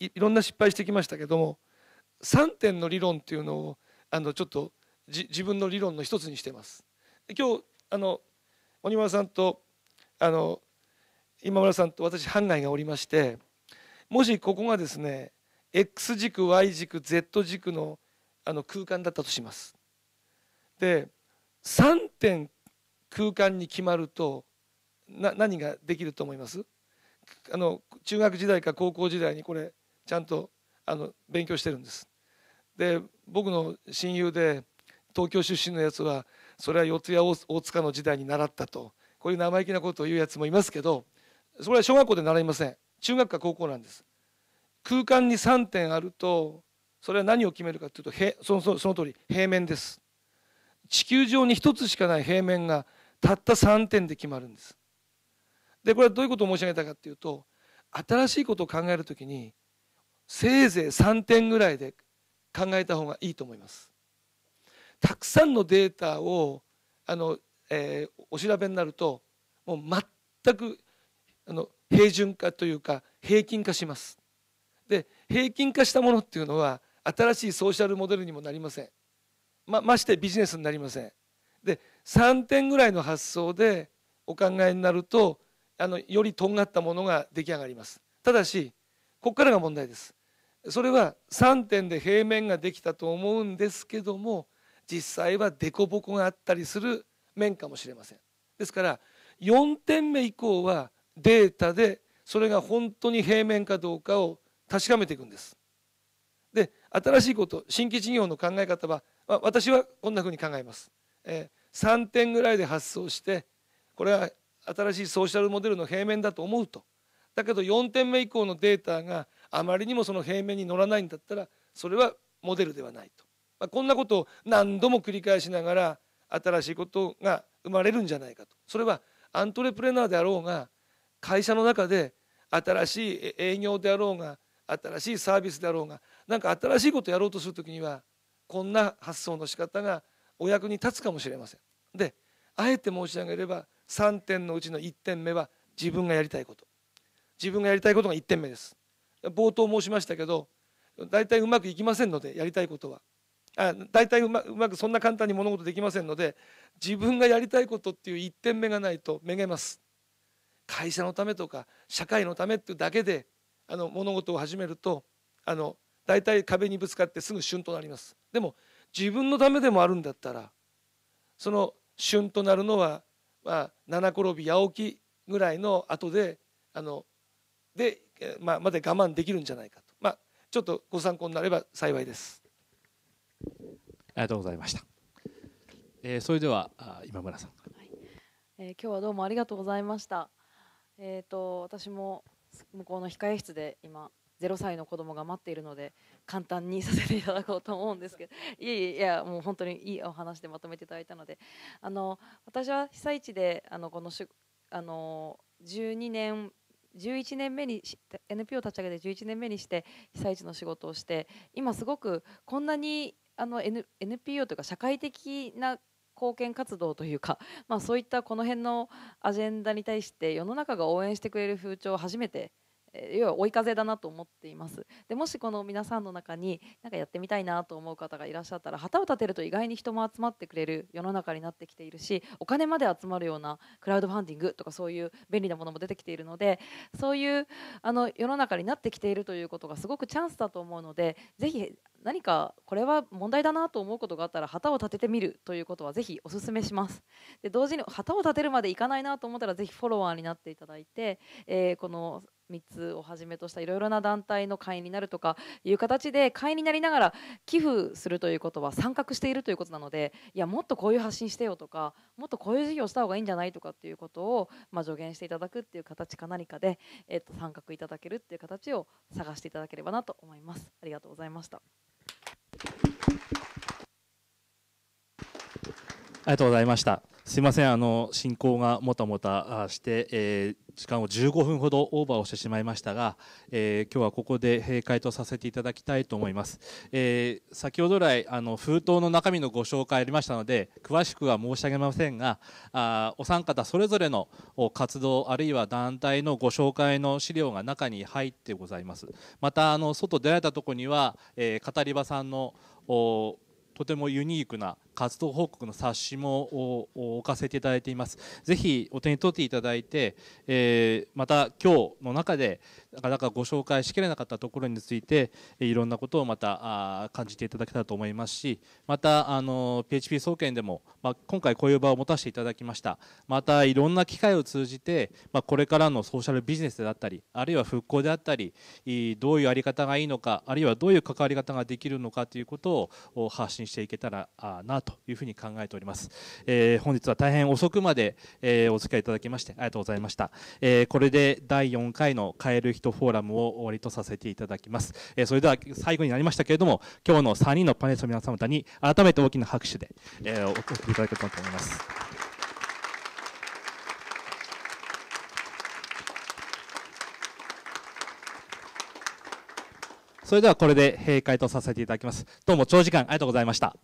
いろんな失敗してきましたけども3点の理論っていうのをあのちょっと自分の理論の一つにしてます。今日あの鬼丸さんとあの今村さんと私ガイがおりましてもしここがですね X 軸 Y 軸 Z 軸のあの空間だったとします。で3点空間に決まるとな何ができると思いますあの中学時代か高校時代にこれちゃんとあの勉強してるんです。で僕の親友で東京出身のやつはそれは四谷大塚の時代に習ったとこういう生意気なことを言うやつもいますけどそれは小学校で習いません中学か高校なんです空間に3点あるとそれは何を決めるかというとそのその通り平面です地球上に一つしかない平面がたった3点で決まるんです。でこれはどういうことを申し上げたかっていうと新しいことを考える時にせいぜい3点ぐらいで考えた方がいいと思います。たくさんのデータをあの、えー、お調べになるともう全くあの平準化というか平均化します。で平均化したものっていうのは新しいソーシャルモデルにもなりません。まましてビジネスになりませんで3点ぐらいの発想でお考えになるとあのよりとんがったものが出来上がりますただしここからが問題ですそれは3点で平面ができたと思うんですけども実際は凸凹があったりする面かもしれませんですから4点目以降はデータでそれが本当に平面かどうかを確かめていくんですで新しいこと新規事業の考え方は私はこんなふうに考えます、えー、3点ぐらいで発想してこれは新しいソーシャルモデルの平面だと思うとだけど4点目以降のデータがあまりにもその平面に乗らないんだったらそれはモデルではないと、まあ、こんなことを何度も繰り返しながら新しいことが生まれるんじゃないかとそれはアントレプレナーであろうが会社の中で新しい営業であろうが新しいサービスであろうが何か新しいことをやろうとする時にはこんな発想の仕方がお役に立つかもしれませんであえて申し上げれば3点のうちの1点目は自分がやりたいこと自分がやりたいことが1点目です冒頭申しましたけど大体うまくいきませんのでやりたいことは大体うまうまくそんな簡単に物事できませんので自分がやりたいことっていう1点目がないとめげます会社のためとか社会のためっていうだけであの物事を始めるとあの大体壁にぶつかってすぐ旬となりますでも自分のためでもあるんだったらその旬となるのは、まあ、七転び八起きぐらいの後であので、まあ、まで我慢できるんじゃないかと、まあ、ちょっとご参考になれば幸いです。ありがとうございました。えー、それでは今村さん、はいえー、今日はどうもありがとうございました。えっ、ー、と私も向こうの控え室で今0歳の子供が待っているので簡単にさせていただこうと思うんですけどいや <laughs> いえいやもう本当にいいお話でまとめていただいたのであの私は被災地であのこのしあの12年11年目に NPO 立ち上げて11年目にして被災地の仕事をして今すごくこんなにあの、N、NPO というか社会的な貢献活動というか、<laughs> まあ、そういったこの辺のアジェンダに対して世の中が応援してくれる風潮を初めて要は追い風だなと思っていますでもしこの皆さんの中にんかやってみたいなと思う方がいらっしゃったら旗を立てると意外に人も集まってくれる世の中になってきているしお金まで集まるようなクラウドファンディングとかそういう便利なものも出てきているのでそういうあの世の中になってきているということがすごくチャンスだと思うのでぜひ何かこれは問題だなと思うことがあったら旗を立ててみるということはぜひおすすめしますで同時に旗を立てるまでいかないなと思ったらぜひフォロワーになっていただいて、えー、この3つをはじめとしたいろいろな団体の会員になるとかいう形で会員になりながら寄付するということは参画しているということなのでいやもっとこういう発信してよとかもっとこういう事業した方がいいんじゃないとかっていうことを、まあ、助言していただくっていう形か何かで、えっと参画いただけるっていう形を探していただければなと思います。ありがとうございましたありがとうございました。すいませんあの進行がもたもたして、えー、時間を15分ほどオーバーをしてしまいましたが、えー、今日はここで閉会とさせていただきたいと思います、えー、先ほど来あの封筒の中身のご紹介ありましたので詳しくは申し上げませんがあお三方それぞれの活動あるいは団体のご紹介の資料が中に入ってございますまたあの外出られたところには、えー、語り場さんのおとてもユニークな活動報告の冊子も置かせていただいています。ぜひお手に取っていただいて、えー、また今日の中でなかなかご紹介しきれなかったところについていろんなことをまた感じていただけたらと思いますしまたあの PHP 総研でも、まあ、今回こういう場を持たせていただきましたまたいろんな機会を通じて、まあ、これからのソーシャルビジネスであったりあるいは復興であったりどういうあり方がいいのかあるいはどういう関わり方ができるのかということを発信信していけたらなというふうに考えております、えー、本日は大変遅くまで、えー、お付き合いいただきましてありがとうございました、えー、これで第4回の「変える人フォーラム」を終わりとさせていただきます、えー、それでは最後になりましたけれども今日の3人のパネルの皆様方に改めて大きな拍手で、えー、お送りいただけたらと思いますそれではこれで閉会とさせていただきます。どうも長時間ありがとうございました。